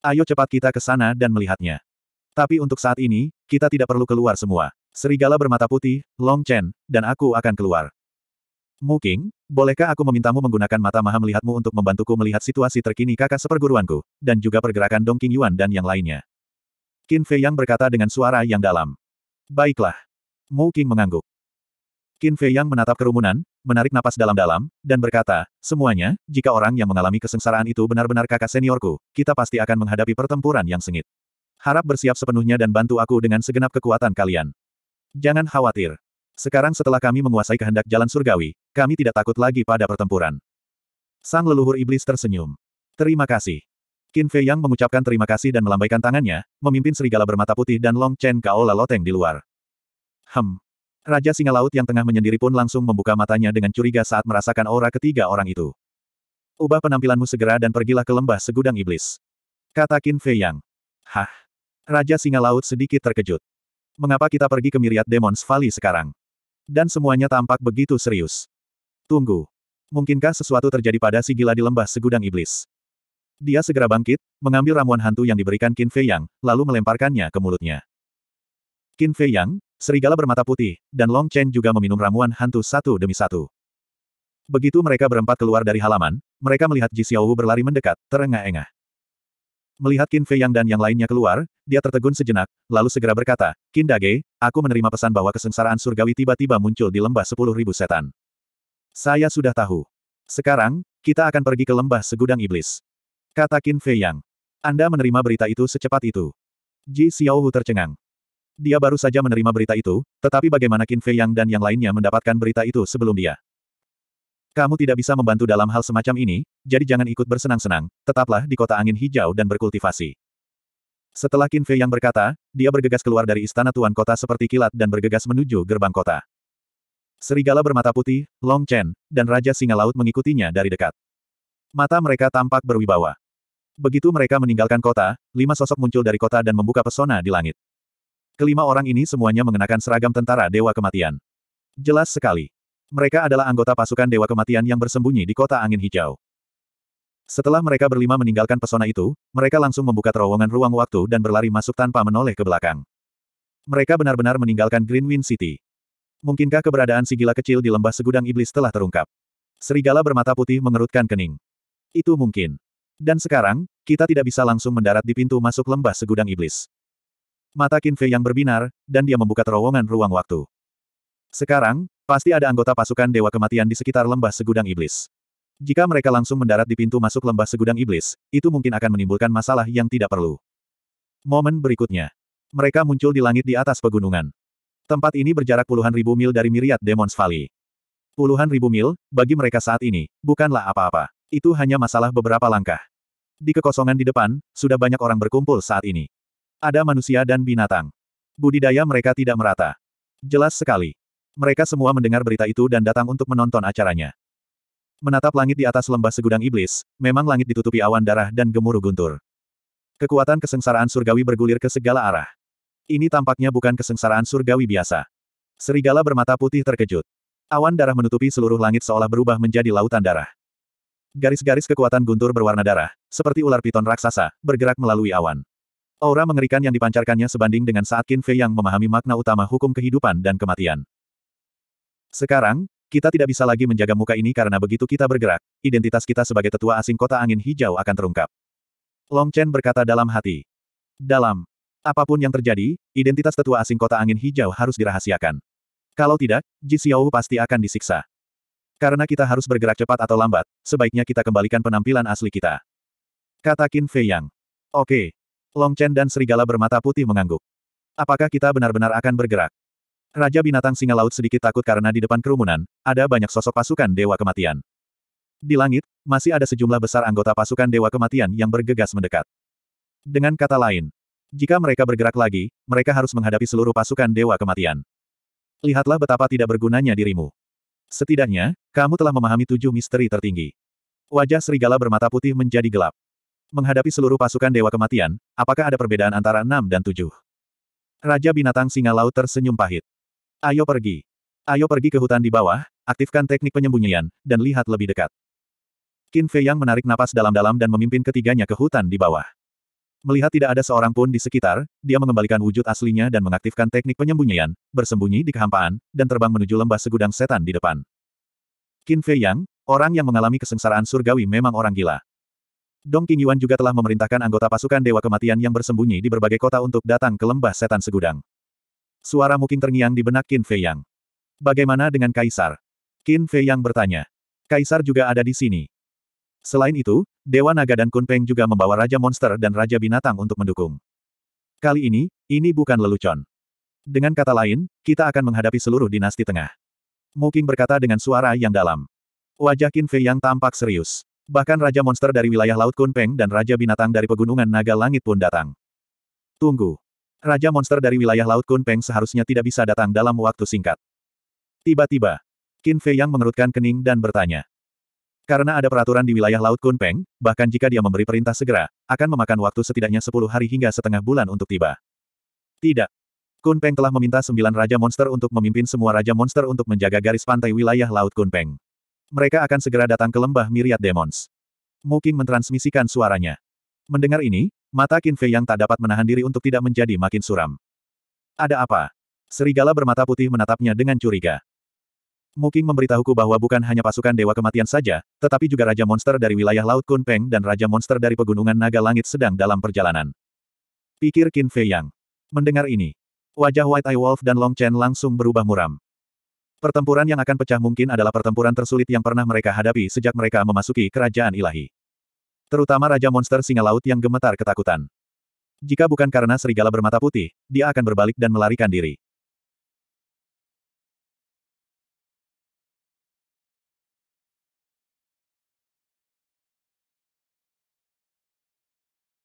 Ayo cepat kita ke sana dan melihatnya. Tapi untuk saat ini, kita tidak perlu keluar semua. Serigala bermata putih, Long Chen, dan aku akan keluar. Muking, bolehkah aku memintamu menggunakan mata maha melihatmu untuk membantuku melihat situasi terkini kakak seperguruanku, dan juga pergerakan Dong King Yuan dan yang lainnya? Qin Fei Yang berkata dengan suara yang dalam. Baiklah. Mu mengangguk. Qin Fei Yang menatap kerumunan, menarik napas dalam-dalam, dan berkata, semuanya, jika orang yang mengalami kesengsaraan itu benar-benar kakak seniorku, kita pasti akan menghadapi pertempuran yang sengit. Harap bersiap sepenuhnya dan bantu aku dengan segenap kekuatan kalian. Jangan khawatir. Sekarang setelah kami menguasai kehendak jalan surgawi, kami tidak takut lagi pada pertempuran. Sang leluhur iblis tersenyum. Terima kasih. Qin Fei Yang mengucapkan terima kasih dan melambaikan tangannya, memimpin serigala bermata putih dan Long Chen Kaola Loteng di luar. Hem. Raja singa laut yang tengah menyendiri pun langsung membuka matanya dengan curiga saat merasakan aura ketiga orang itu. Ubah penampilanmu segera dan pergilah ke lembah segudang iblis. Kata Qin Fei Yang. Hah. Raja singa laut sedikit terkejut. Mengapa kita pergi ke Miriat Demons Valley sekarang? Dan semuanya tampak begitu serius. Tunggu. Mungkinkah sesuatu terjadi pada si gila di lembah segudang iblis? Dia segera bangkit, mengambil ramuan hantu yang diberikan Qin Fei Yang, lalu melemparkannya ke mulutnya. Qin Fei Yang, serigala bermata putih, dan Long Chen juga meminum ramuan hantu satu demi satu. Begitu mereka berempat keluar dari halaman, mereka melihat Ji Xiaowu berlari mendekat, terengah-engah. Melihat Qin Fei Yang dan yang lainnya keluar, dia tertegun sejenak, lalu segera berkata, Qin Dage, aku menerima pesan bahwa kesengsaraan surgawi tiba-tiba muncul di lembah sepuluh ribu setan. Saya sudah tahu. Sekarang, kita akan pergi ke lembah segudang iblis. Kata Qin Fei Yang. Anda menerima berita itu secepat itu. Ji Xiaohu tercengang. Dia baru saja menerima berita itu, tetapi bagaimana Qin Fei Yang dan yang lainnya mendapatkan berita itu sebelum dia? Kamu tidak bisa membantu dalam hal semacam ini, jadi jangan ikut bersenang-senang, tetaplah di kota angin hijau dan berkultivasi. Setelah Qin Fei yang berkata, dia bergegas keluar dari istana tuan kota seperti kilat dan bergegas menuju gerbang kota. Serigala bermata putih, Long Chen, dan Raja Singa Laut mengikutinya dari dekat. Mata mereka tampak berwibawa. Begitu mereka meninggalkan kota, lima sosok muncul dari kota dan membuka pesona di langit. Kelima orang ini semuanya mengenakan seragam tentara Dewa Kematian. Jelas sekali. Mereka adalah anggota pasukan Dewa Kematian yang bersembunyi di kota angin hijau. Setelah mereka berlima meninggalkan pesona itu, mereka langsung membuka terowongan ruang waktu dan berlari masuk tanpa menoleh ke belakang. Mereka benar-benar meninggalkan Green Wind City. Mungkinkah keberadaan si gila kecil di lembah segudang iblis telah terungkap? Serigala bermata putih mengerutkan kening. Itu mungkin. Dan sekarang, kita tidak bisa langsung mendarat di pintu masuk lembah segudang iblis. Mata Kinfe yang berbinar, dan dia membuka terowongan ruang waktu. Sekarang, Pasti ada anggota pasukan Dewa Kematian di sekitar lembah segudang iblis. Jika mereka langsung mendarat di pintu masuk lembah segudang iblis, itu mungkin akan menimbulkan masalah yang tidak perlu. Momen berikutnya. Mereka muncul di langit di atas pegunungan. Tempat ini berjarak puluhan ribu mil dari Miriat Demons Valley. Puluhan ribu mil, bagi mereka saat ini, bukanlah apa-apa. Itu hanya masalah beberapa langkah. Di kekosongan di depan, sudah banyak orang berkumpul saat ini. Ada manusia dan binatang. Budidaya mereka tidak merata. Jelas sekali. Mereka semua mendengar berita itu dan datang untuk menonton acaranya. Menatap langit di atas lembah segudang iblis, memang langit ditutupi awan darah dan gemuruh guntur. Kekuatan kesengsaraan surgawi bergulir ke segala arah. Ini tampaknya bukan kesengsaraan surgawi biasa. Serigala bermata putih terkejut. Awan darah menutupi seluruh langit seolah berubah menjadi lautan darah. Garis-garis kekuatan guntur berwarna darah, seperti ular piton raksasa, bergerak melalui awan. Aura mengerikan yang dipancarkannya sebanding dengan saat Qin Fei yang memahami makna utama hukum kehidupan dan kematian. Sekarang, kita tidak bisa lagi menjaga muka ini karena begitu kita bergerak, identitas kita sebagai tetua asing kota angin hijau akan terungkap. Long Chen berkata dalam hati. Dalam apapun yang terjadi, identitas tetua asing kota angin hijau harus dirahasiakan. Kalau tidak, Ji Xiao pasti akan disiksa. Karena kita harus bergerak cepat atau lambat, sebaiknya kita kembalikan penampilan asli kita. Kata Qin Fei Yang. Oke. Long Chen dan Serigala bermata putih mengangguk. Apakah kita benar-benar akan bergerak? Raja binatang singa laut sedikit takut karena di depan kerumunan, ada banyak sosok pasukan Dewa Kematian. Di langit, masih ada sejumlah besar anggota pasukan Dewa Kematian yang bergegas mendekat. Dengan kata lain, jika mereka bergerak lagi, mereka harus menghadapi seluruh pasukan Dewa Kematian. Lihatlah betapa tidak bergunanya dirimu. Setidaknya, kamu telah memahami tujuh misteri tertinggi. Wajah serigala bermata putih menjadi gelap. Menghadapi seluruh pasukan Dewa Kematian, apakah ada perbedaan antara enam dan tujuh? Raja binatang singa laut tersenyum pahit. Ayo pergi. Ayo pergi ke hutan di bawah, aktifkan teknik penyembunyian, dan lihat lebih dekat. Qin Fei Yang menarik napas dalam-dalam dan memimpin ketiganya ke hutan di bawah. Melihat tidak ada seorang pun di sekitar, dia mengembalikan wujud aslinya dan mengaktifkan teknik penyembunyian, bersembunyi di kehampaan, dan terbang menuju lembah segudang setan di depan. Qin Fei Yang, orang yang mengalami kesengsaraan surgawi memang orang gila. Dong Yuan juga telah memerintahkan anggota pasukan Dewa Kematian yang bersembunyi di berbagai kota untuk datang ke lembah setan segudang. Suara Muking terngiang di benak Qin Fei Yang. Bagaimana dengan Kaisar? Qin Fei Yang bertanya. Kaisar juga ada di sini. Selain itu, Dewa Naga dan Kun Peng juga membawa Raja Monster dan Raja Binatang untuk mendukung. Kali ini, ini bukan lelucon. Dengan kata lain, kita akan menghadapi seluruh dinasti tengah. Muking berkata dengan suara yang dalam. Wajah Qin Fei Yang tampak serius. Bahkan Raja Monster dari wilayah Laut Kun Peng dan Raja Binatang dari Pegunungan Naga Langit pun datang. Tunggu. Raja monster dari wilayah Laut Kunpeng seharusnya tidak bisa datang dalam waktu singkat. Tiba-tiba, Qin Fei Yang mengerutkan kening dan bertanya. Karena ada peraturan di wilayah Laut Kunpeng, bahkan jika dia memberi perintah segera, akan memakan waktu setidaknya 10 hari hingga setengah bulan untuk tiba. Tidak. Kunpeng telah meminta sembilan raja monster untuk memimpin semua raja monster untuk menjaga garis pantai wilayah Laut Kunpeng. Mereka akan segera datang ke lembah Miriat Demons. Muking mentransmisikan suaranya. Mendengar ini, Mata Qin Fei yang tak dapat menahan diri untuk tidak menjadi makin suram. Ada apa? Serigala bermata putih menatapnya dengan curiga. Muking memberitahuku bahwa bukan hanya pasukan Dewa Kematian saja, tetapi juga Raja Monster dari wilayah Laut Kunpeng dan Raja Monster dari Pegunungan Naga Langit sedang dalam perjalanan. Pikir Qin Fei Yang. Mendengar ini, wajah White Eye Wolf dan Long Chen langsung berubah muram. Pertempuran yang akan pecah mungkin adalah pertempuran tersulit yang pernah mereka hadapi sejak mereka memasuki kerajaan ilahi terutama Raja Monster Singa Laut yang gemetar ketakutan. Jika bukan karena serigala bermata putih, dia akan berbalik dan melarikan diri.